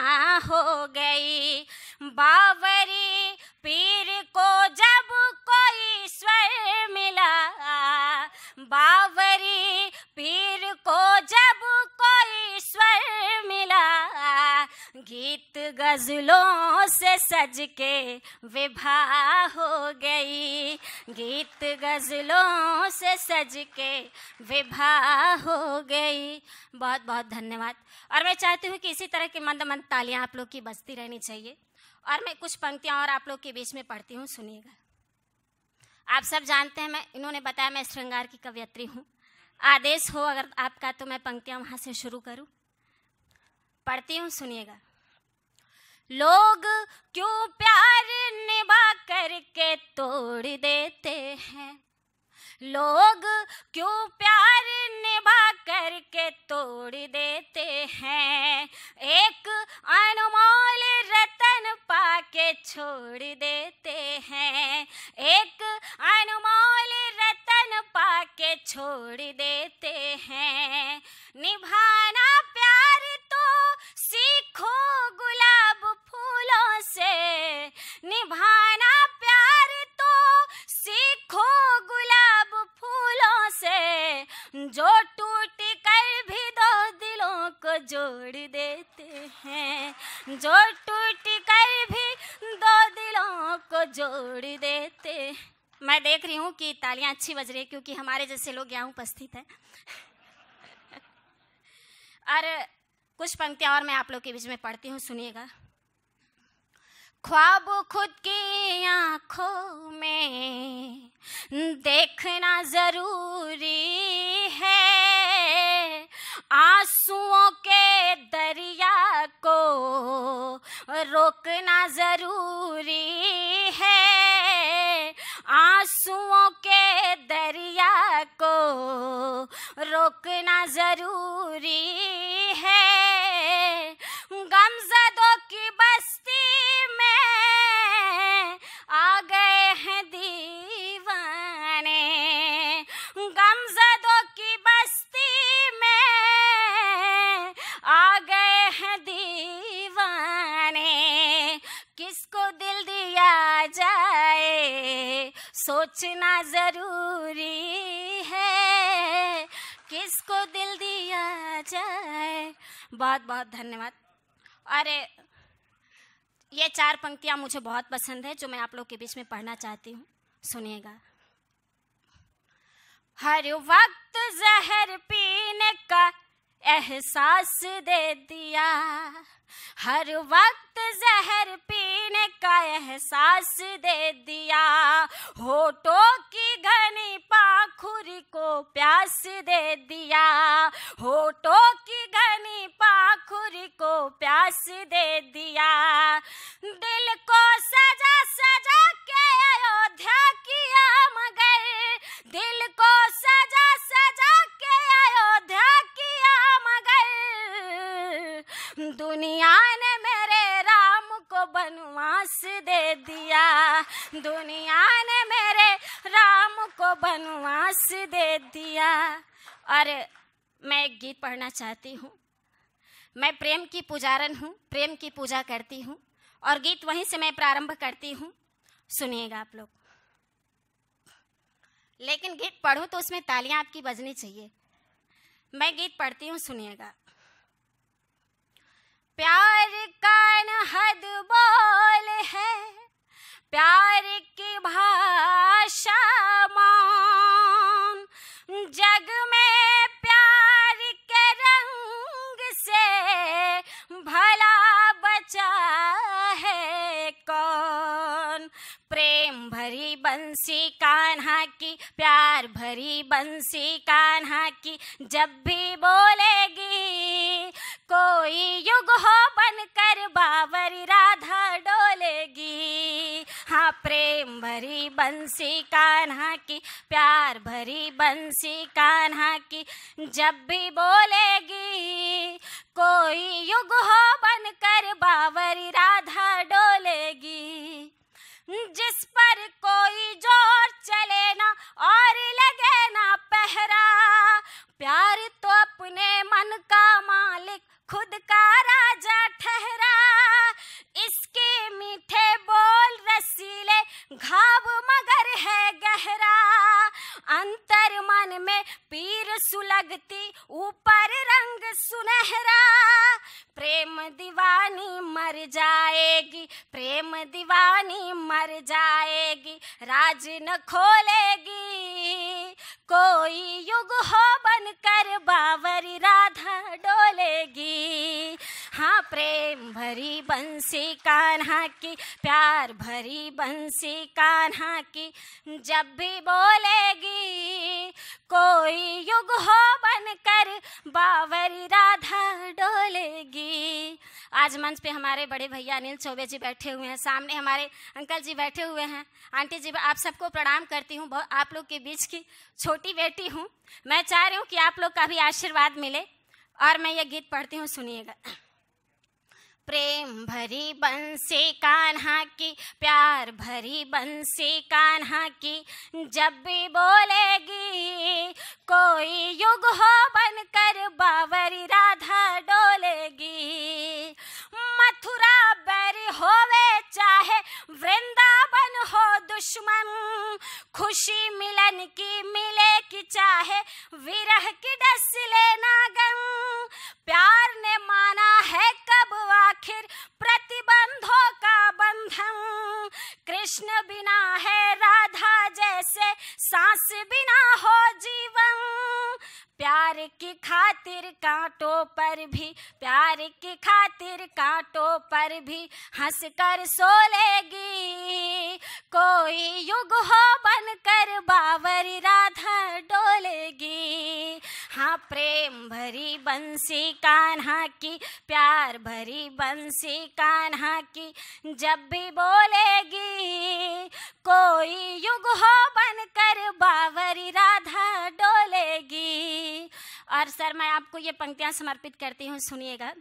हो गई बावरी पीर को जब कोई स्वर मिला बावरी पीर को जब कोई स्वर मिला मिला गीत गजलों से सज के विभा हो गई गीत गजलों से सज के विभा हो गई बहुत बहुत धन्यवाद और मैं चाहती हूँ कि इसी तरह की मंद मंद तालियाँ आप लोग की बजती रहनी चाहिए और मैं कुछ पंक्तियाँ और आप लोग के बीच में पढ़ती हूँ सुनिएगा आप सब जानते हैं मैं इन्होंने बताया मैं श्रृंगार की कवयत्री हूँ आदेश हो अगर आपका तो मैं पंक्तियाँ वहाँ से शुरू करूँ पढ़ती हूँ सुनिएगा लोग क्यों प्यार निभा करके तोड़ देते हैं लोग क्यों प्यार निभा करके तोड़ देते हैं एक अनमोल रतन पाके छोड़ देते हैं एक अनमोल रतन पाके छोड़ देते हैं निभाना प्यार तो सीखो गुलाब फूलों से निभाना से जो टूट कर भी दो दिलों को जोड़ देते हैं जो टूट कर भी दो दिलों को जोड़ देते मैं देख रही हूँ कि तालियां अच्छी बज रही है क्योंकि हमारे जैसे लोग यहाँ उपस्थित हैं [laughs] और कुछ पंक्तियाँ और मैं आप लोग के बीच में पढ़ती हूँ सुनिएगा ख्वाब खुद की आंखों में देखना जरूरी है आंसुओं के दरिया को रोकना जरूरी है आंसुओं के दरिया को रोकना जरूरी है गमजदों की सोचना जरूरी है किसको दिल दिया जाए बहुत बहुत धन्यवाद अरे ये चार पंक्तियाँ मुझे बहुत पसंद है जो मैं आप लोग के बीच में पढ़ना चाहती हूँ सुनिएगा हर वक्त जहर पीने का एहसास दे दिया हर वक्त जहर पीने का एहसास दे दिया होठों की घनी पाखुरी को प्यास दे दिया होठों की घनी पाखुरी को प्यास दे दिया दिल को सजा सजा के अयोध्या किया मगर दिल को सजा सजा के अयोध्या दिया मगर दुनिया ने मेरे राम को बनवास दे दिया दुनिया ने मेरे राम को बनवास दे दिया और मैं एक गीत पढ़ना चाहती हूँ मैं प्रेम की पुजारन हूँ प्रेम की पूजा करती हूँ और गीत वहीं से मैं प्रारंभ करती हूँ सुनिएगा आप लोग लेकिन गीत पढ़ो तो उसमें तालियां आपकी बजनी चाहिए मैं गीत पढ़ती हूँ सुनिएगा प्यार का न हद बोल है प्यार की भाषा मान जग में प्यार के रंग से भला बचा है कौन प्रेम भरी बंसी कान्हा की प्यार भरी बंसी कान्हा की जब भी बोलेगी कोई युग हो बनकर बावरी राधा डोलेगी हाँ प्रेम भरी बंसी कान्हा की प्यार भरी बंसी कान्हा की जब भी बोलेगी कोई युग हो बनकर बावरी राधा डोलेगी जिस पर कोई जोर चले ना और लगे ना पहरा प्यार तो अपने मन का मालिक खुद का राजा ठहरा इसके मीठे बोल रसीले घाव मगर है गहरा अंतर मन में पीर सुलगती ऊपर रंग सुनहरा प्रेम दीवानी मर जाएगी प्रेम दीवानी मर जाएगी राज न खोलेगी कोई युग हो बनकर बावरी राधा डोलेगी हाँ प्रेम भरी बंसी कान्हा की प्यार भरी बंसी कान्हा की जब भी बोलेगी कोई युग हो बनकर बावरी राधा डोलेगी आज मंच पे हमारे बड़े भैया अनिल चौबे जी बैठे हुए हैं सामने हमारे अंकल जी बैठे हुए हैं आंटी जी आप सबको प्रणाम करती हूँ आप लोग के बीच की छोटी बेटी हूँ मैं चाह रही हूँ कि आप लोग का भी आशीर्वाद मिले और मैं ये गीत पढ़ती हूँ सुनिएगा प्रेम भरी बंसी कान्हा की प्यार भरी बंसी कान्हा की जब भी बोलेगी कोई युग हो बनकर बावरी राधा डोलेगी मथुरा बैरी होवे चाहे वृंदा हो दुश्मन खुशी मिलन की मिले की चाहे विरह की डस लेना गम प्यार ने माना है कब आखिर प्रतिबंधों का बंधन कृष्ण बिना है राधा जैसे सांस बिना हो जीवन प्यार की खातिर कांटों पर भी प्यार की खातिर कांटों पर भी हंस कर सोलेगी कोई युग हो बन कर बाबरी राधा डोलेगी हाँ प्रेम भरी बंसी कान्हा की प्यार भरी बंसी कान्हा की जब भी बोलेगी कोई युग हो बन कर बावरी राधा डोलेगी और सर मैं आपको ये पंक्तियां समर्पित करती हूँ सुनिएगा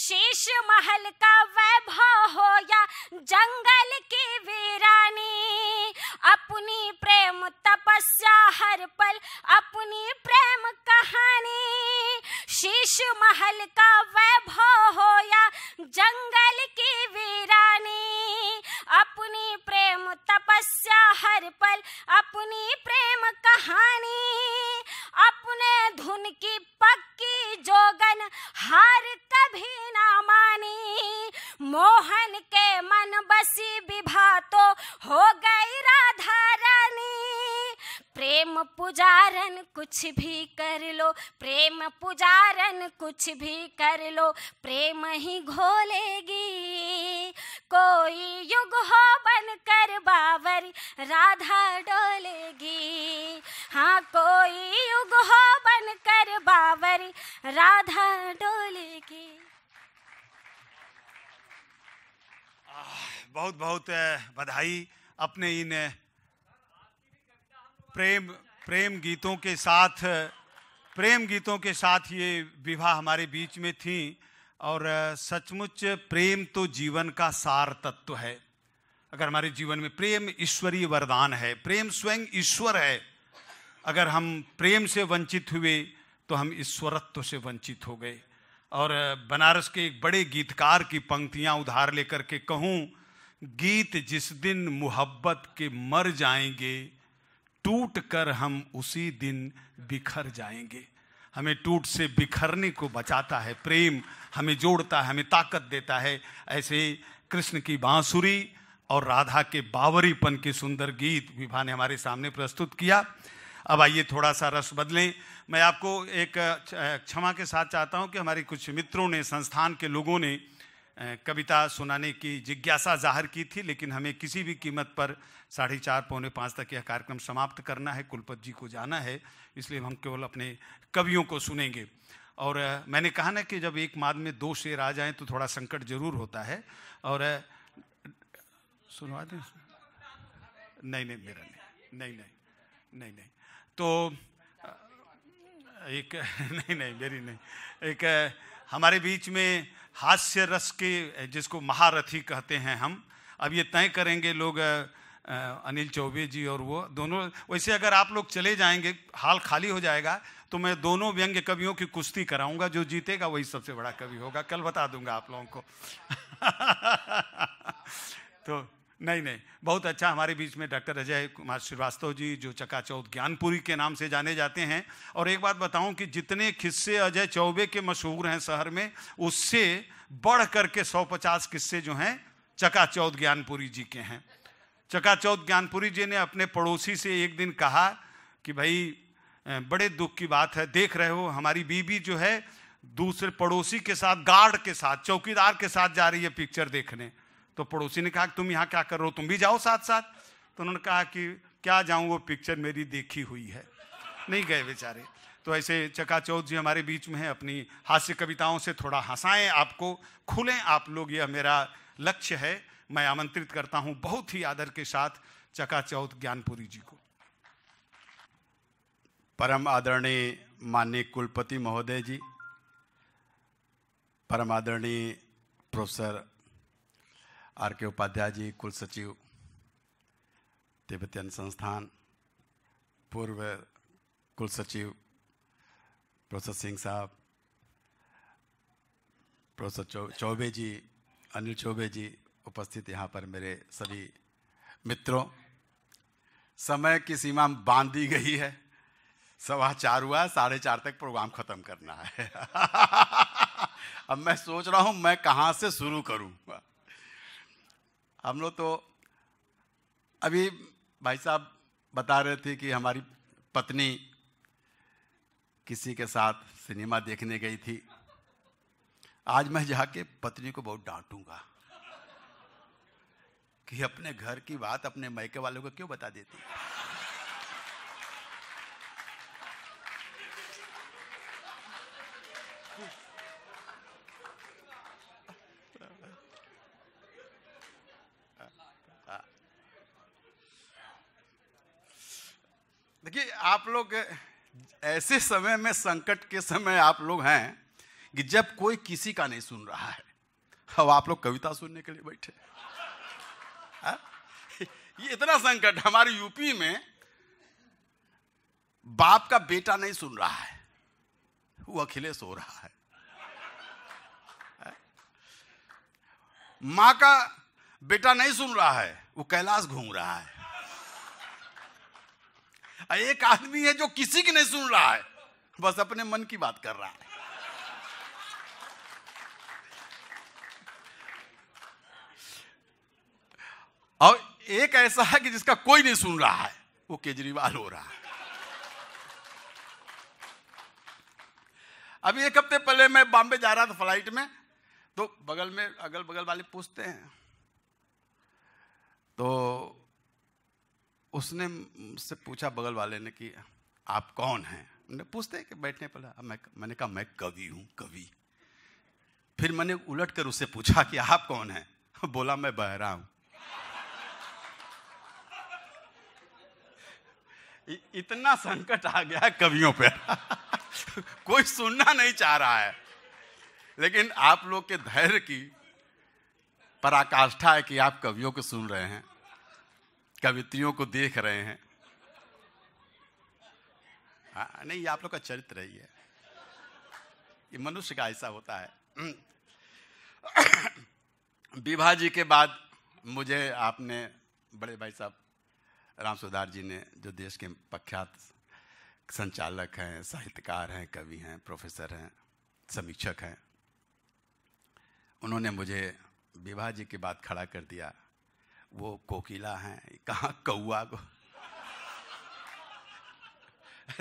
शेष महल का वैभव हो या जंगल की वीरानी अपनी प्रेम तपस्या हर पल अपनी प्रेम कहानी शीश महल का वैभव हो या जंगल की वीरानी अपनी प्रेम तपस्या हर पल अपनी प्रेम कहानी अपने धुन की पक्की जोगन हार कभी ना मानी मोहन के मन बसी विभा तो हो गई राधा रानी प्रेम पुजारन कुछ भी कर लो प्रेम पुजारन कुछ भी कर लो प्रेम ही घोलेगी कोई युग हो बन कर बावरी राधा डोलेगी हाँ कोई युग हो बन कर बावरी राधा डोलेगी बहुत बहुत बधाई अपने इन प्रेम प्रेम गीतों के साथ प्रेम गीतों के साथ ये विवाह हमारे बीच में थी और सचमुच प्रेम तो जीवन का सार तत्व है अगर हमारे जीवन में प्रेम ईश्वरीय वरदान है प्रेम स्वयं ईश्वर है अगर हम प्रेम से वंचित हुए तो हम ईश्वरत्व से वंचित हो गए और बनारस के एक बड़े गीतकार की पंक्तियां उधार लेकर के कहूँ गीत जिस दिन मुहब्बत के मर जाएंगे टूट कर हम उसी दिन बिखर जाएंगे हमें टूट से बिखरने को बचाता है प्रेम हमें जोड़ता है हमें ताकत देता है ऐसे कृष्ण की बांसुरी और राधा के बावरीपन के सुंदर गीत विभा ने हमारे सामने प्रस्तुत किया अब आइए थोड़ा सा रस बदलें मैं आपको एक क्षमा के साथ चाहता हूं कि हमारे कुछ मित्रों ने संस्थान के लोगों ने कविता सुनाने की जिज्ञासा जाहिर की थी लेकिन हमें किसी भी कीमत पर साढ़े चार पौने पाँच तक यह कार्यक्रम समाप्त करना है कुलपत जी को जाना है इसलिए हम केवल अपने कवियों को सुनेंगे और मैंने कहा ना कि जब एक माद में दो शेर आ जाएं तो थोड़ा संकट जरूर होता है और सुनवा दें नहीं नहीं मेरा नहीं नहीं नहीं नहीं नहीं तो एक [laughs] नहीं नहीं मेरी नहीं एक हमारे बीच में हास्य रस के जिसको महारथी कहते हैं हम अब ये तय करेंगे लोग अनिल चौबे जी और वो दोनों वैसे अगर आप लोग चले जाएंगे हाल खाली हो जाएगा तो मैं दोनों व्यंग्य कवियों की कुश्ती कराऊंगा जो जीतेगा वही सबसे बड़ा कवि होगा कल बता दूंगा आप लोगों को [laughs] तो नहीं नहीं बहुत अच्छा हमारे बीच में डॉक्टर अजय कुमार श्रीवास्तव जी जो चकाचौध ज्ञानपुरी के नाम से जाने जाते हैं और एक बात बताऊं कि जितने किस्से अजय चौबे के मशहूर हैं शहर में उससे बढ़ करके 150 किस्से जो हैं चकाचौध ज्ञानपुरी जी के हैं चकाचौथ ज्ञानपुरी जी ने अपने पड़ोसी से एक दिन कहा कि भाई बड़े दुख की बात है देख रहे हो हमारी बीबी जो है दूसरे पड़ोसी के साथ गार्ड के साथ चौकीदार के साथ जा रही है पिक्चर देखने तो पड़ोसी ने कहा कि तुम यहाँ क्या कर रहे हो तुम भी जाओ साथ साथ तो उन्होंने कहा कि क्या जाऊँ वो पिक्चर मेरी देखी हुई है नहीं गए बेचारे तो ऐसे चकाचौथ जी हमारे बीच में हैं अपनी हास्य कविताओं से थोड़ा हंसाएं आपको खुलें आप लोग यह मेरा लक्ष्य है मैं आमंत्रित करता हूं बहुत ही आदर के साथ चकाचौथ ज्ञानपुरी जी को परम आदरणीय माननीय कुलपति महोदय जी परम आदरणीय प्रोफेसर आर के उपाध्याय जी कुल सचिव तिब्बतीयन संस्थान पूर्व कुल सचिव प्रोफेसर सिंह साहब प्रोफेसर चौबे जी अनिल चौबे जी उपस्थित यहाँ पर मेरे सभी मित्रों समय की सीमा बांध दी गई है सवा चार हुआ साढ़े चार तक प्रोग्राम खत्म करना है [laughs] अब मैं सोच रहा हूँ मैं कहाँ से शुरू करूँ हम लोग तो अभी भाई साहब बता रहे थे कि हमारी पत्नी किसी के साथ सिनेमा देखने गई थी आज मैं जाके पत्नी को बहुत डांटूंगा कि अपने घर की बात अपने मैके वालों को क्यों बता देती देखिए आप लोग ऐसे समय में संकट के समय आप लोग हैं कि जब कोई किसी का नहीं सुन रहा है अब आप लोग कविता सुनने के लिए बैठे हाँ? [laughs] ये इतना संकट हमारे यूपी में बाप का बेटा नहीं सुन रहा है वो अखिलेश हो रहा है हाँ? मां का बेटा नहीं सुन रहा है वो कैलाश घूम रहा है हाँ, एक आदमी है जो किसी की नहीं सुन रहा है बस अपने मन की बात कर रहा है एक ऐसा है कि जिसका कोई नहीं सुन रहा है वो केजरीवाल हो रहा है अभी एक हफ्ते पहले मैं बॉम्बे जा रहा था फ्लाइट में तो बगल में अगल बगल वाले पूछते हैं तो उसने मुझसे पूछा बगल वाले ने कि आप कौन हैं उन्हें पूछते हैं कि बैठने पर मैं मैंने कहा मैं कवि हूं कवि फिर मैंने उलट कर उससे पूछा कि आप कौन हैं बोला मैं बहरा हूं इतना संकट आ गया है कवियों पे [laughs] कोई सुनना नहीं चाह रहा है लेकिन आप लोग के धैर्य की पराकाष्ठा है कि आप कवियों को सुन रहे हैं कवित्रियों को देख रहे हैं आ, हाँ, नहीं आप लोग का चरित्र ही है ये मनुष्य का ऐसा होता है [clears throat] विभाजी के बाद मुझे आपने बड़े भाई साहब राम सुधार जी ने जो देश के प्रख्यात संचालक हैं साहित्यकार हैं कवि हैं प्रोफेसर हैं समीक्षक हैं उन्होंने मुझे विवाह जी की बात खड़ा कर दिया वो कोकिला हैं कहाँ कौआ को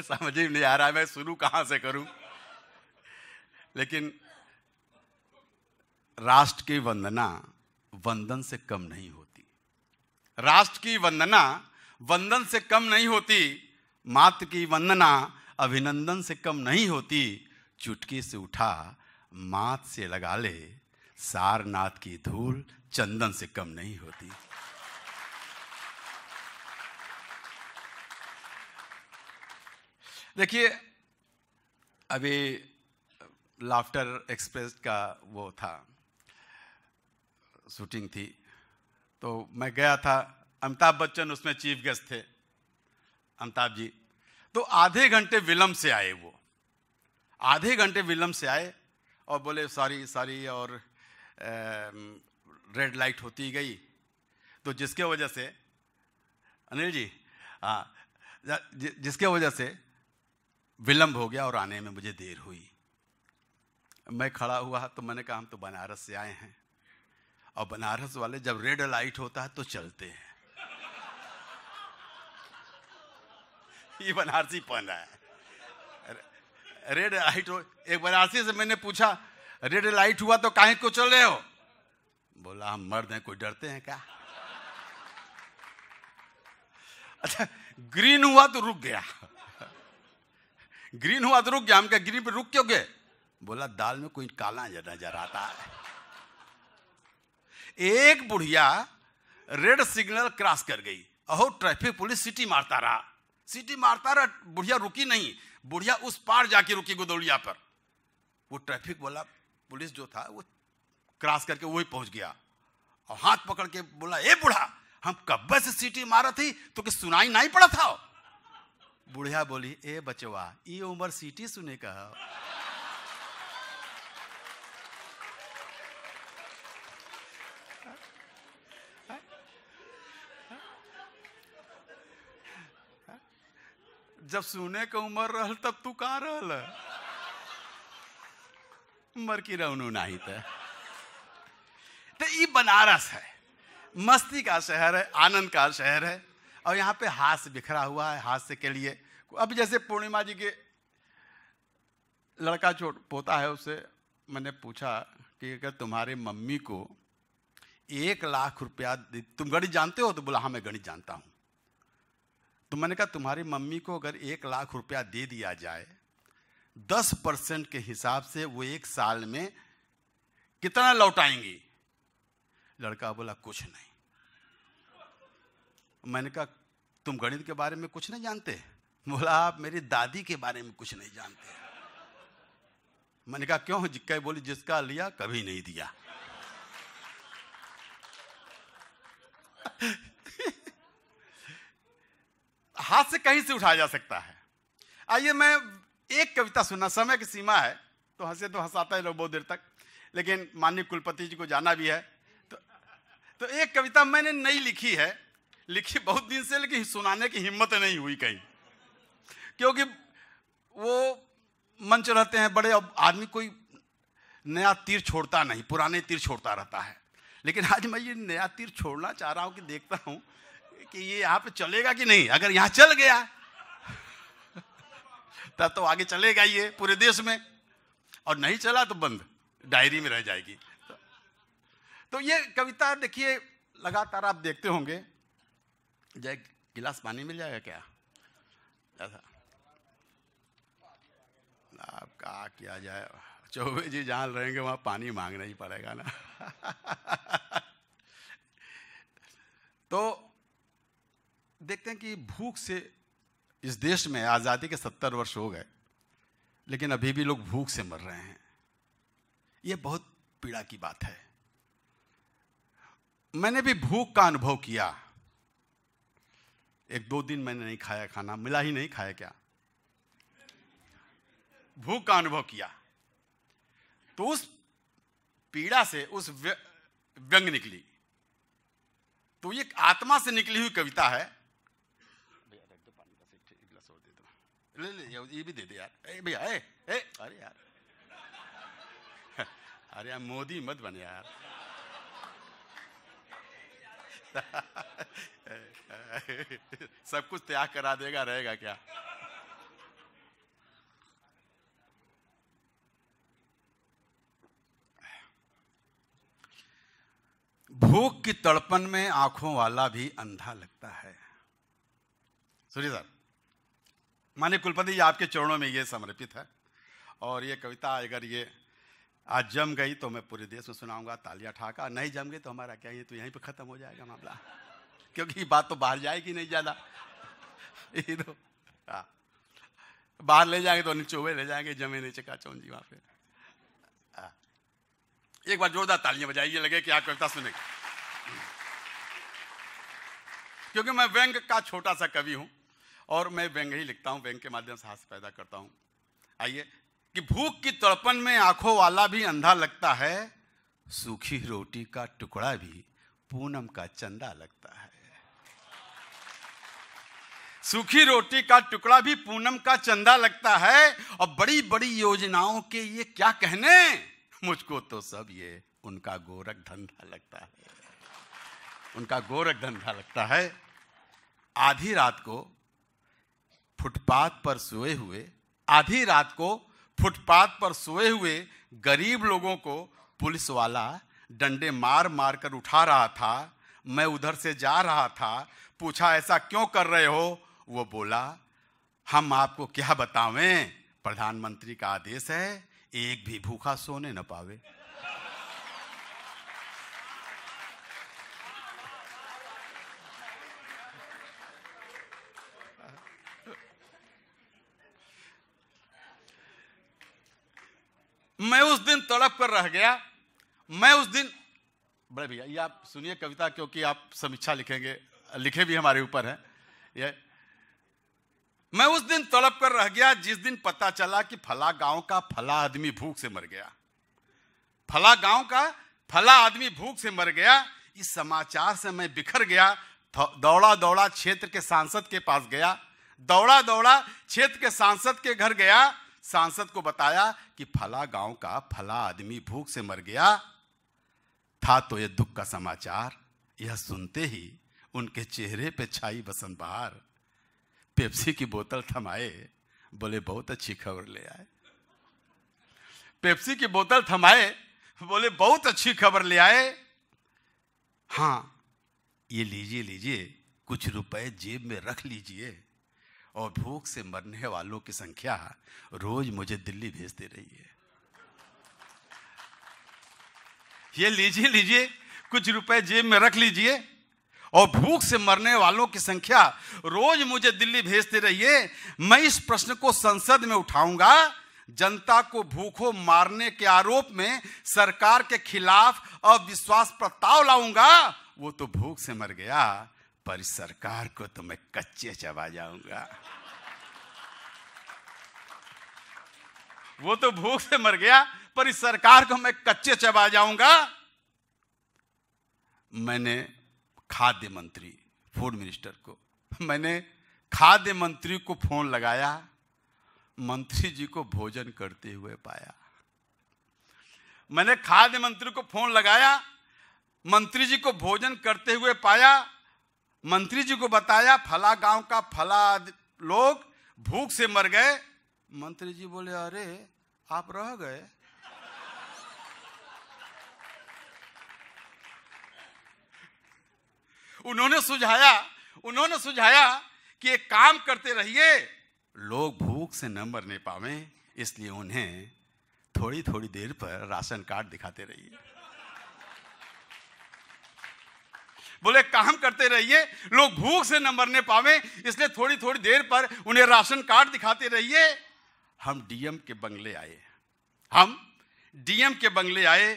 [laughs] समझ ही नहीं आ रहा है मैं शुरू कहाँ से करूँ लेकिन राष्ट्र की वंदना वंदन से कम नहीं होती राष्ट्र की वंदना वंदन से कम नहीं होती मात की वंदना अभिनंदन से कम नहीं होती चुटकी से उठा मात से लगा ले सारनाथ की धूल चंदन से कम नहीं होती देखिए अभी लाफ्टर एक्सप्रेस का वो था शूटिंग थी तो मैं गया था अमिताभ बच्चन उसमें चीफ गेस्ट थे अमिताभ जी तो आधे घंटे विलम्ब से आए वो आधे घंटे विलम्ब से आए और बोले सॉरी सॉरी और ए, रेड लाइट होती गई तो जिसके वजह से अनिल जी हाँ जिसके वजह से विलम्ब हो गया और आने में मुझे देर हुई मैं खड़ा हुआ तो मैंने कहा हम तो बनारस से आए हैं और बनारस वाले जब रेड लाइट होता है तो चलते हैं [laughs] ये बनारसी पहन रहा है रेड लाइट हो एक बनारसी से मैंने पूछा रेड लाइट हुआ तो काहे को चल रहे हो बोला हम मर्द हैं कोई डरते हैं क्या अच्छा ग्रीन हुआ तो रुक गया ग्रीन हुआ तो रुक गया हम क्या ग्रीन पे रुक क्यों गए बोला दाल में कोई काला नजर आता है एक बुढ़िया रेड सिग्नल क्रॉस कर गई अहो ट्रैफिक पुलिस सिटी मारता रहा सीटी मारता रहा बुढ़िया रुकी नहीं बुढ़िया उस पार जाके रुकी गुदौलिया पर वो ट्रैफिक वाला पुलिस जो था वो क्रॉस करके वही पहुंच गया और हाथ पकड़ के बोला ए बुढ़ा हम कब से सीटी मारा थी तो कि सुनाई नहीं पड़ा था बुढ़िया बोली ए बचवा ये उम्र सीटी सुने का जब सुने के उम्र रहल तब तू कहाँ रहल उम्र की रहनू नहीं तो ये बनारस है मस्ती का शहर है आनंद का शहर है और यहाँ पे हास बिखरा हुआ है हास्य के लिए अब जैसे पूर्णिमा जी के लड़का छोट पोता है उसे मैंने पूछा कि अगर तुम्हारे मम्मी को एक लाख रुपया तुम गणित जानते हो तो बोला हाँ मैं गणित जानता हूँ तो मैंने कहा तुम्हारी मम्मी को अगर एक लाख रुपया दे दिया जाए दस परसेंट के हिसाब से वो एक साल में कितना लौटाएंगी लड़का बोला कुछ नहीं मैंने कहा तुम गणित के बारे में कुछ नहीं जानते बोला आप मेरी दादी के बारे में कुछ नहीं जानते मैंने कहा क्यों जिक्का बोली जिसका लिया कभी नहीं दिया हाथ से कहीं से उठाया जा सकता है आइए मैं एक कविता सुनना समय की सीमा है तो हंसे तो हंसाता है लोग बहुत देर तक लेकिन माननीय कुलपति जी को जाना भी है तो तो एक कविता मैंने नई लिखी है लिखी बहुत दिन से लेकिन सुनाने की हिम्मत नहीं हुई कहीं क्योंकि वो मंच रहते हैं बड़े अब आदमी कोई नया तीर छोड़ता नहीं पुराने तीर छोड़ता रहता है लेकिन आज मैं ये नया तीर छोड़ना चाह रहा हूँ कि देखता हूँ कि ये यहाँ पे चलेगा कि नहीं अगर यहाँ चल गया तब तो आगे चलेगा ये पूरे देश में और नहीं चला तो बंद डायरी में रह जाएगी तो, ये कविता देखिए लगातार आप देखते होंगे जय गिलास पानी मिल जाएगा क्या ऐसा आप क्या किया जाए चौबे जी जहां रहेंगे वहां पानी मांगना ही पड़ेगा ना [laughs] तो देखते हैं कि भूख से इस देश में आज़ादी के सत्तर वर्ष हो गए लेकिन अभी भी लोग भूख से मर रहे हैं यह बहुत पीड़ा की बात है मैंने भी भूख का अनुभव किया एक दो दिन मैंने नहीं खाया खाना मिला ही नहीं खाया क्या भूख का अनुभव किया तो उस पीड़ा से उस व्यंग निकली तो ये आत्मा से निकली हुई कविता है ले ले ये भी दे दे यार ए भैया ए ए अरे यार अरे यार मोदी मत बने यार सब कुछ त्याग करा देगा रहेगा क्या भूख की तड़पन में आंखों वाला भी अंधा लगता है सुनिए साहब माने कुलपति जी आपके चरणों में ये समर्पित है और ये कविता अगर ये आज जम गई तो मैं पूरे देश में सुनाऊंगा तालियां ठाका नहीं जम गई तो हमारा क्या ये तो यहीं पे ख़त्म हो जाएगा मामला क्योंकि ये बात तो बाहर जाएगी नहीं ज़्यादा तो हाँ। बाहर ले जाएंगे तो हुए ले जाएंगे जमे नीचे का चौन जी वहां पे हाँ। एक बार जोरदार तालियां बजाइए लगे कि आप कविता सुने क्योंकि मैं व्यंग का छोटा सा कवि हूँ और मैं व्यंग ही लिखता हूँ व्यंग के माध्यम से हास्य पैदा करता हूँ आइए कि भूख की तड़पन में आंखों वाला भी अंधा लगता है सूखी रोटी का टुकड़ा भी पूनम का चंदा लगता है सूखी रोटी का टुकड़ा भी पूनम का चंदा लगता है और बड़ी बड़ी योजनाओं के ये क्या कहने मुझको तो सब ये उनका गोरख धंधा लगता है उनका गोरख धंधा लगता है आधी रात को फुटपाथ पर सोए हुए आधी रात को फुटपाथ पर सोए हुए गरीब लोगों को पुलिस वाला डंडे मार मार कर उठा रहा था मैं उधर से जा रहा था पूछा ऐसा क्यों कर रहे हो वो बोला हम आपको क्या बतावें प्रधानमंत्री का आदेश है एक भी भूखा सोने न पावे मैं उस दिन तड़प कर रह गया मैं उस दिन बड़े भैया ये आप सुनिए कविता क्योंकि आप समीक्षा लिखेंगे लिखे भी हमारे ऊपर है ये मैं उस दिन तड़प कर रह गया जिस दिन पता चला कि फला गांव का फला आदमी भूख से मर गया फला गांव का फला आदमी भूख से मर गया इस समाचार से मैं बिखर गया दौड़ा दौड़ा क्षेत्र के सांसद के पास गया दौड़ा दौड़ा क्षेत्र के सांसद के घर गया सांसद को बताया कि फला गांव का फला आदमी भूख से मर गया था तो यह दुख का समाचार यह सुनते ही उनके चेहरे पे छाई बसंत बहार पेप्सी की बोतल थमाए बोले बहुत अच्छी खबर ले आए पेप्सी की बोतल थमाए बोले बहुत अच्छी खबर ले आए हां ये लीजिए लीजिए कुछ रुपए जेब में रख लीजिए और भूख से मरने वालों की संख्या रोज मुझे दिल्ली भेजती रही है ये लीजिए लीजिए कुछ रुपए जेब में रख लीजिए और भूख से मरने वालों की संख्या रोज मुझे दिल्ली भेजते रहिए मैं इस प्रश्न को संसद में उठाऊंगा जनता को भूखों मारने के आरोप में सरकार के खिलाफ अविश्वास प्रस्ताव लाऊंगा वो तो भूख से मर गया पर सरकार को तो मैं कच्चे चबा जाऊंगा वो तो भूख से मर गया पर इस सरकार को मैं कच्चे चबा जाऊंगा मैंने खाद्य मंत्री फूड मिनिस्टर को मैंने खाद्य मंत्री को फोन लगाया मंत्री जी को भोजन करते हुए पाया मैंने खाद्य मंत्री को फोन लगाया मंत्री जी को भोजन करते हुए पाया मंत्री जी को बताया फला गांव का फला लोग भूख से मर गए मंत्री जी बोले अरे आप रह गए उन्होंने सुझाया उन्होंने सुझाया कि एक काम करते रहिए लोग भूख से न मरने पावे इसलिए उन्हें थोड़ी थोड़ी देर पर राशन कार्ड दिखाते रहिए बोले काम करते रहिए लोग भूख से न मरने पावे इसलिए थोड़ी थोड़ी देर पर उन्हें राशन कार्ड दिखाते रहिए हम डीएम के बंगले आए हम डीएम के बंगले आए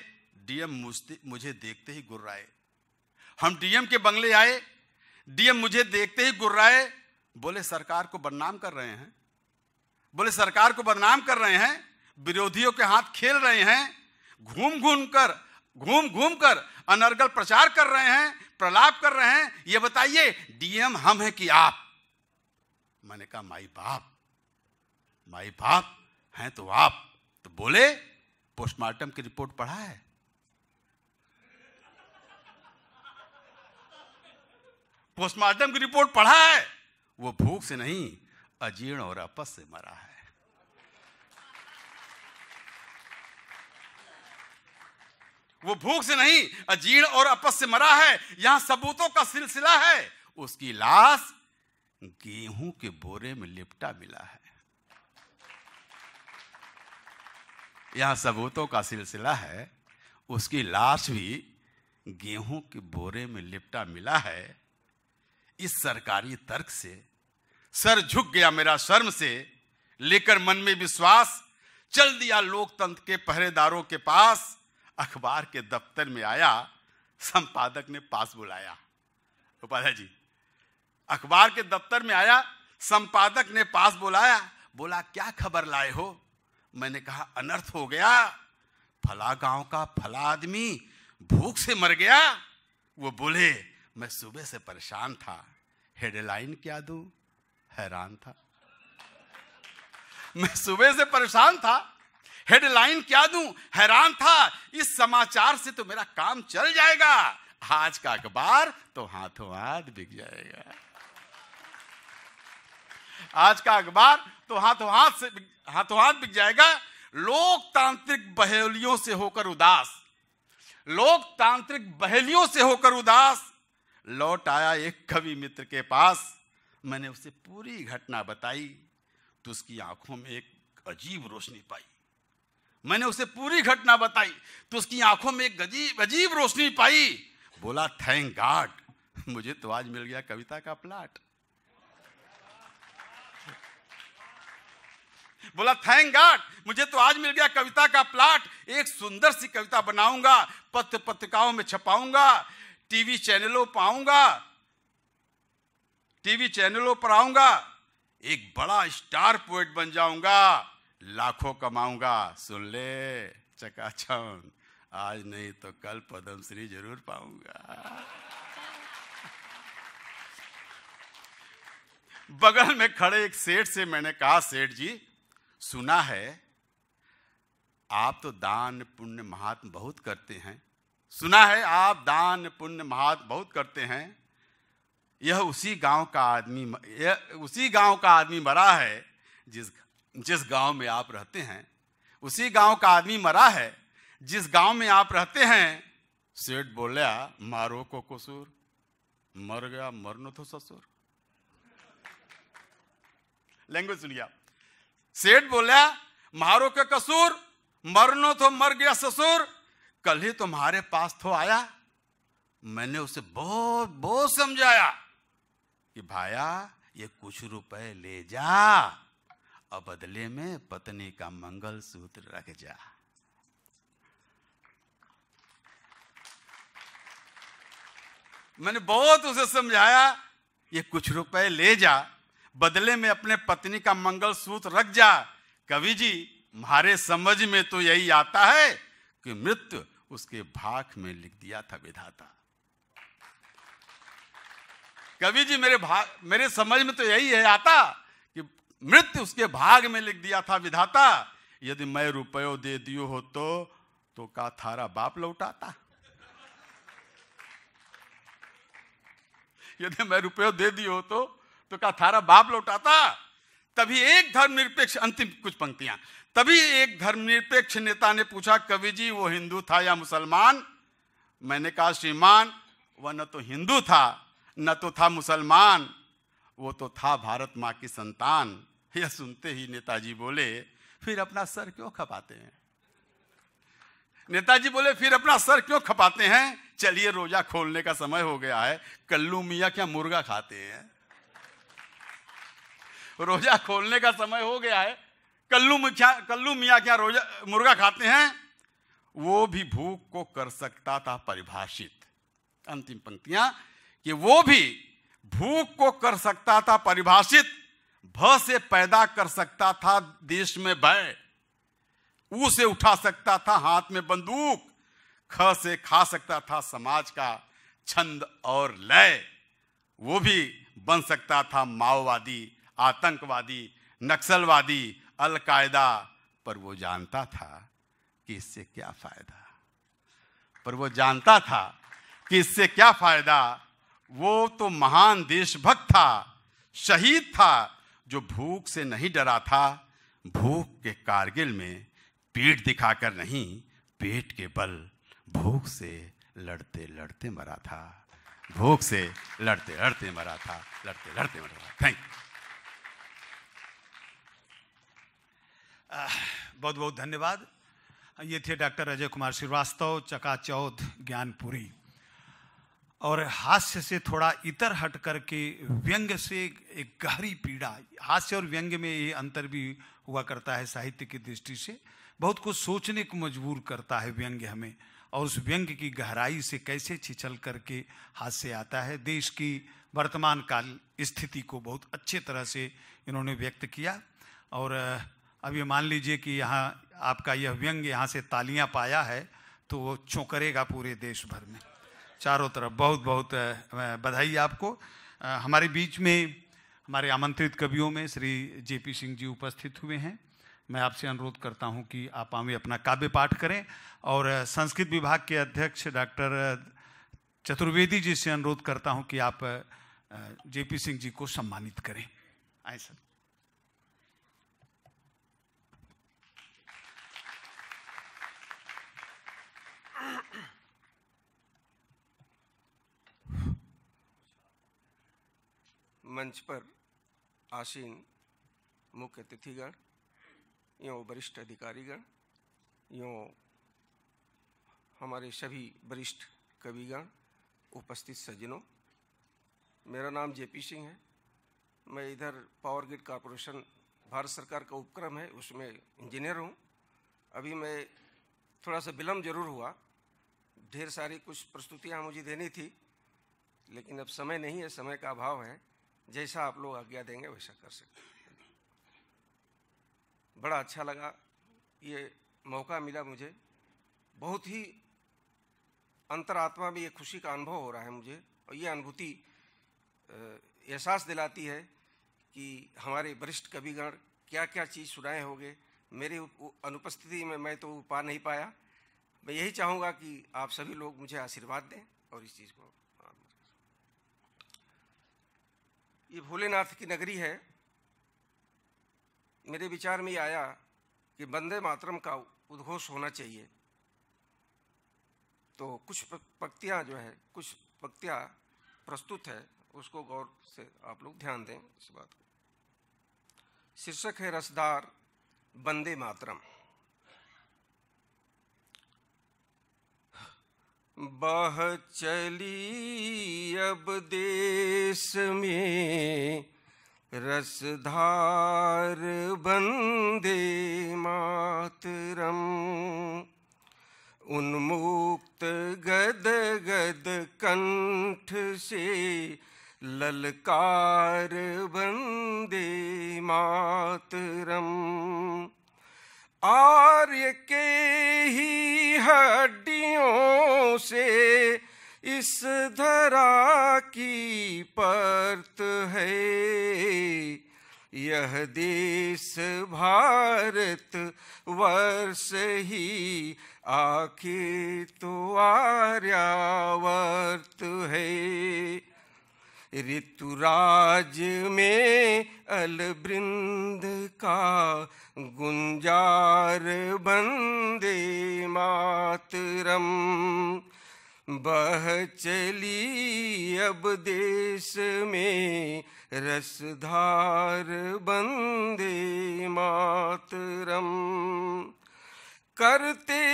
डीएम मुझे देखते ही गुर्राए हम डीएम के बंगले आए डीएम मुझे देखते ही गुर्राए बोले सरकार को बदनाम कर रहे हैं बोले सरकार को बदनाम कर रहे हैं विरोधियों के हाथ खेल रहे हैं घूम घूम कर घूम घूम कर अनर्गल प्रचार कर रहे हैं प्रलाप कर रहे हैं ये बताइए डीएम हम हैं कि आप मैंने कहा माई बाप माई बाप हैं तो आप तो बोले पोस्टमार्टम की रिपोर्ट पढ़ा है पोस्टमार्टम की रिपोर्ट पढ़ा है वो भूख से नहीं अजीर्ण और अपस से मरा है वो भूख से नहीं अजीर्ण और अपस से मरा है यहां सबूतों का सिलसिला है उसकी लाश गेहूं के बोरे में लिपटा मिला है यहां सबूतों का सिलसिला है उसकी लाश भी गेहूं के बोरे में लिपटा मिला है इस सरकारी तर्क से सर झुक गया मेरा शर्म से लेकर मन में विश्वास चल दिया लोकतंत्र के पहरेदारों के पास अखबार के दफ्तर में आया संपादक ने पास बुलाया उपाध्याय जी अखबार के दफ्तर में आया संपादक ने पास बुलाया बोला क्या खबर लाए हो मैंने कहा अनर्थ हो गया फला गांव का फला आदमी भूख से मर गया वो बोले मैं सुबह से परेशान था हेडलाइन क्या दू हैरान था मैं सुबह से परेशान था हेडलाइन क्या दूं हैरान था इस समाचार से तो मेरा काम चल जाएगा आज का अखबार तो हाथों हाथ बिक जाएगा आज का अखबार तो हाथों हाथ से हाथों हाथ बिक जाएगा लोकतांत्रिक बहेलियों से होकर उदास लोकतांत्रिक बहेलियों से होकर उदास लौट आया एक कवि मित्र के पास मैंने उसे पूरी घटना बताई तो उसकी आंखों में एक अजीब रोशनी पाई मैंने उसे पूरी घटना बताई तो उसकी आंखों में एक अजीब अजीब रोशनी पाई बोला थैंक गॉड मुझे तो आज मिल गया कविता का प्लाट बोला थैंक गॉड मुझे तो आज मिल गया कविता का प्लाट एक सुंदर सी कविता बनाऊंगा पत्र पत्रिकाओं में छपाऊंगा टीवी चैनलों पाऊंगा टीवी चैनलों पर आऊंगा एक बड़ा स्टार पोएट बन जाऊंगा लाखों कमाऊंगा सुन ले चकाचौंध आज नहीं तो कल पद्मश्री जरूर पाऊंगा बगल में खड़े एक सेठ से मैंने कहा सेठ जी सुना है आप तो दान पुण्य महात्म बहुत करते हैं सुना है आप दान पुण्य महात्म बहुत करते हैं यह उसी गांव का आदमी यह उसी गांव का आदमी मरा है जिस जिस गांव में आप रहते हैं उसी गांव का आदमी मरा है जिस गांव में आप रहते हैं सेठ बोलिया मारो को कसूर मर गया न तो ससुर लैंग्वेज सुनिए आप सेठ बोलिया मारो का कसूर मर न तो मर गया ससुर कल ही तुम्हारे पास तो आया मैंने उसे बहुत बहुत समझाया कि भाया ये कुछ रुपए ले जा और बदले में पत्नी का मंगल सूत्र रख जा मैंने बहुत उसे समझाया ये कुछ रुपए ले जा बदले में अपने पत्नी का मंगल सूत्र रख जा कवि जी हमारे समझ में तो यही आता है कि मृत्यु उसके भाग में लिख दिया था विधाता कवि जी मेरे भाग मेरे समझ में तो यही है आता मृत्यु उसके भाग में लिख दिया था विधाता यदि मैं रुपयो दे दियो हो तो तो का थारा बाप लौटाता यदि मैं रुपयो दे दियो हो तो तो का थारा बाप लौटाता तभी एक धर्मनिरपेक्ष अंतिम कुछ पंक्तियां तभी एक धर्मनिरपेक्ष नेता ने पूछा कवि जी वो हिंदू था या मुसलमान मैंने कहा श्रीमान वह न तो हिंदू था न तो था मुसलमान वो तो था भारत माँ की संतान यह सुनते ही नेताजी बोले फिर अपना सर क्यों खपाते हैं नेताजी बोले फिर अपना सर क्यों खपाते हैं चलिए रोजा खोलने का समय हो गया है कल्लू मिया क्या मुर्गा खाते हैं रोजा खोलने का समय हो गया है कल्लू मिया कल्लू मियाँ क्या रोजा मुर्गा खाते हैं वो भी भूख को कर सकता था परिभाषित अंतिम पंक्तियां कि वो भी भूख को कर सकता था परिभाषित भ से पैदा कर सकता था देश में भय ऊ से उठा सकता था हाथ में बंदूक ख से खा सकता था समाज का छंद और लय वो भी बन सकता था माओवादी आतंकवादी नक्सलवादी अलकायदा पर वो जानता था कि इससे क्या फायदा पर वो जानता था कि इससे क्या फायदा वो तो महान देशभक्त था शहीद था जो भूख से नहीं डरा था भूख के कारगिल में पेट दिखाकर नहीं पेट के बल भूख से लड़ते लड़ते मरा था भूख से लड़ते लड़ते मरा था लड़ते लड़ते मरा था थैंक यू बहुत बहुत धन्यवाद ये थे डॉक्टर अजय कुमार श्रीवास्तव चकाचौथ ज्ञानपुरी और हास्य से थोड़ा इतर हट करके व्यंग से एक गहरी पीड़ा हास्य और व्यंग्य में ये अंतर भी हुआ करता है साहित्य की दृष्टि से बहुत कुछ सोचने को मजबूर करता है व्यंग्य हमें और उस व्यंग्य की गहराई से कैसे छिछल करके हास्य आता है देश की वर्तमान काल स्थिति को बहुत अच्छे तरह से इन्होंने व्यक्त किया और अब ये मान लीजिए कि यहाँ आपका यह व्यंग्य यहाँ से तालियां पाया है तो वो चौंकरेगा पूरे देश भर में चारों तरफ बहुत बहुत बधाई आपको हमारे बीच में हमारे आमंत्रित कवियों में श्री जेपी सिंह जी उपस्थित हुए हैं मैं आपसे अनुरोध करता हूं कि आप आवे अपना काव्य पाठ करें और संस्कृत विभाग के अध्यक्ष डॉक्टर चतुर्वेदी जी से अनुरोध करता हूं कि आप जेपी सिंह जी को सम्मानित करें आए सर मंच पर आसीन मुख्य अतिथिगण यों वरिष्ठ अधिकारीगण यों हमारे सभी वरिष्ठ कविगण उपस्थित सज्जनों मेरा नाम जेपी सिंह है मैं इधर पावर ग्रिड कॉरपोरेशन भारत सरकार का उपक्रम है उसमें इंजीनियर हूँ अभी मैं थोड़ा सा विलम्ब जरूर हुआ ढेर सारी कुछ प्रस्तुतियाँ मुझे देनी थी लेकिन अब समय नहीं है समय का अभाव है जैसा आप लोग आज्ञा देंगे वैसा कर सकते हैं बड़ा अच्छा लगा ये मौका मिला मुझे बहुत ही अंतरात्मा में ये खुशी का अनुभव हो रहा है मुझे और ये अनुभूति एहसास दिलाती है कि हमारे वरिष्ठ कविगण क्या क्या चीज़ सुनाए होंगे मेरी अनुपस्थिति में मैं तो पा नहीं पाया मैं यही चाहूँगा कि आप सभी लोग मुझे आशीर्वाद दें और इस चीज़ को ये भोलेनाथ की नगरी है मेरे विचार में आया कि वंदे मातरम का उद्घोष होना चाहिए तो कुछ पक्तियाँ जो है कुछ पक्तियाँ प्रस्तुत है उसको गौर से आप लोग ध्यान दें इस बात को शीर्षक है रसदार वंदे मातरम बह चली अब देश में रसधार बंदे मातरम उन्मुक्त गद गद कंठ से ललकार बंदे मातरम आर्य के ही हड्डियों से इस धरा की परत है यह देश भारत वर्ष ही आखिर तो आर्यावर्त है ऋतुराज में अलबृंद का गुंजार बंदे मातरम बह चली अब देश में रसधार बंदे मातरम करते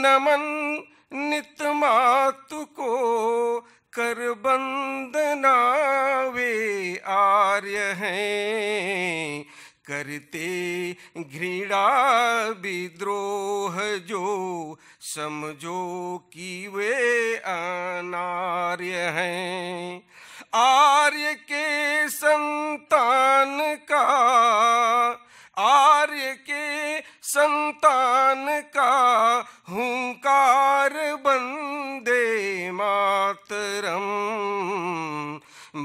नमन नित मातु को कर बंदना वे आर्य हैं करते घृणा विद्रोह जो समझो कि वे अनार्य हैं आर्य के संतान का आर्य के संतान का हुंकार बंदे मातरम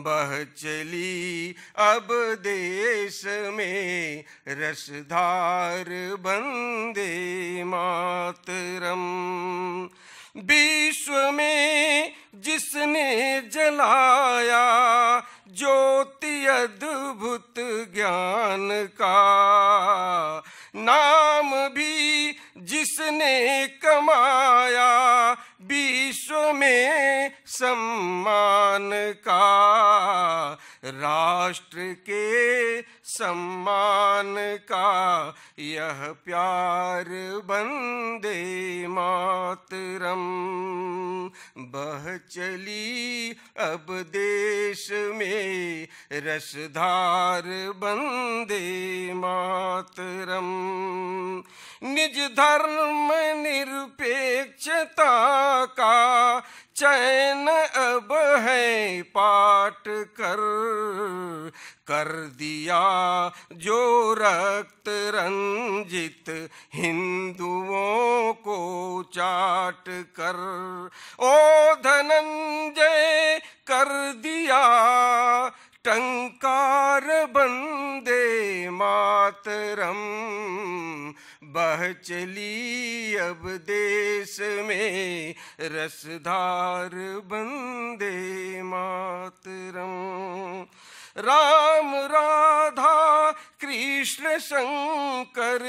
बह चली अब देश में रसधार बंदे मातरम विश्व में जिसने जलाया ज्योति अद्भुत ज्ञान का नाम भी जिसने कमाया विश्व में सम्मान का राष्ट्र के सम्मान का यह प्यार बंदे मातरम बह चली अब देश में रसधार बंदे मातरम निज धर्म निरपेक्षता का चैन अब है पाट कर कर दिया जो रक्त रंजित हिंदुओं को चाट कर ओ धनंजय कर दिया टंकार बंदे मातरम बह चली अब देश में रसधार बंदे मातरम राम राधा कृष्ण शंकर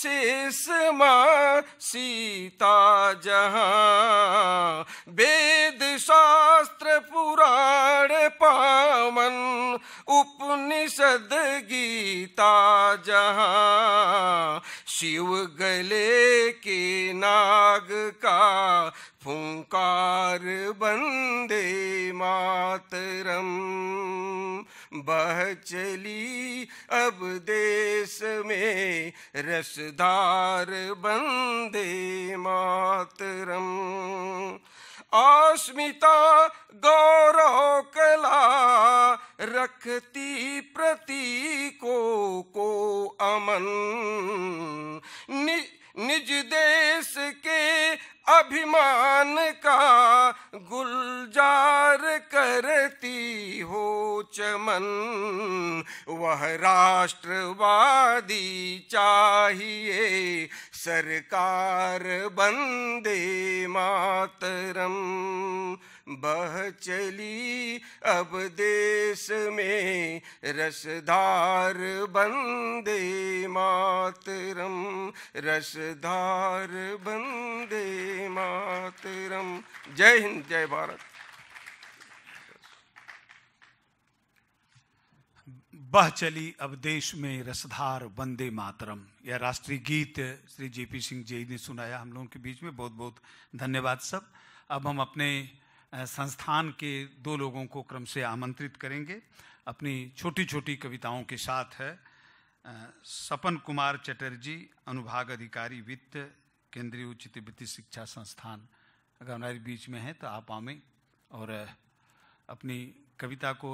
शेष माँ सीता जहाँ वेद शास्त्र पुराण पावन उपनिषद गीता जहाँ शिव गले के नाग का फुंकार बंदे मातरम बह चली अब देश में रसदार बंदे मातरम अस्मिता गौरव कला रखती प्रतीकों को अमन नि निज देश के अभिमान का गुलजार करती हो चमन वह राष्ट्रवादी चाहिए सरकार बंदे मातरम बह चली अब देश में रसधार बंदे मातरम रसधार बंदे मातरम जय हिंद जय भारत बह चली अब देश में रसधार वंदे मातरम यह राष्ट्रीय गीत श्री जेपी सिंह जी ने सुनाया हम लोगों के बीच में बहुत बहुत धन्यवाद सब अब हम अपने संस्थान के दो लोगों को क्रम से आमंत्रित करेंगे अपनी छोटी छोटी कविताओं के साथ है सपन कुमार चटर्जी अनुभाग अधिकारी वित्त केंद्रीय उच्च वित्तीय शिक्षा संस्थान अगर हमारे बीच में है तो आप आवें और अपनी कविता को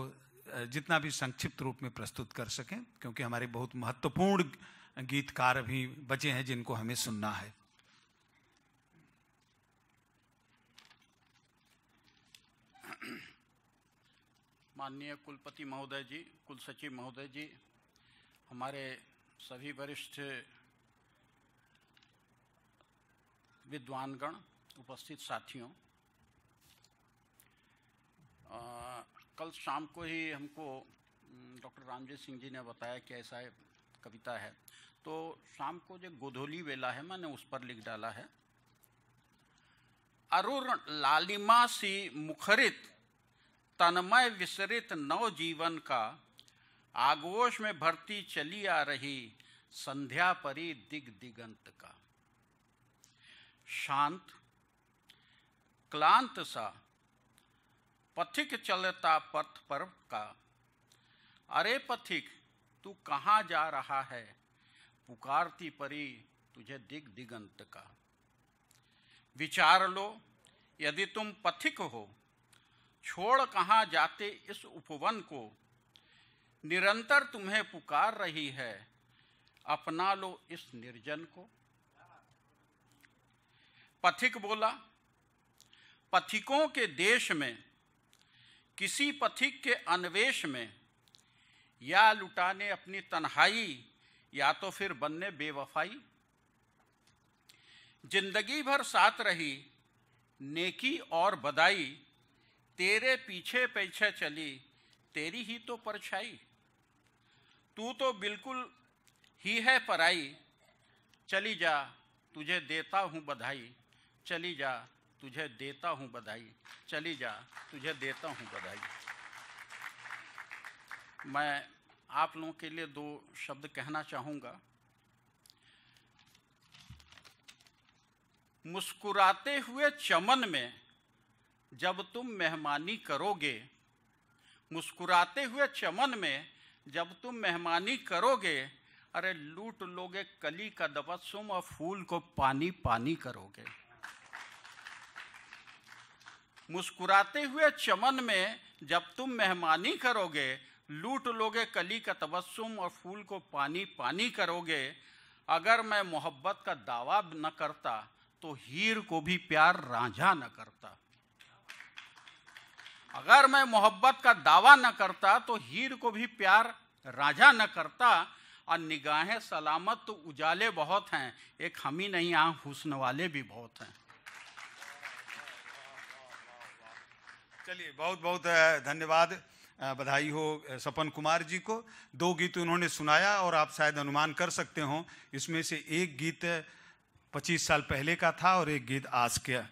जितना भी संक्षिप्त रूप में प्रस्तुत कर सकें क्योंकि हमारे बहुत महत्वपूर्ण गीतकार भी बचे हैं जिनको हमें सुनना है माननीय कुलपति महोदय जी कुल सचिव महोदय जी हमारे सभी वरिष्ठ विद्वानगण उपस्थित साथियों आ, कल शाम को ही हमको डॉक्टर रामजी सिंह जी ने बताया कि ऐसा कविता है तो शाम को जो गोधोली वेला है मैंने उस पर लिख डाला है अरुण लालिमा सी मुखरित तन्मय विसरित नव जीवन का आगोश में भरती चली आ रही संध्या परी दिग दिगंत का शांत क्लांत सा पथिक चलता पथ पर का अरे पथिक तू कहाँ जा रहा है पुकारती परी तुझे दिग दिगंत का विचार लो यदि तुम पथिक हो छोड़ कहाँ जाते इस उपवन को निरंतर तुम्हें पुकार रही है अपना लो इस निर्जन को पथिक बोला पथिकों के देश में किसी पथिक के अन्वेष में या लुटाने अपनी तन्हाई या तो फिर बनने बेवफाई जिंदगी भर साथ रही नेकी और बदाई तेरे पीछे पीछे चली तेरी ही तो परछाई तू तो बिल्कुल ही है पराई चली जा तुझे देता हूँ बधाई चली जा तुझे देता हूँ बधाई चली जा तुझे देता हूँ बधाई मैं आप लोगों के लिए दो शब्द कहना चाहूँगा मुस्कुराते हुए चमन में जब तुम मेहमानी करोगे मुस्कुराते हुए चमन में जब तुम मेहमानी करोगे अरे लूट लोगे कली का दबसुम और फूल को पानी पानी करोगे मुस्कुराते हुए चमन में जब तुम मेहमानी करोगे लूट लोगे कली का तबस्सुम और फूल को पानी पानी करोगे अगर मैं मोहब्बत का दावा न करता तो हीर को भी प्यार राझा न करता अगर मैं मोहब्बत का दावा न करता तो हीर को भी प्यार राजा न करता और निगाहें सलामत तो उजाले बहुत हैं एक हम ही नहीं आ हुस्न वाले भी बहुत हैं चलिए बहुत बहुत धन्यवाद बधाई हो सपन कुमार जी को दो गीत उन्होंने सुनाया और आप शायद अनुमान कर सकते हो इसमें से एक गीत 25 साल पहले का था और एक गीत आज का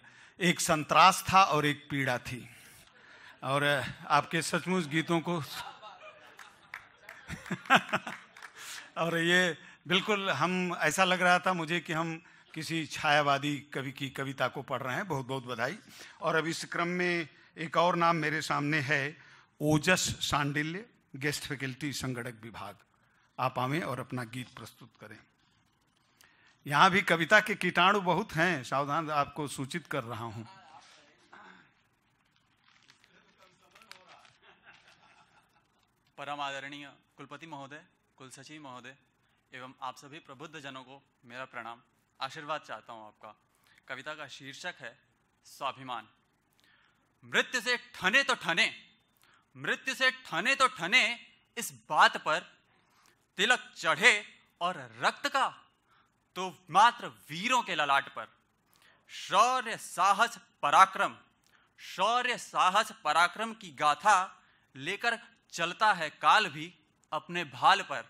एक संतरास था और एक पीड़ा थी और आपके सचमुच गीतों को [laughs] और ये बिल्कुल हम ऐसा लग रहा था मुझे कि हम किसी छायावादी कवि की कविता को पढ़ रहे हैं बहुत बहुत बधाई और अब इस क्रम में एक और नाम मेरे सामने है ओजस सांडिल्य गेस्ट फैकल्टी संगठक विभाग आप आवें और अपना गीत प्रस्तुत करें यहाँ भी कविता के कीटाणु बहुत हैं सावधान आपको सूचित कर रहा हूँ परम आदरणीय कुलपति महोदय कुल सचिव महोदय एवं आप सभी प्रबुद्ध जनों को मेरा प्रणाम आशीर्वाद चाहता हूँ आपका कविता का शीर्षक है स्वाभिमान मृत्यु से ठने तो ठने मृत्यु से ठने तो ठने इस बात पर तिलक चढ़े और रक्त का तो मात्र वीरों के ललाट पर शौर्य साहस पराक्रम शौर्य साहस पराक्रम की गाथा लेकर चलता है काल भी अपने भाल पर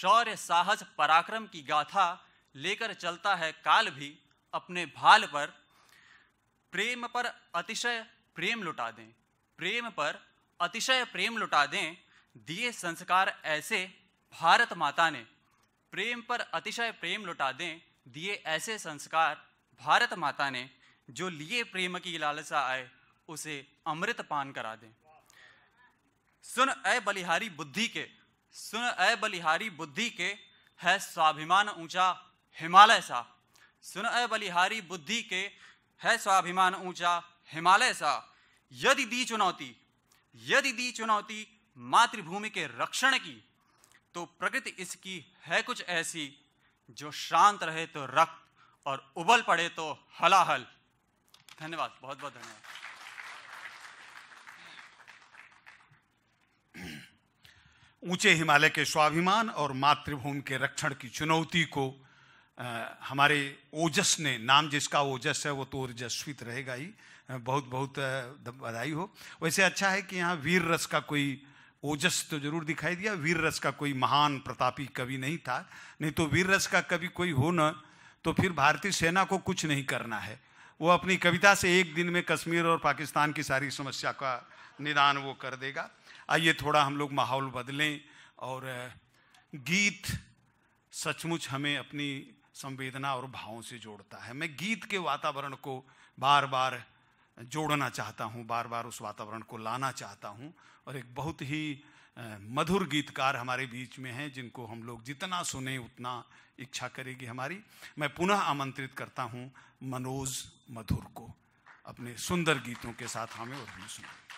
शौर्य साहस पराक्रम की गाथा लेकर चलता है काल भी अपने भाल पर प्रेम पर अतिशय प्रेम लुटा दें प्रेम पर अतिशय प्रेम लुटा दें दिए संस्कार ऐसे भारत माता ने प्रेम पर अतिशय प्रेम लुटा दें दिए ऐसे संस्कार भारत माता ने जो लिए प्रेम की लालसा आए उसे अमृत पान करा दें सुन अ बलिहारी बुद्धि के सुन अ बलिहारी बुद्धि के है स्वाभिमान ऊंचा हिमालय सा सुन अ बलिहारी बुद्धि के है स्वाभिमान ऊंचा हिमालय सा यदि दी चुनौती यदि दी चुनौती मातृभूमि के रक्षण की तो प्रकृति इसकी है कुछ ऐसी जो शांत रहे तो रक्त और उबल पड़े तो हलाहल धन्यवाद बहुत बहुत धन्यवाद ऊंचे हिमालय के स्वाभिमान और मातृभूमि के रक्षण की चुनौती को आ, हमारे ओजस ने नाम जिसका ओजस है वो तो ओजस्वित रहेगा ही बहुत बहुत बधाई हो वैसे अच्छा है कि यहाँ वीर रस का कोई ओजस तो जरूर दिखाई दिया वीर रस का कोई महान प्रतापी कवि नहीं था नहीं तो वीर रस का कवि कोई हो न तो फिर भारतीय सेना को कुछ नहीं करना है वो अपनी कविता से एक दिन में कश्मीर और पाकिस्तान की सारी समस्या का निदान वो कर देगा आइए थोड़ा हम लोग माहौल बदलें और गीत सचमुच हमें अपनी संवेदना और भावों से जोड़ता है मैं गीत के वातावरण को बार बार जोड़ना चाहता हूँ बार बार उस वातावरण को लाना चाहता हूँ और एक बहुत ही मधुर गीतकार हमारे बीच में हैं जिनको हम लोग जितना सुने उतना इच्छा करेगी हमारी मैं पुनः आमंत्रित करता हूँ मनोज मधुर को अपने सुंदर गीतों के साथ हमें और हमें सुनाए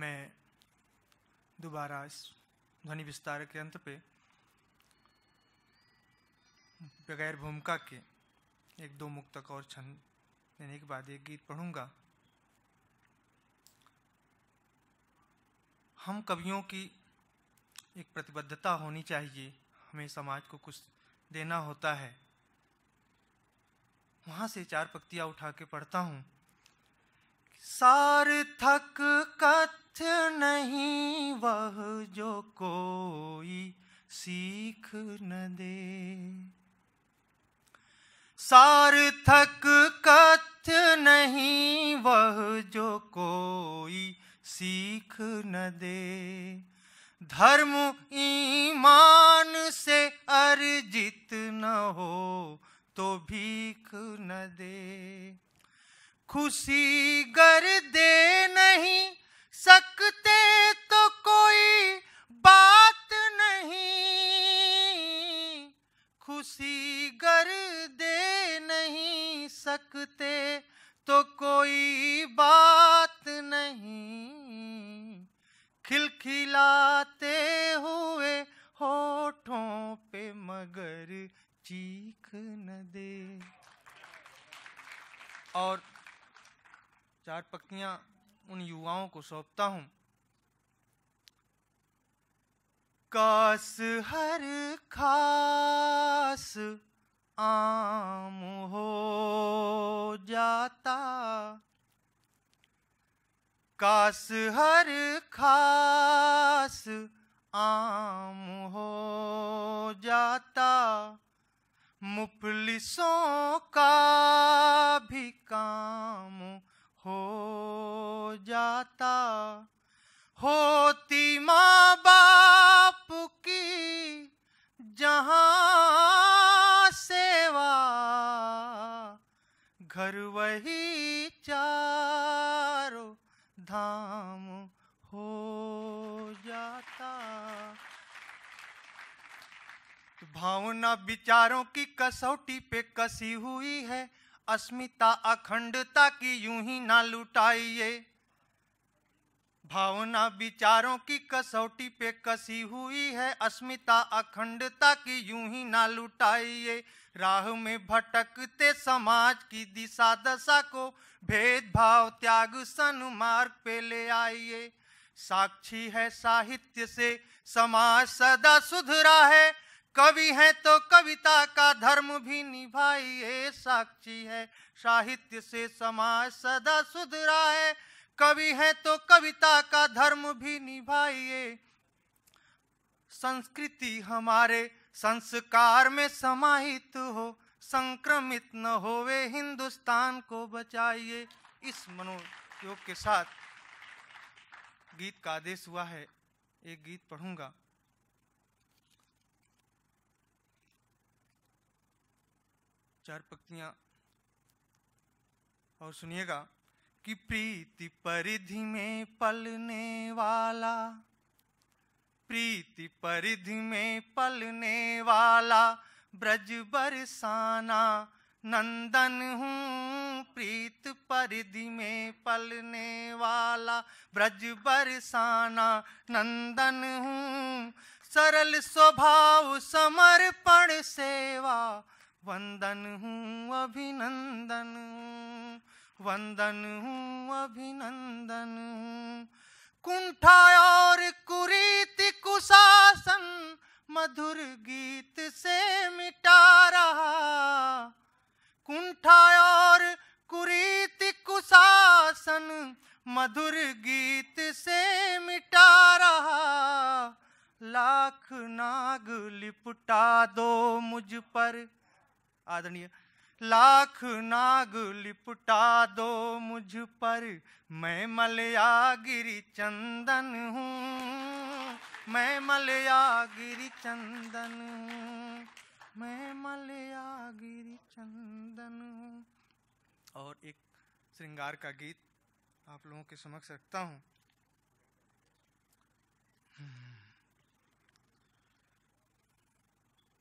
मैं दोबारा इस ध्वनि विस्तार के अंत पे बगैर भूमिका के एक दो मुक्तक और छंद देने के बाद एक गीत पढ़ूंगा हम कवियों की एक प्रतिबद्धता होनी चाहिए हमें समाज को कुछ देना होता है वहाँ से चार पक्तियाँ उठा के पढ़ता हूँ सार्थक कथ नहीं वह जो कोई सीख न दे सार्थक कथ नहीं वह जो कोई सीख न दे धर्म ईमान से अर्जित न हो तो भीख न दे खुशी गर दे नहीं सकते तो कोई बात नहीं खुशी गर दे नहीं सकते तो कोई बात नहीं खिलखिलाते हुए होठों पे मगर चीख न दे और चार पक्तियां उन युवाओं को सौंपता हूं कास हर खास आम हो जाता कास हर खास आम हो जाता मुफलिसों का भी काम हो जाता होती माँ बाप की जहाँ सेवा घर वही चारो धाम हो जाता भावना विचारों की कसौटी पे कसी हुई है अस्मिता अखंडता की यूं ही ना लुटाइए भावना विचारों की कसौटी पे कसी हुई है अस्मिता अखंडता की यूं ही ना लुटाइए राह में भटकते समाज की दिशा दशा को भेदभाव त्याग सन्मार्ग पे ले आइए साक्षी है साहित्य से समाज सदा सुधरा है कवि है तो कविता का धर्म भी निभाइए साक्षी है साहित्य से समाज सदा सुधरा है कवि है तो कविता का धर्म भी निभाइए संस्कृति हमारे संस्कार में समाहित हो संक्रमित न होवे हिंदुस्तान को बचाइए इस मनोयोग के साथ गीत का आदेश हुआ है एक गीत पढ़ूंगा चार पक्तियां और सुनिएगा कि प्रीति परिधि में पलने वाला प्रीति परिधि में पलने वाला ब्रज बरसाना नंदन हूँ प्रीत परिधि में पलने वाला ब्रज बरसाना नंदन हूँ सरल स्वभाव समर्पण सेवा वंदन हूँ अभिनंदन वंदन हूँ अभिनंदन कुंठा और कुरीति कुशासन मधुर गीत से मिटा रहा कुंठा और कुरीति कुशासन मधुर गीत से मिटा रहा लाख नाग लिपटा दो मुझ पर आदरणीय लाख नाग लिपटा दो मुझ पर मैं मलयागिरी चंदन हूँ मैं मलयागिरी चंदन हूँ मैं मलयागिरी चंदन हूँ और एक श्रृंगार का गीत आप लोगों के समक्ष रखता हूँ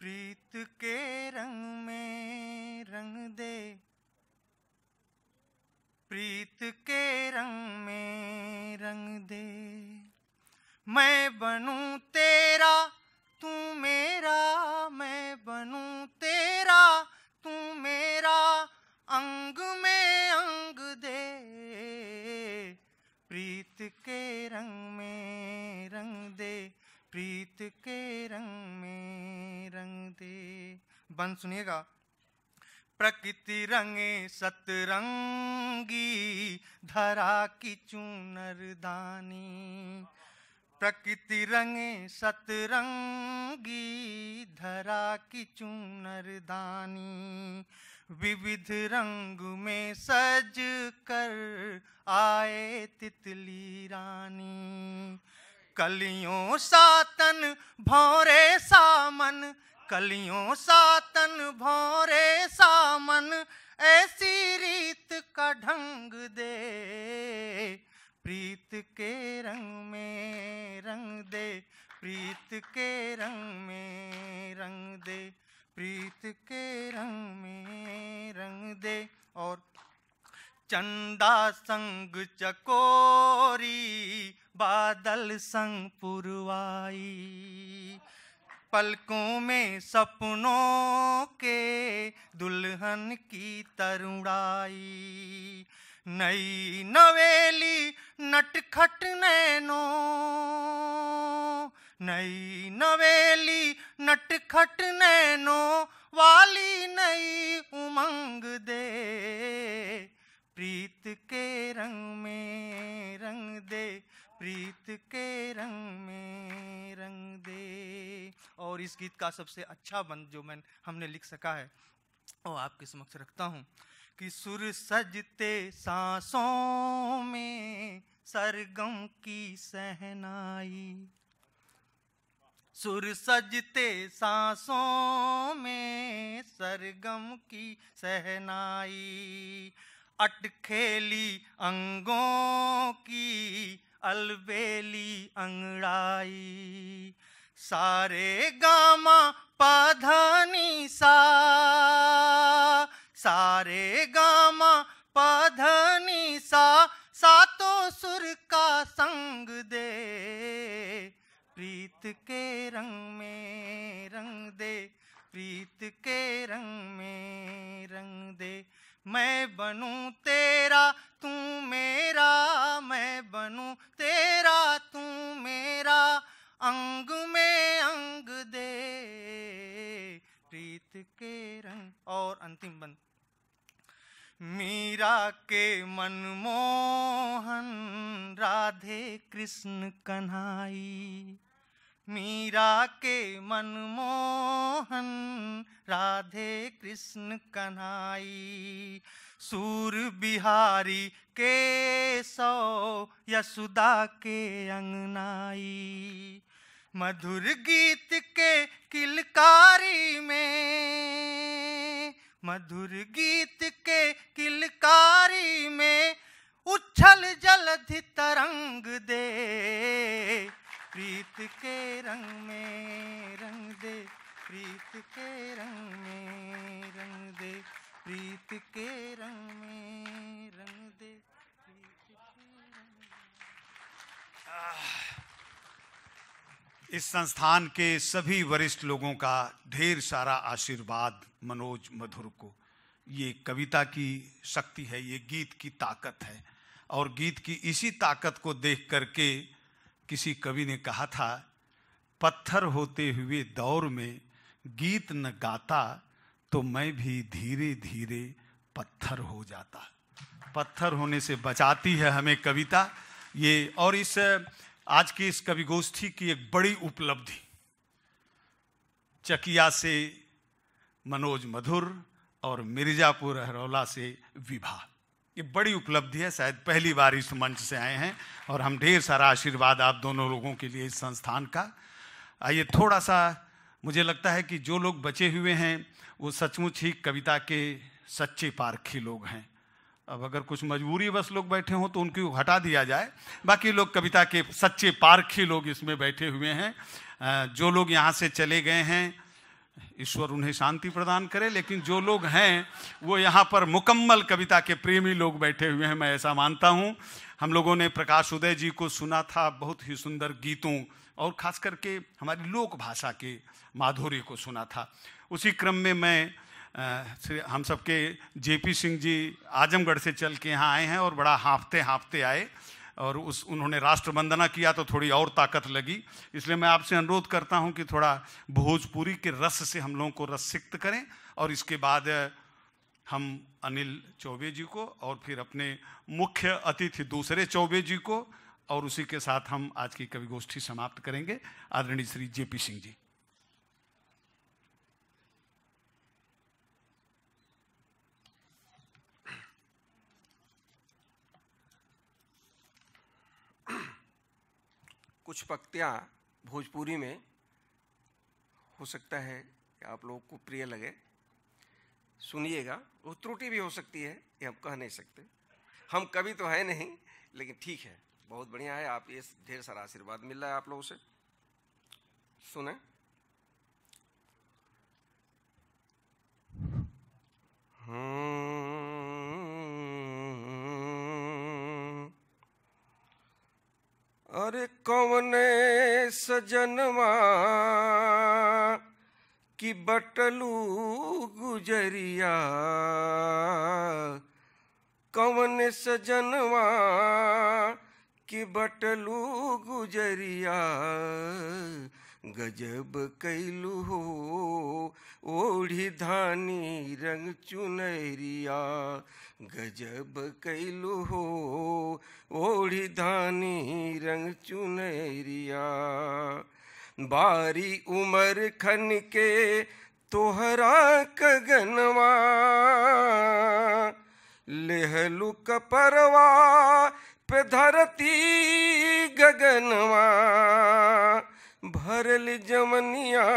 प्रीत के रंग में रंग दे प्रीत के रंग में रंग दे मैं बनूं तेरा तू मेरा मैं बनूं तेरा तू मेरा अंग में अंग दे प्रीत के रंग में रंग दे प्रीत के रंग में रंग दे बन सुनिएगा प्रकृति रंगे सतरंगी धरा की चूनर दानी प्रकृति रंगे सतरंगी धरा की चूनर दानी विविध रंग में सज कर आए तितली रानी कलियों सातन भौरे सामन कलियों सातन भौरे सामन ऐसी रीत का ढंग दे प्रीत के रंग में रंग दे प्रीत के रंग में रंग दे प्रीत के रंग में रंग दे और चंदा संग चकोरी बादल संग पुरवाई पलकों में सपनों के दुल्हन की तरुणाई नई नवेली नटखट नैनो नई नवेली नटखट नैनो वाली नई उमंग दे प्रीत के रंग में रंग दे प्रीत के रंग में रंग दे और इस गीत का सबसे अच्छा बंद जो मैं हमने लिख सका है और आपके समक्ष रखता हूँ कि सुर सजते सांसों में सरगम की सहनाई सुर सजते सांसों में सरगम की सहनाई अटखेली अंगों की अलबेली अंगड़ाई सारे गामा पधनी सा सारे गामा पाधानी सा सातों सुर का संग दे प्रीत के रंग में रंग दे प्रीत के रंग में रंग दे मैं बनूं तेरा तू मेरा मैं बनूं तेरा तू मेरा अंग में अंग दे प्रीत के रंग और अंतिम बंद मीरा के मनमोहन राधे कृष्ण कन्हाई मीरा के मनमोहन राधे कृष्ण कन्हाई सूर बिहारी के सौ यशुदा के अंगनाई मधुर गीत के किलकारी में मधुर गीत के किलकारी में उछल जलधि तरंग दे प्रीत के रंग में रंग दे प्रीत के रंग में रंग दे प्रीत के रंग में रंग दे प्रीत के रंग इस संस्थान के सभी वरिष्ठ लोगों का ढेर सारा आशीर्वाद मनोज मधुर को ये कविता की शक्ति है ये गीत की ताकत है और गीत की इसी ताकत को देख करके किसी कवि ने कहा था पत्थर होते हुए दौर में गीत न गाता तो मैं भी धीरे धीरे पत्थर हो जाता पत्थर होने से बचाती है हमें कविता ये और इस आज की इस कवि गोष्ठी की एक बड़ी उपलब्धि चकिया से मनोज मधुर और मिर्जापुर अहरौला से विभा ये बड़ी उपलब्धि है शायद पहली बार इस मंच से आए हैं और हम ढेर सारा आशीर्वाद आप दोनों लोगों के लिए इस संस्थान का आइए थोड़ा सा मुझे लगता है कि जो लोग बचे हुए हैं वो सचमुच ही कविता के सच्चे पारखी लोग हैं अब अगर कुछ मजबूरी बस लोग बैठे हों तो उनकी हटा दिया जाए बाकी लोग कविता के सच्चे पारखी लोग इसमें बैठे हुए हैं जो लोग यहाँ से चले गए हैं ईश्वर उन्हें शांति प्रदान करे लेकिन जो लोग हैं वो यहाँ पर मुकम्मल कविता के प्रेमी लोग बैठे हुए हैं मैं ऐसा मानता हूँ हम लोगों ने प्रकाश उदय जी को सुना था बहुत ही सुंदर गीतों और ख़ास करके हमारी लोक भाषा के माधुरी को सुना था उसी क्रम में मैं श्री हम सब के जे पी सिंह जी आजमगढ़ से चल के यहाँ आए हैं और बड़ा हाँफते हाँफते आए और उस उन्होंने राष्ट्र वंदना किया तो थोड़ी और ताकत लगी इसलिए मैं आपसे अनुरोध करता हूँ कि थोड़ा भोजपुरी के रस से हम लोगों को रस सिक्त करें और इसके बाद हम अनिल चौबे जी को और फिर अपने मुख्य अतिथि दूसरे चौबे जी को और उसी के साथ हम आज की कवि गोष्ठी समाप्त करेंगे आदरणीय श्री जेपी सिंह जी कुछ पक्तियां भोजपुरी में हो सकता है कि आप लोगों को प्रिय लगे सुनिएगा वो त्रुटि भी हो सकती है ये हम कह नहीं सकते हम कभी तो है नहीं लेकिन ठीक है बहुत बढ़िया है आप ये ढेर सारा आशीर्वाद मिल रहा है आप लोगों से सुने हम्म। अरे कौने सजनवा की बटलू गुजरिया कौन सजनवा कि बटलू गुजरिया गजब कैलू हो ओढ़ी धानी रंग चुनरिया गजब कैलू हो ओढ़ी धानी रंग चुनरिया बारी उमर खन के तोहरा कगनवा लेहलू कपरवा पे धरती गगनवा भरल जमनिया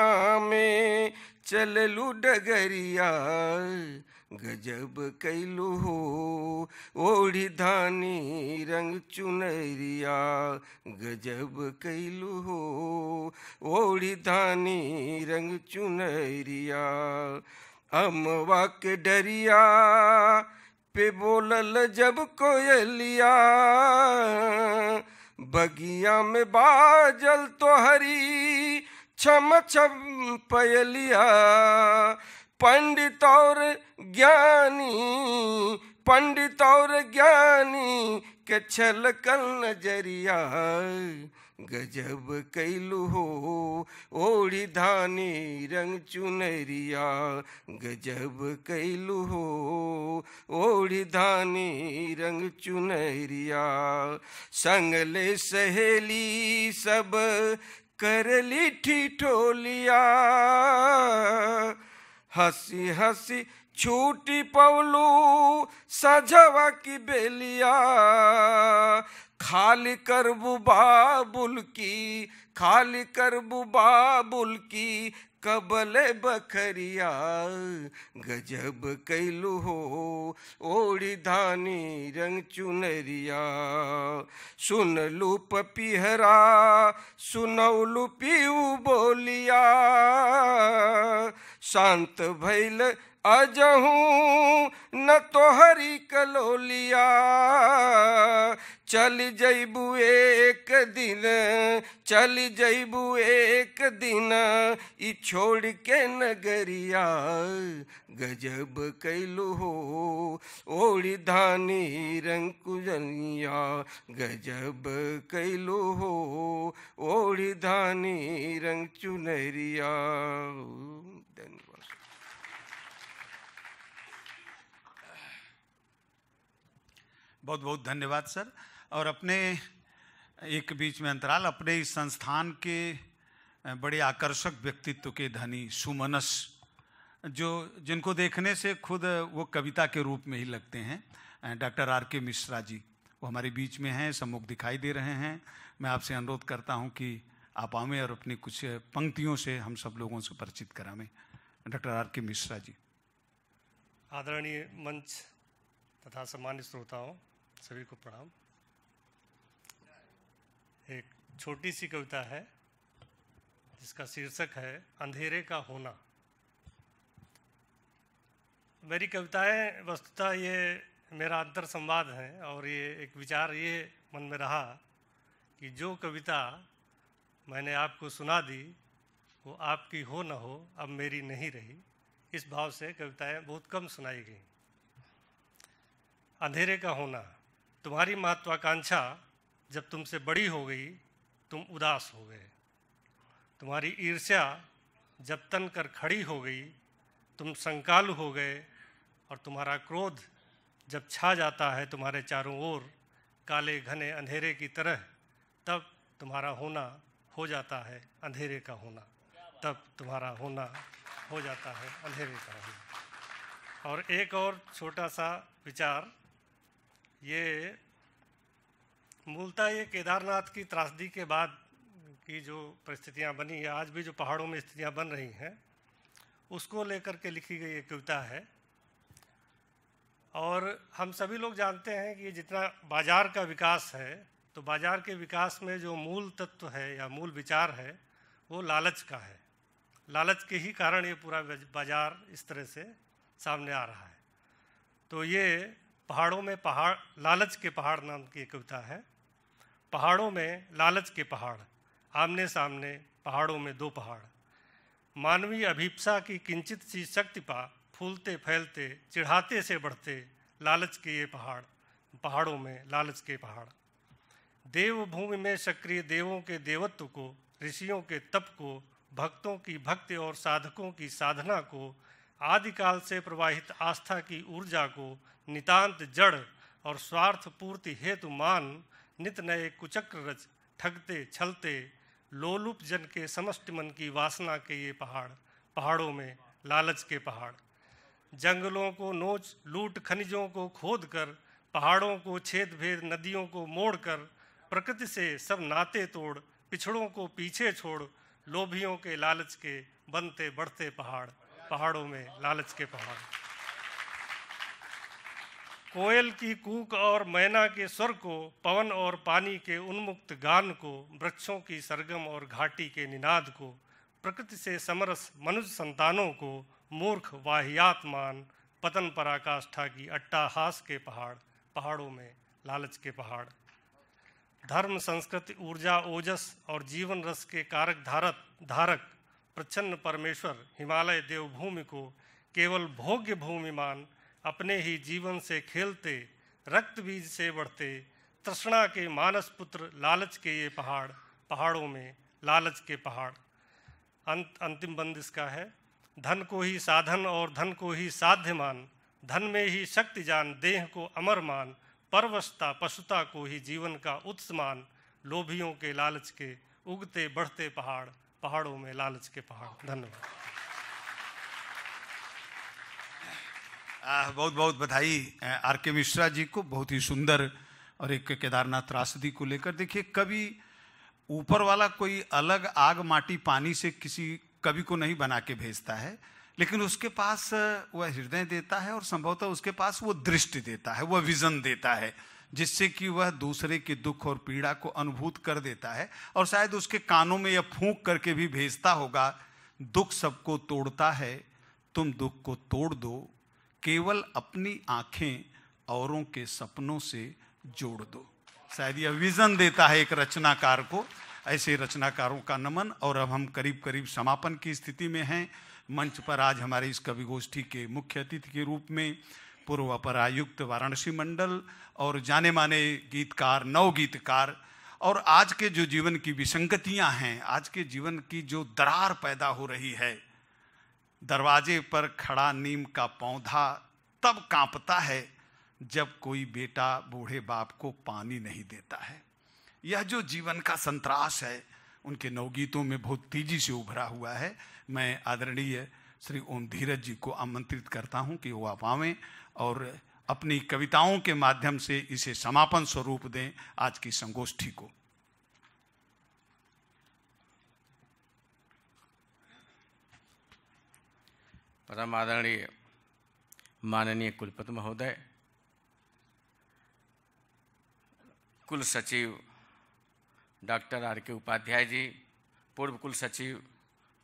में चललू डगरिया गजब कैलू हो ओढ़ी धानी रंग चुनरिया गजब कैलू हो ओढ़ी धानी रंग चुनरिया अमवा के डरिया पे बोलल जब कोयलिया बगिया में बाजल तो हरी छम छम पयलिया पंडित और ज्ञानी पंडित और ज्ञानी के छल कल नजरिया गजब कैलू हो ओढ़ी धानी रंग चुनरिया गजब कैलू हो ओढ़ी धानी रंग चुनरिया संगले सहेली सब करली ठिठोलिया हसी हसी छूटी पवलू सजवा की बेलिया खाली कर बुबाबुल की खाली कर बुबाबुल की कबल बखरिया गजब कैलू हो ओढ़ी धानी रंग चुनरिया सुन लू पपिहरा सुनौलू पीऊ बोलिया शांत भैल अजहू न तो हरी कलोलिया चल जैबू एक दिन चल जैबू एक दिन इ छोड़ के नगरिया गजब कैलू हो ओड़ी धानी रंकुजनिया गजब कैलू हो ओड़ी धानी रंग चुनरिया बहुत बहुत धन्यवाद सर और अपने एक बीच में अंतराल अपने इस संस्थान के बड़े आकर्षक व्यक्तित्व के धनी सुमनस जो जिनको देखने से खुद वो कविता के रूप में ही लगते हैं डॉक्टर आर के मिश्रा जी वो हमारे बीच में हैं सम्मुख दिखाई दे रहे हैं मैं आपसे अनुरोध करता हूं कि आप आवें और अपनी कुछ पंक्तियों से हम सब लोगों से परिचित करावें डॉक्टर आर के मिश्रा जी आदरणीय मंच तथा सम्मानित श्रोताओं सभी को प्रणाम एक छोटी सी कविता है जिसका शीर्षक है अंधेरे का होना मेरी कविताएं वस्तुतः ये मेरा अंतर संवाद है और ये एक विचार ये मन में रहा कि जो कविता मैंने आपको सुना दी वो आपकी हो न हो अब मेरी नहीं रही इस भाव से कविताएं बहुत कम सुनाई गई अंधेरे का होना तुम्हारी महत्वाकांक्षा जब तुमसे बड़ी हो गई तुम उदास हो गए तुम्हारी ईर्ष्या जब तन कर खड़ी हो गई तुम संकालु हो गए और तुम्हारा क्रोध जब छा जाता है तुम्हारे चारों ओर काले घने अंधेरे की तरह तब तुम्हारा होना हो जाता है अंधेरे का होना तब तुम्हारा होना हो जाता है अंधेरे का होना और एक और छोटा सा विचार ये मूलतः ये केदारनाथ की त्रासदी के बाद की जो परिस्थितियाँ बनी है आज भी जो पहाड़ों में स्थितियाँ बन रही हैं उसको लेकर के लिखी गई ये कविता है और हम सभी लोग जानते हैं कि जितना बाज़ार का विकास है तो बाज़ार के विकास में जो मूल तत्व है या मूल विचार है वो लालच का है लालच के ही कारण ये पूरा बाज़ार इस तरह से सामने आ रहा है तो ये पहाड़ों में पहाड़ लालच के पहाड़ नाम की कविता है पहाड़ों में लालच के पहाड़ आमने सामने पहाड़ों में दो पहाड़ मानवीय अभिप्सा की किंचित सी शक्ति पा फूलते फैलते चिढ़ाते से बढ़ते लालच के ये पहाड़ पहाड़ों में लालच के पहाड़ देवभूमि में सक्रिय देवों के देवत्व को ऋषियों के तप को भक्तों की भक्ति और साधकों की साधना को आदिकाल से प्रवाहित आस्था की ऊर्जा को नितांत जड़ और स्वार्थ पूर्ति हेतु मान नित नए कुचक्र रच ठगते छलते लोलुप जन के समष्ट मन की वासना के ये पहाड़ पहाड़ों में लालच के पहाड़ जंगलों को नोच लूट खनिजों को खोद कर पहाड़ों को छेद भेद नदियों को मोड़ कर प्रकृति से सब नाते तोड़ पिछड़ों को पीछे छोड़ लोभियों के लालच के बनते बढ़ते पहाड़ पहाड़ों में लालच के पहाड़ कोयल की कूक और मैना के स्वर को पवन और पानी के उन्मुक्त गान को वृक्षों की सरगम और घाटी के निनाद को प्रकृति से समरस मनुष्य संतानों को मूर्ख वाहियातमान पतन पर आकाष्ठा की अट्टाहास के पहाड़ पहाड़ों में लालच के पहाड़ धर्म संस्कृति ऊर्जा ओजस और जीवन रस के कारक धारक धारक प्रचन्न परमेश्वर हिमालय देवभूमि को केवल भोग्य भूमि मान अपने ही जीवन से खेलते रक्त बीज से बढ़ते तृष्णा के मानस पुत्र लालच के ये पहाड़ पहाड़ों में लालच के पहाड़ अंत अंतिम बंद इसका है धन को ही साधन और धन को ही साध्य मान धन में ही शक्ति जान देह को अमर मान परवशता पशुता को ही जीवन का उत्समान लोभियों के लालच के उगते बढ़ते पहाड़ पहाड़ों में लालच के पहाड़ धन्यवाद बहुत बहुत बधाई आर के मिश्रा जी को बहुत ही सुंदर और एक केदारनाथ त्रासदी को लेकर देखिए कभी ऊपर वाला कोई अलग आग माटी पानी से किसी कवि को नहीं बना के भेजता है लेकिन उसके पास वह हृदय देता है और संभवतः उसके पास वो दृष्टि देता है वह विजन देता है जिससे कि वह दूसरे के दुख और पीड़ा को अनुभूत कर देता है और शायद उसके कानों में यह फूंक करके भी भेजता होगा दुख सबको तोड़ता है तुम दुख को तोड़ दो केवल अपनी आंखें औरों के सपनों से जोड़ दो शायद यह विजन देता है एक रचनाकार को ऐसे रचनाकारों का नमन और अब हम करीब करीब समापन की स्थिति में हैं मंच पर आज हमारे इस कवि गोष्ठी के मुख्य अतिथि के रूप में पूर्व अपर आयुक्त वाराणसी मंडल और जाने माने गीतकार नव गीतकार और आज के जो जीवन की विसंगतियां हैं आज के जीवन की जो दरार पैदा हो रही है दरवाजे पर खड़ा नीम का पौधा तब कांपता है जब कोई बेटा बूढ़े बाप को पानी नहीं देता है यह जो जीवन का संतरास है उनके नवगीतों में बहुत तेजी से उभरा हुआ है मैं आदरणीय श्री ओम धीरज जी को आमंत्रित करता हूं कि वो आप आवें और अपनी कविताओं के माध्यम से इसे समापन स्वरूप दें आज की संगोष्ठी को परम आदरणीय माननीय कुलपति महोदय कुल सचिव डॉक्टर आर के उपाध्याय जी पूर्व कुल सचिव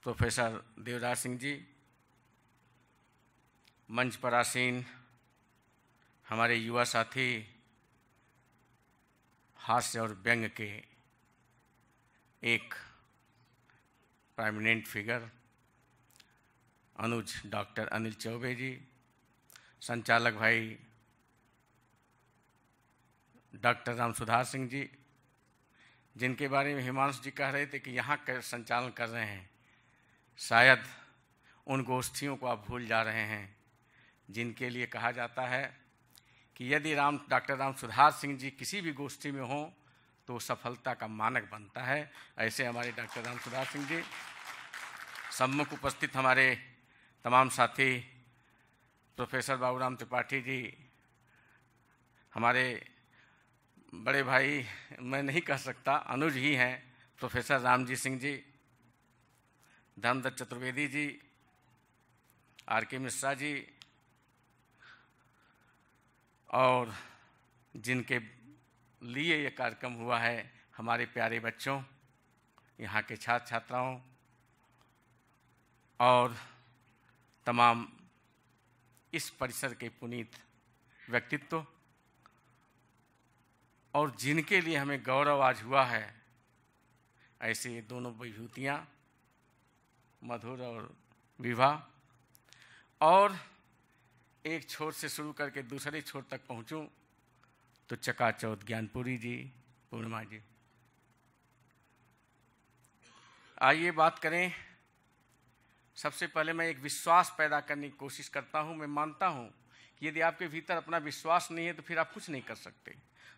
प्रोफेसर देवराज सिंह जी मंच पर आसीन हमारे युवा साथी हास्य और व्यंग के एक प्रमिनेंट फिगर अनुज डॉक्टर अनिल चौबे जी संचालक भाई डॉक्टर राम सुधार सिंह जी जिनके बारे में हिमांशु जी कह रहे थे कि यहाँ कर संचालन कर रहे हैं शायद उन गोष्ठियों को आप भूल जा रहे हैं जिनके लिए कहा जाता है कि यदि राम डॉक्टर राम सुधार सिंह जी किसी भी गोष्ठी में हों तो सफलता का मानक बनता है ऐसे हमारे डॉक्टर राम सुधार सिंह जी सम्मुख उपस्थित हमारे तमाम साथी प्रोफेसर बाबूराम त्रिपाठी जी हमारे बड़े भाई मैं नहीं कह सकता अनुज ही हैं professor Ramji Singh ji Dharmdatt Chaturvedi ji R K Mishra जी और जिनके लिए ये कार्यक्रम हुआ है हमारे प्यारे बच्चों यहाँ के छात्र छात्राओं और तमाम इस परिसर के पुनीत व्यक्तित्व और जिनके लिए हमें गौरव आज हुआ है ऐसे ये दोनों विभूतियाँ मधुर और विवाह और एक छोर से शुरू करके दूसरे छोर तक पहुंचूं तो चकाचौथ ज्ञानपुरी जी पूर्णिमा जी आइए बात करें सबसे पहले मैं एक विश्वास पैदा करने की कोशिश करता हूं मैं मानता हूं कि यदि आपके भीतर अपना विश्वास नहीं है तो फिर आप कुछ नहीं कर सकते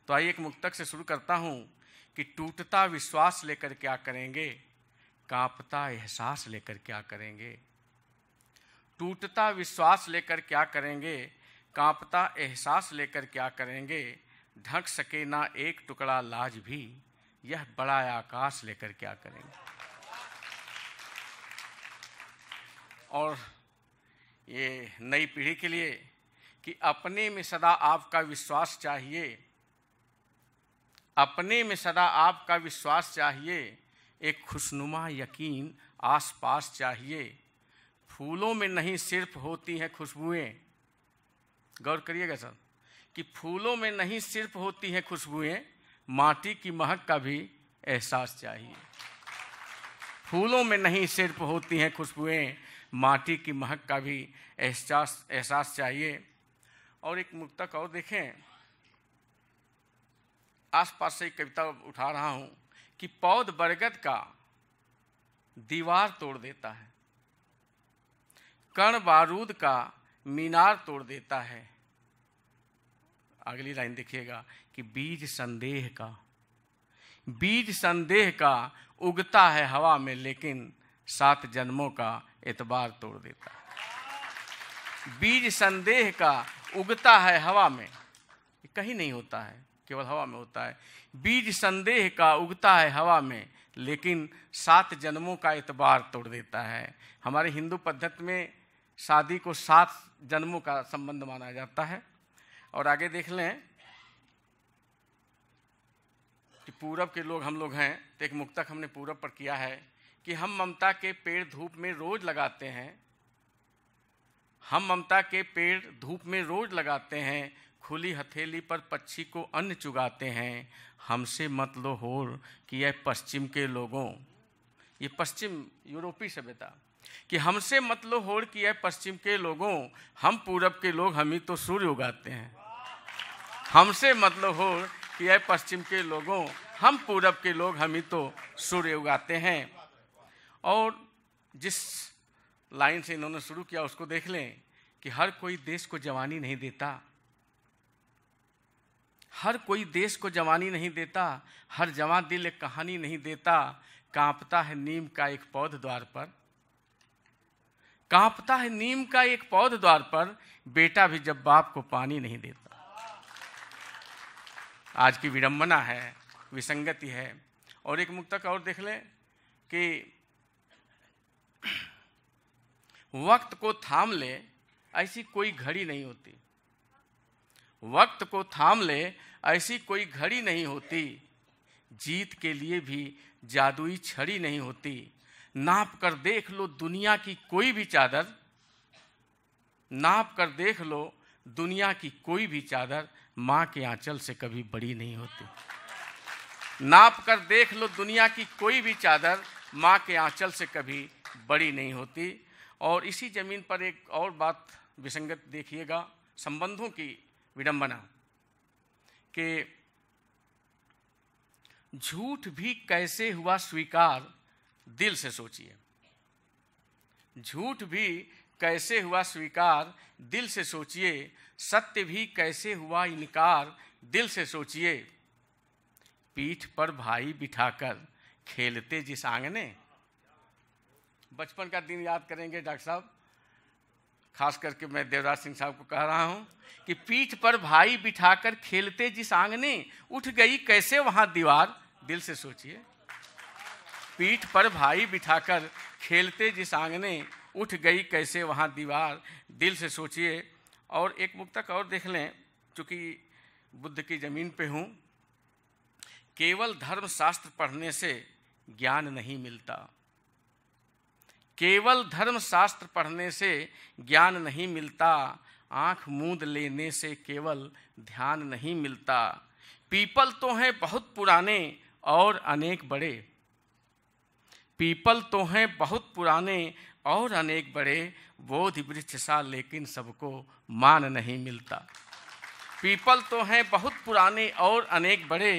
तो आइए एक मुक्तक से शुरू करता हूं कि टूटता विश्वास लेकर क्या करेंगे कांपता एहसास लेकर क्या करेंगे टूटता विश्वास लेकर क्या करेंगे कांपता एहसास लेकर क्या करेंगे ढक सके ना एक टुकड़ा लाज भी यह बड़ा आकाश लेकर क्या करेंगे और ये नई पीढ़ी के लिए कि अपने में सदा आपका विश्वास चाहिए अपने में सदा आपका विश्वास चाहिए एक खुशनुमा यकीन आसपास चाहिए फूलों में नहीं सिर्फ होती हैं खुशबुएं गौर करिएगा सर कि फूलों में नहीं सिर्फ होती हैं खुशबुएं माटी की महक का भी एहसास चाहिए फूलों में नहीं सिर्फ होती हैं खुशबुएं माटी की महक का भी एहसास एहसास चाहिए और एक मुक्तक और देखें आसपास से एक कविता उठा रहा हूँ कि पौध बरगद का दीवार तोड़ देता है कण बारूद का मीनार तोड़ देता है अगली लाइन देखिएगा कि बीज संदेह का बीज संदेह का उगता है हवा में लेकिन सात जन्मों का एतबार तोड़ देता है बीज संदेह का उगता है हवा में कहीं नहीं होता है केवल हवा में होता है बीज संदेह का उगता है हवा में लेकिन सात जन्मों का एतबार तोड़ देता है हमारे हिंदू पद्धति में शादी को सात जन्मों का संबंध माना जाता है और आगे देख लें कि पूरब के लोग हम लोग हैं तो एक मुक्तक हमने पूरब पर किया है कि हम ममता के पेड़ धूप में रोज लगाते हैं हम ममता के पेड़ धूप में रोज लगाते हैं खुली हथेली पर पक्षी को अन्न चुगाते हैं हमसे मत लो होर कि यह पश्चिम के लोगों ये पश्चिम यूरोपीय सभ्यता कि हमसे मतलब होड़ किया है पश्चिम के लोगों हम पूरब के लोग हम ही तो सूर्य उगाते हैं हमसे मतलब होड़ किया पश्चिम के लोगों हम पूरब के लोग हम ही तो सूर्य उगाते हैं और जिस लाइन से इन्होंने शुरू किया उसको देख लें कि हर कोई देश को जवानी नहीं देता हर कोई देश को जवानी नहीं देता हर जवान दिल एक कहानी नहीं देता कांपता है नीम का एक पौध द्वार पर कांपता है नीम का एक पौध द्वार पर बेटा भी जब बाप को पानी नहीं देता आज की विडंबना है विसंगति है और एक मुक्तक और देख ले कि वक्त को थाम ले ऐसी कोई घड़ी नहीं होती वक्त को थाम ले ऐसी कोई घड़ी नहीं होती जीत के लिए भी जादुई छड़ी नहीं होती नाप कर देख लो दुनिया की कोई भी चादर नाप कर देख लो दुनिया की कोई भी चादर माँ के आंचल से कभी बड़ी नहीं होती नाप कर देख लो दुनिया की कोई भी चादर माँ के आंचल से कभी बड़ी नहीं होती और इसी ज़मीन पर एक और बात विसंगत देखिएगा संबंधों की विडंबना कि झूठ भी कैसे हुआ स्वीकार दिल से सोचिए झूठ भी कैसे हुआ स्वीकार दिल से सोचिए सत्य भी कैसे हुआ इनकार दिल से सोचिए पीठ पर भाई बिठाकर खेलते जिस आंगने बचपन का दिन याद करेंगे डॉक्टर साहब खास करके मैं देवराज सिंह साहब को कह रहा हूँ कि पीठ पर भाई बिठाकर खेलते जिस आंगने उठ गई कैसे वहाँ दीवार दिल से सोचिए पीठ पर भाई बिठाकर खेलते जिस आंगने उठ गई कैसे वहाँ दीवार दिल से सोचिए और एक मुक्तक और देख लें चूँकि बुद्ध की जमीन पे हूँ केवल धर्मशास्त्र पढ़ने से ज्ञान नहीं मिलता केवल धर्मशास्त्र पढ़ने से ज्ञान नहीं मिलता आंख मूंद लेने से केवल ध्यान नहीं मिलता पीपल तो हैं बहुत पुराने और अनेक बड़े पीपल तो हैं बहुत पुराने और अनेक बड़े बोध वृक्ष सा लेकिन सबको मान नहीं मिलता पीपल तो हैं बहुत पुराने और अनेक बड़े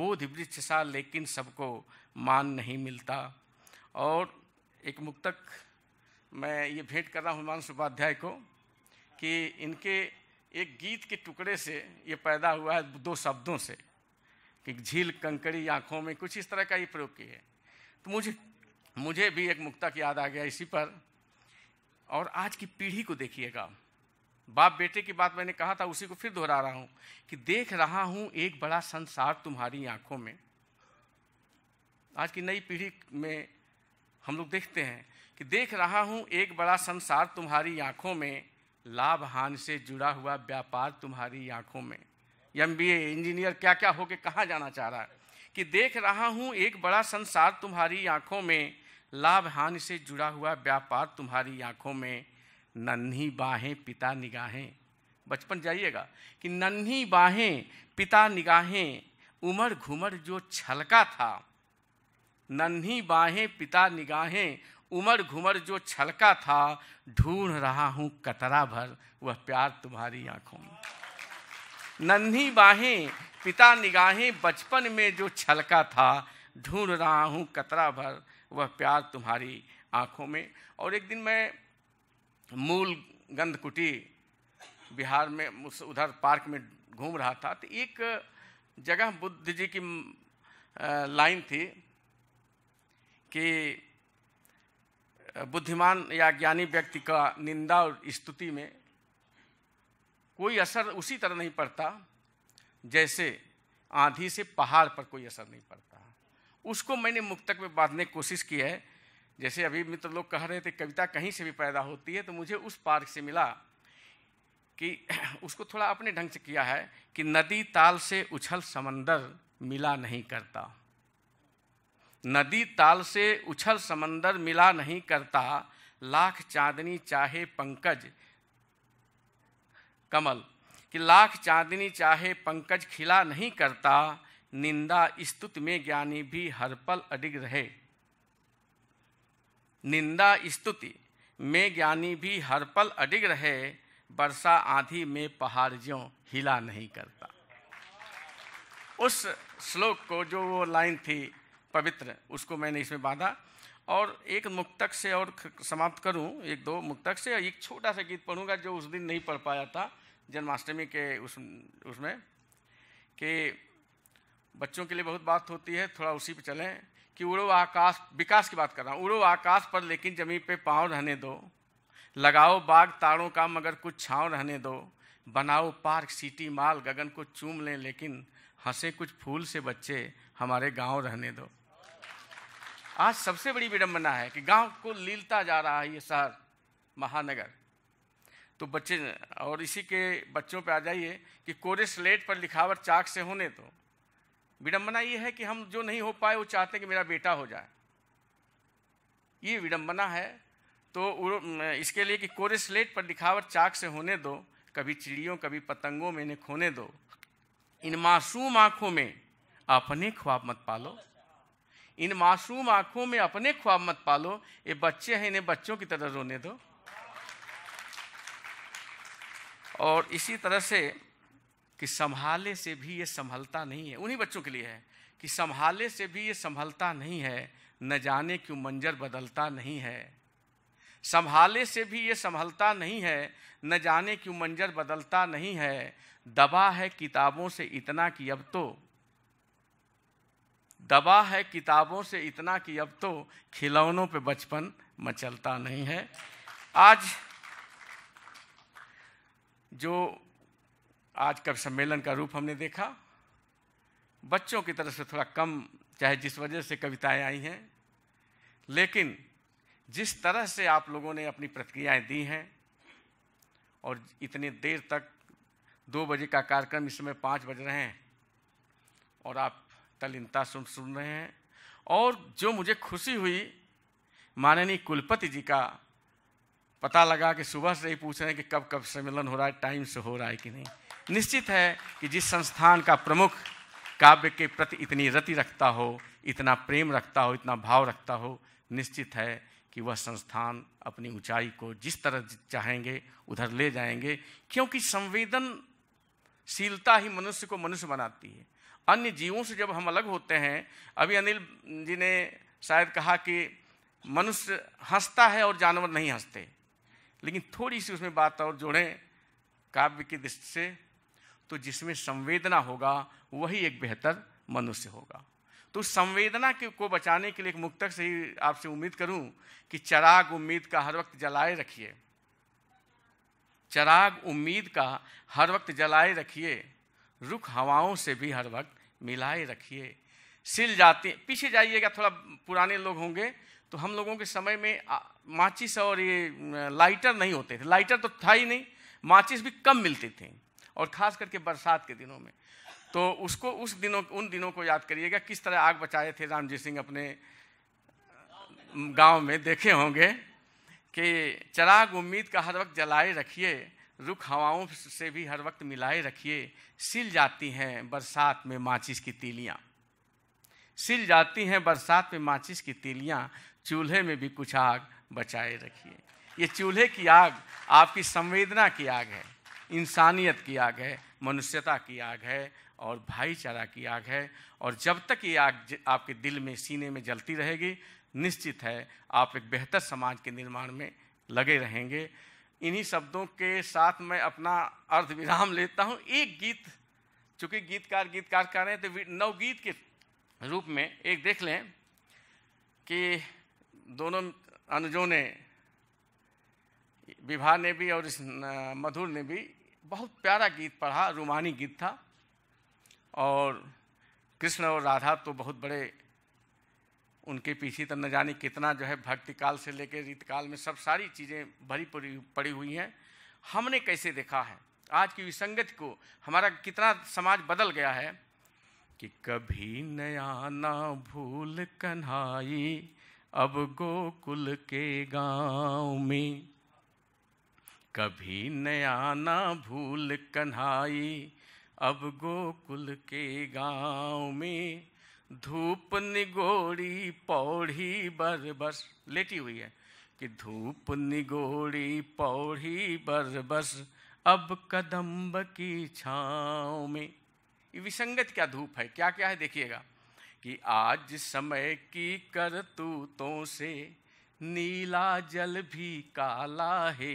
बोध वृक्ष सा लेकिन सबको मान नहीं मिलता और एक मुक्तक मैं ये भेंट कर रहा हूँ हनुमान उपाध्याय को कि इनके एक गीत के टुकड़े से ये पैदा हुआ है दो शब्दों से कि झील कंकड़ी आँखों में कुछ इस तरह का ये प्रयोग किया है तो मुझे मुझे भी एक की याद आ गया इसी पर और आज की पीढ़ी को देखिएगा बाप बेटे की बात मैंने कहा था उसी को फिर दोहरा रहा हूं कि देख रहा हूं एक बड़ा संसार तुम्हारी आंखों में आज की नई पीढ़ी में हम लोग देखते हैं कि देख रहा हूं एक बड़ा संसार तुम्हारी आंखों में लाभ हान से जुड़ा हुआ व्यापार तुम्हारी आंखों में एम बी इंजीनियर क्या क्या होके कहाँ जाना चाह रहा है कि देख रहा हूं एक बड़ा संसार तुम्हारी आंखों में लाभ हानि से जुड़ा हुआ व्यापार तुम्हारी आंखों में नन्ही बाहें पिता निगाहें बचपन जाइएगा कि नन्ही बाहें पिता निगाहें उमर घुमर जो छलका था नन्ही बाहें पिता निगाहें उमर घुमर जो छलका था ढूंढ रहा हूँ कतरा भर वह प्यार तुम्हारी आंखों में नन्ही बाहें पिता निगाहें बचपन में जो छलका था ढूंढ रहा हूँ कतरा भर वह प्यार तुम्हारी आँखों में और एक दिन मैं मूल गंधकुटी बिहार में उधर पार्क में घूम रहा था तो एक जगह बुद्ध जी की लाइन थी कि बुद्धिमान या ज्ञानी व्यक्ति का निंदा और स्तुति में कोई असर उसी तरह नहीं पड़ता जैसे आंधी से पहाड़ पर कोई असर नहीं पड़ता उसको मैंने मुक्तक में बांधने की कोशिश की है जैसे अभी मित्र लोग कह रहे थे कविता कहीं से भी पैदा होती है तो मुझे उस पार्क से मिला कि [clears throat] उसको थोड़ा अपने ढंग से किया है कि नदी ताल से उछल समंदर मिला नहीं करता नदी ताल से उछल समंदर मिला नहीं करता लाख चांदनी चाहे पंकज कमल कि लाख चांदनी चाहे पंकज खिला नहीं करता निंदा स्तुत में ज्ञानी भी हर पल अडिग रहे निंदा स्तुति में ज्ञानी भी हर पल अडिग रहे वर्षा आंधी में पहाड़ ज्यों हिला नहीं करता उस श्लोक को जो वो लाइन थी पवित्र उसको मैंने इसमें बांधा और एक मुक्तक से और समाप्त करूं एक दो मुक्तक से एक छोटा सा गीत पढ़ूंगा जो उस दिन नहीं पढ़ पाया था जन्माष्टमी के उस उसमें कि बच्चों के लिए बहुत बात होती है थोड़ा उसी पे चलें कि उड़ो आकाश विकास की बात कर रहा हूँ उड़ो आकाश पर लेकिन जमीन पे पाँव रहने दो लगाओ बाग ताड़ों का मगर कुछ छाँव रहने दो बनाओ पार्क सिटी माल गगन को चूम लें लेकिन हंसे कुछ फूल से बच्चे हमारे गांव रहने दो आज सबसे बड़ी विडम्बना है कि गांव को लीलता जा रहा है ये शहर महानगर तो बच्चे और इसी के बच्चों पे आ जाइए कि कोरे स्लेट पर लिखावट चाक से होने दो विडंबना ये है कि हम जो नहीं हो पाए वो चाहते हैं कि मेरा बेटा हो जाए ये विडंबना है तो इसके लिए कि कोरे स्लेट पर लिखावट चाक से होने दो कभी चिड़ियों कभी पतंगों में इन्हें खोने दो इन मासूम आँखों में अपने ख्वाब मत पालो इन मासूम आँखों में अपने ख्वाब मत पालो ये बच्चे हैं इन्हें बच्चों की तरह रोने दो और इसी तरह से कि संभाले से भी ये संभलता नहीं है उन्हीं बच्चों के लिए है कि संभाले से भी ये संभलता नहीं है न जाने क्यों मंजर बदलता नहीं है संभाले से भी ये संभलता नहीं है न जाने क्यों मंजर बदलता नहीं है दबा है किताबों से इतना कि अब तो दबा है किताबों से इतना कि अब तो खिलौनों पे बचपन मचलता नहीं है आज जो आज कवि सम्मेलन का रूप हमने देखा बच्चों की तरफ से थोड़ा कम चाहे जिस वजह से कविताएं आई हैं लेकिन जिस तरह से आप लोगों ने अपनी प्रतिक्रियाएं दी हैं और इतने देर तक दो बजे का कार्यक्रम इस समय पाँच बज रहे हैं और आप तलिनता सुन सुन रहे हैं और जो मुझे खुशी हुई माननीय कुलपति जी का पता लगा कि सुबह से ही पूछ रहे हैं कि कब कब सम्मेलन हो रहा है टाइम से हो रहा है कि नहीं निश्चित है कि जिस संस्थान का प्रमुख काव्य के प्रति इतनी रति रखता हो इतना प्रेम रखता हो इतना भाव रखता हो निश्चित है कि वह संस्थान अपनी ऊंचाई को जिस तरह चाहेंगे उधर ले जाएंगे क्योंकि संवेदनशीलता ही मनुष्य को मनुष्य बनाती है अन्य जीवों से जब हम अलग होते हैं अभी अनिल जी ने शायद कहा कि मनुष्य हंसता है और जानवर नहीं हंसते लेकिन थोड़ी सी उसमें बात और जोड़ें काव्य की दृष्टि से तो जिसमें संवेदना होगा वही एक बेहतर मनुष्य होगा तो संवेदना के को बचाने के लिए एक मुक्त से ही आपसे उम्मीद करूं कि चराग उम्मीद का हर वक्त जलाए रखिए चराग उम्मीद का हर वक्त जलाए रखिए रुख हवाओं से भी हर वक्त मिलाए रखिए सिल जाते पीछे जाइएगा थोड़ा पुराने लोग होंगे तो हम लोगों के समय में माचिस और ये लाइटर नहीं होते थे लाइटर तो था ही नहीं माचिस भी कम मिलते थे और ख़ास करके बरसात के दिनों में तो उसको उस दिनों उन दिनों को याद करिएगा किस तरह आग बचाए थे रामजी सिंह अपने गांव में देखे होंगे कि चराग उम्मीद का हर वक्त जलाए रखिए रुख हवाओं से भी हर वक्त मिलाए रखिए सिल जाती हैं बरसात में माचिस की तीलियाँ सिल जाती हैं बरसात में माचिस की तीलियाँ चूल्हे में भी कुछ आग बचाए रखिए ये चूल्हे की आग आपकी संवेदना की आग है इंसानियत की आग है मनुष्यता की आग है और भाईचारा की आग है और जब तक ये आग आपके दिल में सीने में जलती रहेगी निश्चित है आप एक बेहतर समाज के निर्माण में लगे रहेंगे इन्हीं शब्दों के साथ मैं अपना अर्थ विराम लेता हूँ एक गीत चूँकि गीतकार गीतकार कर रहे हैं तो नवगीत के रूप में एक देख लें कि दोनों अनुजों ने विभा ने भी और इस मधुर ने भी बहुत प्यारा गीत पढ़ा रूमानी गीत था और कृष्ण और राधा तो बहुत बड़े उनके पीछे तो न जाने कितना जो है भक्ति काल से लेकर रीतकाल में सब सारी चीज़ें भरी पड़ी पड़ी हुई हैं हमने कैसे देखा है आज की विसंगति को हमारा कितना समाज बदल गया है कि कभी नया ना भूल कन्हाई अब गोकुल के गांव में कभी नयाना भूल कन्हाई अब गोकुल के गांव में धूप निगोड़ी पौड़ी बर बस लेटी हुई है कि धूप निगोड़ी पौड़ी बर बस अब कदम्ब की छाँव में ये विसंगत क्या धूप है क्या क्या है देखिएगा कि आज समय की करतूतों से नीला जल भी काला है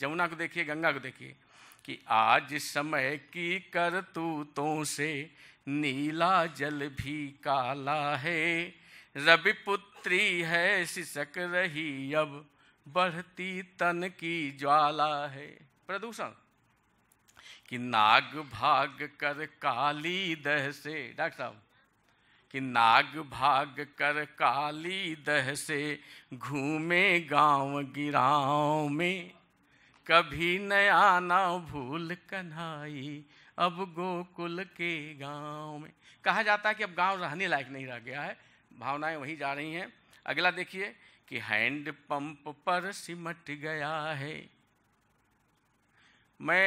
जमुना को देखिए गंगा को देखिए कि आज समय की करतूतों से नीला जल भी काला है रवि पुत्री है सिसक रही अब बढ़ती तन की ज्वाला है प्रदूषण कि नाग भाग कर काली दह से डॉक्टर साहब कि नाग भाग कर काली दह से घूमे गांव गिराव में कभी नया ना भूल कन्हाई अब गोकुल के गांव में कहा जाता है कि अब गांव रहने लायक नहीं रह गया है भावनाएं वहीं जा रही हैं अगला देखिए कि हैंड पंप पर सिमट गया है मैं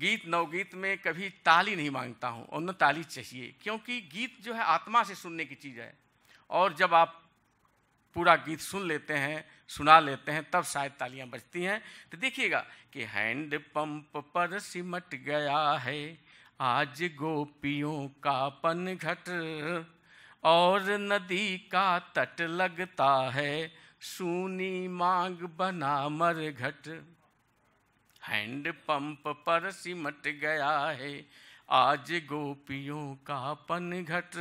गीत नवगीत में कभी ताली नहीं मांगता हूं और न ताली चाहिए क्योंकि गीत जो है आत्मा से सुनने की चीज़ है और जब आप पूरा गीत सुन लेते हैं सुना लेते हैं तब शायद तालियां बजती हैं तो देखिएगा कि हैंड पंप पर सिमट गया है आज गोपियों का पन घट और नदी का तट लगता है सूनी मांग बना मर घट हैंड पंप पर सिमट गया है आज गोपियों का पन घट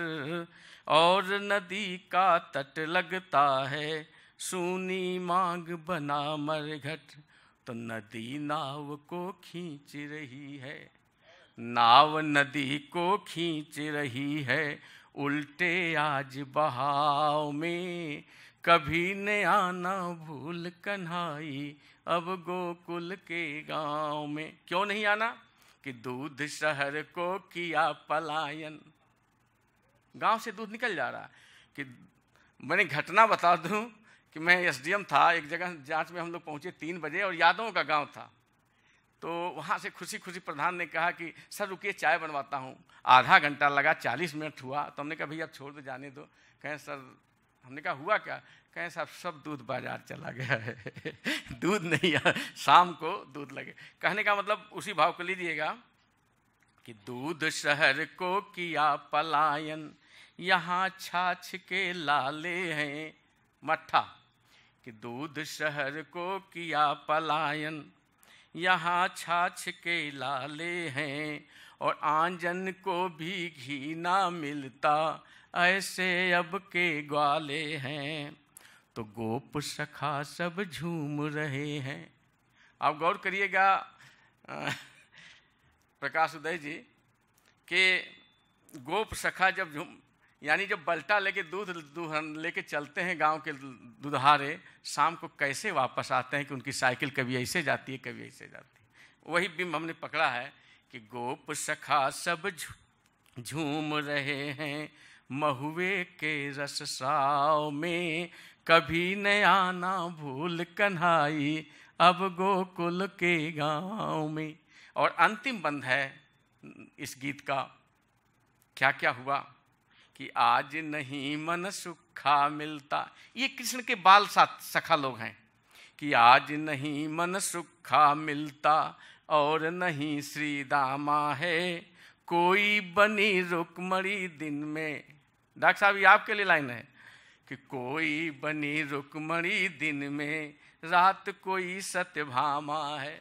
और नदी का तट लगता है सुनी मांग बना मरघट तो नदी नाव को खींच रही है नाव नदी को खींच रही है उल्टे आज बहाव में कभी ने आना भूल कन्हाई अब गोकुल के गांव में क्यों नहीं आना कि दूध शहर को किया पलायन गांव से दूध निकल जा रहा है कि मैंने घटना बता दूं कि मैं एसडीएम था एक जगह जांच में हम लोग पहुंचे तीन बजे और यादवों का गांव था तो वहाँ से खुशी खुशी प्रधान ने कहा कि सर रुकिए चाय बनवाता हूँ आधा घंटा लगा चालीस मिनट हुआ तो हमने कहा भैया छोड़ दो जाने दो कहें सर हमने कहा हुआ क्या कहें साहब सब दूध बाजार चला गया है [laughs] दूध नहीं है शाम को दूध लगे कहने का मतलब उसी भाव को लीजिएगा कि दूध शहर को किया पलायन यहाँ छाछ के लाले हैं मठा कि दूध शहर को किया पलायन यहाँ छाछ के लाले हैं और आंजन को भी घी ना मिलता ऐसे अब के ग्वाले हैं तो गोप सखा सब झूम रहे हैं आप गौर करिएगा प्रकाश उदय जी के गोप सखा जब झूम यानी जब बल्टा लेके दूध लेके चलते हैं गांव के दुधारे शाम को कैसे वापस आते हैं कि उनकी साइकिल कभी ऐसे जाती है कभी ऐसे जाती है वही बिंब हमने पकड़ा है कि गोप सखा सब झूम रहे हैं महुए के रस साव में कभी न आना भूल कन्हाई अब गोकुल के गांव में और अंतिम बंध है इस गीत का क्या क्या हुआ कि आज नहीं मन सुखा मिलता ये कृष्ण के बाल साथ सखा लोग हैं कि आज नहीं मन सुखा मिलता और नहीं श्री दामा है कोई बनी रुकमणी दिन में डॉक्टर साहब ये आपके लिए लाइन है कि कोई बनी रुकमणी दिन में रात कोई सत्य भामा है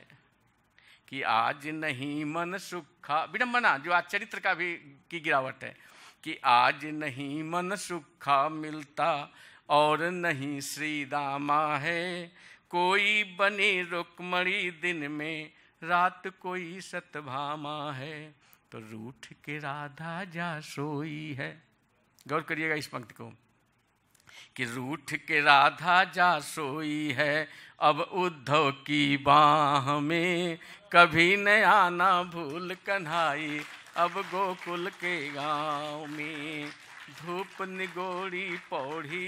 कि आज नहीं मन सुखा विडम्बना जो आज चरित्र का भी की गिरावट है कि आज नहीं मन सुखा मिलता और नहीं श्री रामा है कोई बने रुकमणी दिन में रात कोई सतभामा है तो रूठ के राधा जा सोई है गौर करिएगा इस पंक्ति को कि रूठ के राधा जा सोई है अब उद्धव की बाह में कभी न आना भूल कन्हाई अब गोकुल के गांव में धूप निगोड़ी पौड़ी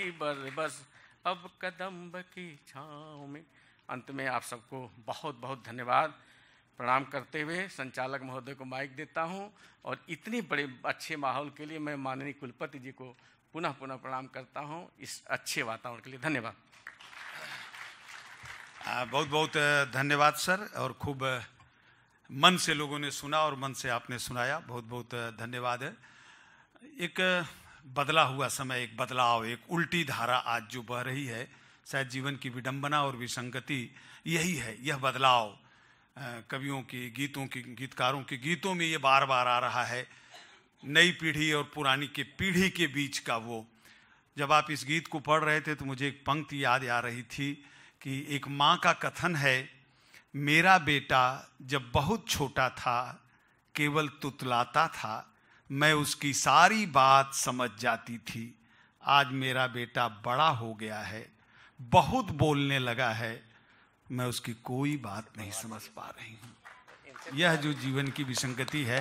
बस अब कदम्ब की छाँव में अंत में आप सबको बहुत बहुत धन्यवाद प्रणाम करते हुए संचालक महोदय को माइक देता हूं और इतने बड़े अच्छे माहौल के लिए मैं माननीय कुलपति जी को पुनः पुनः प्रणाम करता हूं इस अच्छे वातावरण के लिए धन्यवाद बहुत बहुत धन्यवाद सर और खूब मन से लोगों ने सुना और मन से आपने सुनाया बहुत बहुत धन्यवाद है एक बदला हुआ समय एक बदलाव एक उल्टी धारा आज जो बह रही है शायद जीवन की विडंबना और विसंगति यही है यह बदलाव कवियों की गीतों की गीतकारों के गीतों में ये बार बार आ रहा है नई पीढ़ी और पुरानी के पीढ़ी के बीच का वो जब आप इस गीत को पढ़ रहे थे तो मुझे एक पंक्ति याद आ रही थी कि एक माँ का कथन है मेरा बेटा जब बहुत छोटा था केवल तुतलाता था मैं उसकी सारी बात समझ जाती थी आज मेरा बेटा बड़ा हो गया है बहुत बोलने लगा है मैं उसकी कोई बात नहीं समझ पा रही हूँ यह जो जीवन की विसंगति है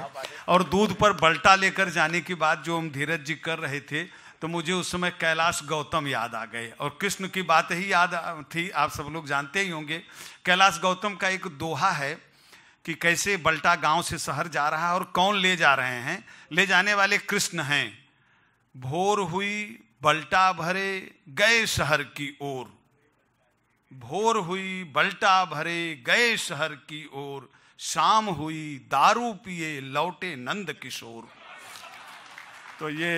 और दूध पर बल्टा लेकर जाने की बात जो हम धीरज जी कर रहे थे तो मुझे उस समय कैलाश गौतम याद आ गए और कृष्ण की बात ही याद थी आप सब लोग जानते ही होंगे कैलाश गौतम का एक दोहा है कि कैसे बल्टा गांव से शहर जा रहा है और कौन ले जा रहे हैं ले जाने वाले कृष्ण हैं भोर हुई बल्टा भरे गए शहर की ओर भोर हुई बल्टा भरे गए शहर की ओर शाम हुई दारू पिए लौटे नंद किशोर तो ये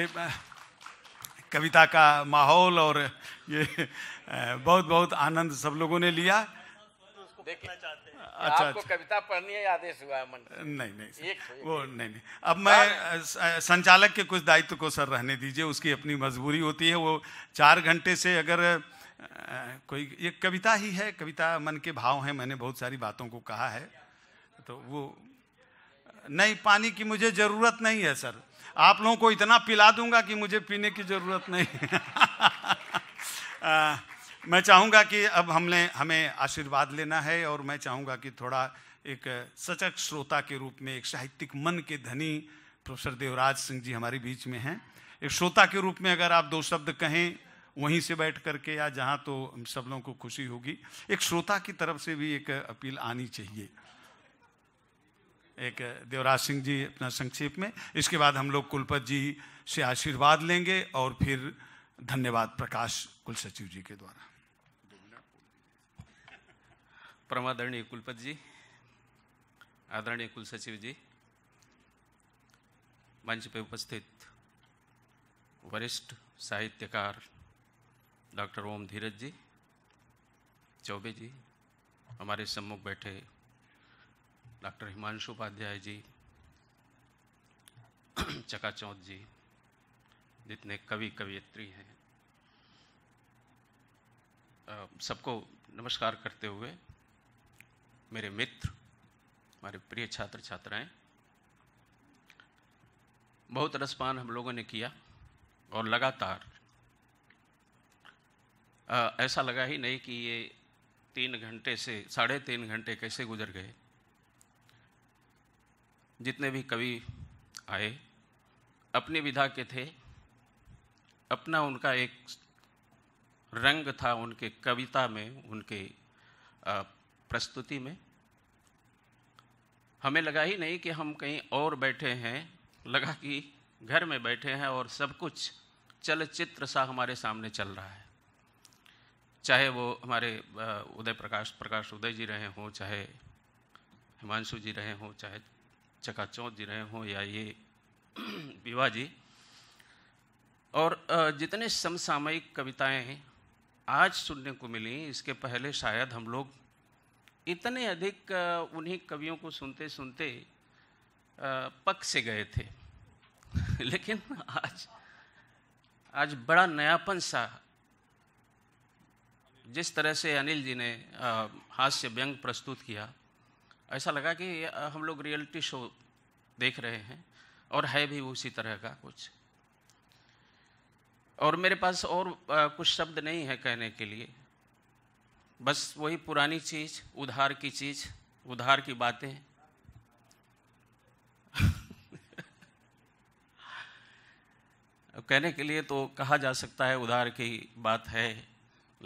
कविता का माहौल और ये बहुत बहुत आनंद सब लोगों ने लिया अच्छा हैं अच्छा। कविता पढ़नी है आदेश हुआ है मन नहीं नहीं एक वो नहीं नहीं अब मैं हाँ। संचालक के कुछ दायित्व को सर रहने दीजिए उसकी अपनी मजबूरी होती है वो चार घंटे से अगर कोई ये कविता ही है कविता मन के भाव हैं मैंने बहुत सारी बातों को कहा है तो वो नहीं पानी की मुझे ज़रूरत नहीं है सर आप लोगों को इतना पिला दूंगा कि मुझे पीने की ज़रूरत नहीं [laughs] आ, मैं चाहूँगा कि अब हमने हमें आशीर्वाद लेना है और मैं चाहूँगा कि थोड़ा एक सचक श्रोता के रूप में एक साहित्यिक मन के धनी प्रोफेसर देवराज सिंह जी हमारे बीच में हैं एक श्रोता के रूप में अगर आप दो शब्द कहें वहीं से बैठ करके या जहाँ तो हम सब लोगों को खुशी होगी एक श्रोता की तरफ से भी एक अपील आनी चाहिए एक देवराज सिंह जी अपना संक्षेप में इसके बाद हम लोग कुलपत जी से आशीर्वाद लेंगे और फिर धन्यवाद प्रकाश कुल सचिव जी के द्वारा परमादरणीय कुलपत जी आदरणीय कुल सचिव जी मंच पर उपस्थित वरिष्ठ साहित्यकार डॉक्टर ओम धीरज जी चौबे जी हमारे सम्मुख बैठे डॉक्टर हिमांशु उपाध्याय जी [clears throat] चौथ जी जितने कवि कवियत्री हैं सबको नमस्कार करते हुए मेरे मित्र हमारे प्रिय छात्र छात्राएं बहुत रसपान हम लोगों ने किया और लगातार आ, ऐसा लगा ही नहीं कि ये तीन घंटे से साढ़े तीन घंटे कैसे गुजर गए जितने भी कवि आए अपनी विधा के थे अपना उनका एक रंग था उनके कविता में उनके प्रस्तुति में हमें लगा ही नहीं कि हम कहीं और बैठे हैं लगा कि घर में बैठे हैं और सब कुछ चलचित्र सा हमारे सामने चल रहा है चाहे वो हमारे उदय प्रकाश प्रकाश उदय जी रहे हों चाहे हिमांशु जी रहे हों चाहे चकाचौ जी रहे हों या ये [clears throat] विवाह जी और जितने समसामयिक कविताएं हैं आज सुनने को मिली इसके पहले शायद हम लोग इतने अधिक उन्हीं कवियों को सुनते सुनते पक से गए थे [laughs] लेकिन आज आज बड़ा नयापन सा जिस तरह से अनिल जी ने हास्य व्यंग प्रस्तुत किया ऐसा लगा कि हम लोग रियलिटी शो देख रहे हैं और है भी उसी तरह का कुछ और मेरे पास और कुछ शब्द नहीं है कहने के लिए बस वही पुरानी चीज़ उधार की चीज़ उधार की बातें [laughs] कहने के लिए तो कहा जा सकता है उधार की बात है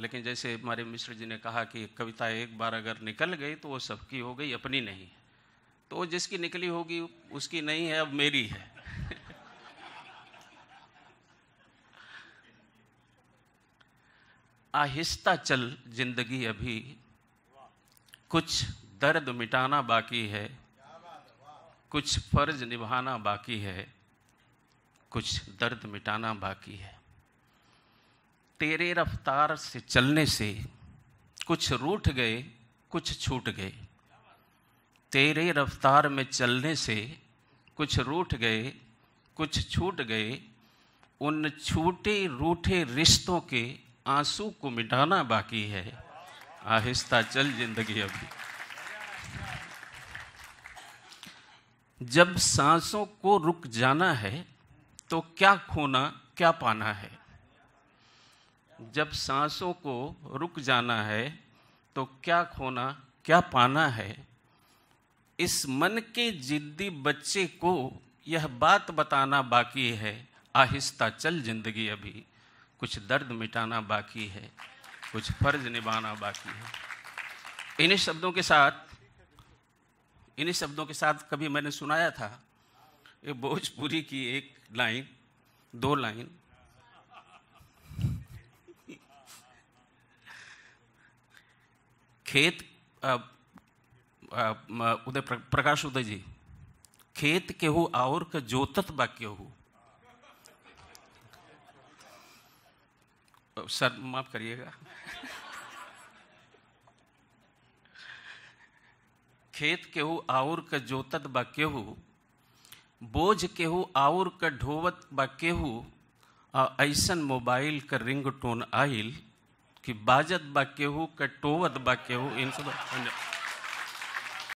लेकिन जैसे हमारे मिश्र जी ने कहा कि कविता एक बार अगर निकल गई तो वो सबकी हो गई अपनी नहीं तो जिसकी निकली होगी उसकी नहीं है अब मेरी है [laughs] आहिस्ता चल जिंदगी अभी कुछ दर्द मिटाना बाकी है कुछ फर्ज निभाना बाकी है कुछ दर्द मिटाना बाकी है तेरे रफ्तार से चलने से कुछ रूठ गए कुछ छूट गए तेरे रफ्तार में चलने से कुछ रूठ गए कुछ छूट गए उन छूटे रूठे रिश्तों के आंसू को मिटाना बाकी है आहिस्ता चल जिंदगी अभी जब सांसों को रुक जाना है तो क्या खोना क्या पाना है जब सांसों को रुक जाना है तो क्या खोना क्या पाना है इस मन के जिद्दी बच्चे को यह बात बताना बाकी है आहिस्ता चल जिंदगी अभी कुछ दर्द मिटाना बाकी है कुछ फर्ज निभाना बाकी है इन्हीं शब्दों के साथ इन्हीं शब्दों के साथ कभी मैंने सुनाया था ये भोजपुरी की एक लाइन दो लाइन खेत उदय प्रकाश उदय जी खेत केहू और के जोतत बा केहू सर माफ करिएगा खेत केहू और के जोतत बा केहू बोझ केहू और के ढोवत बा केहू ऐसन मोबाइल का रिंग टोन आइल कि बाजत बा केहू कटोवत टोवत बा केहू इन सब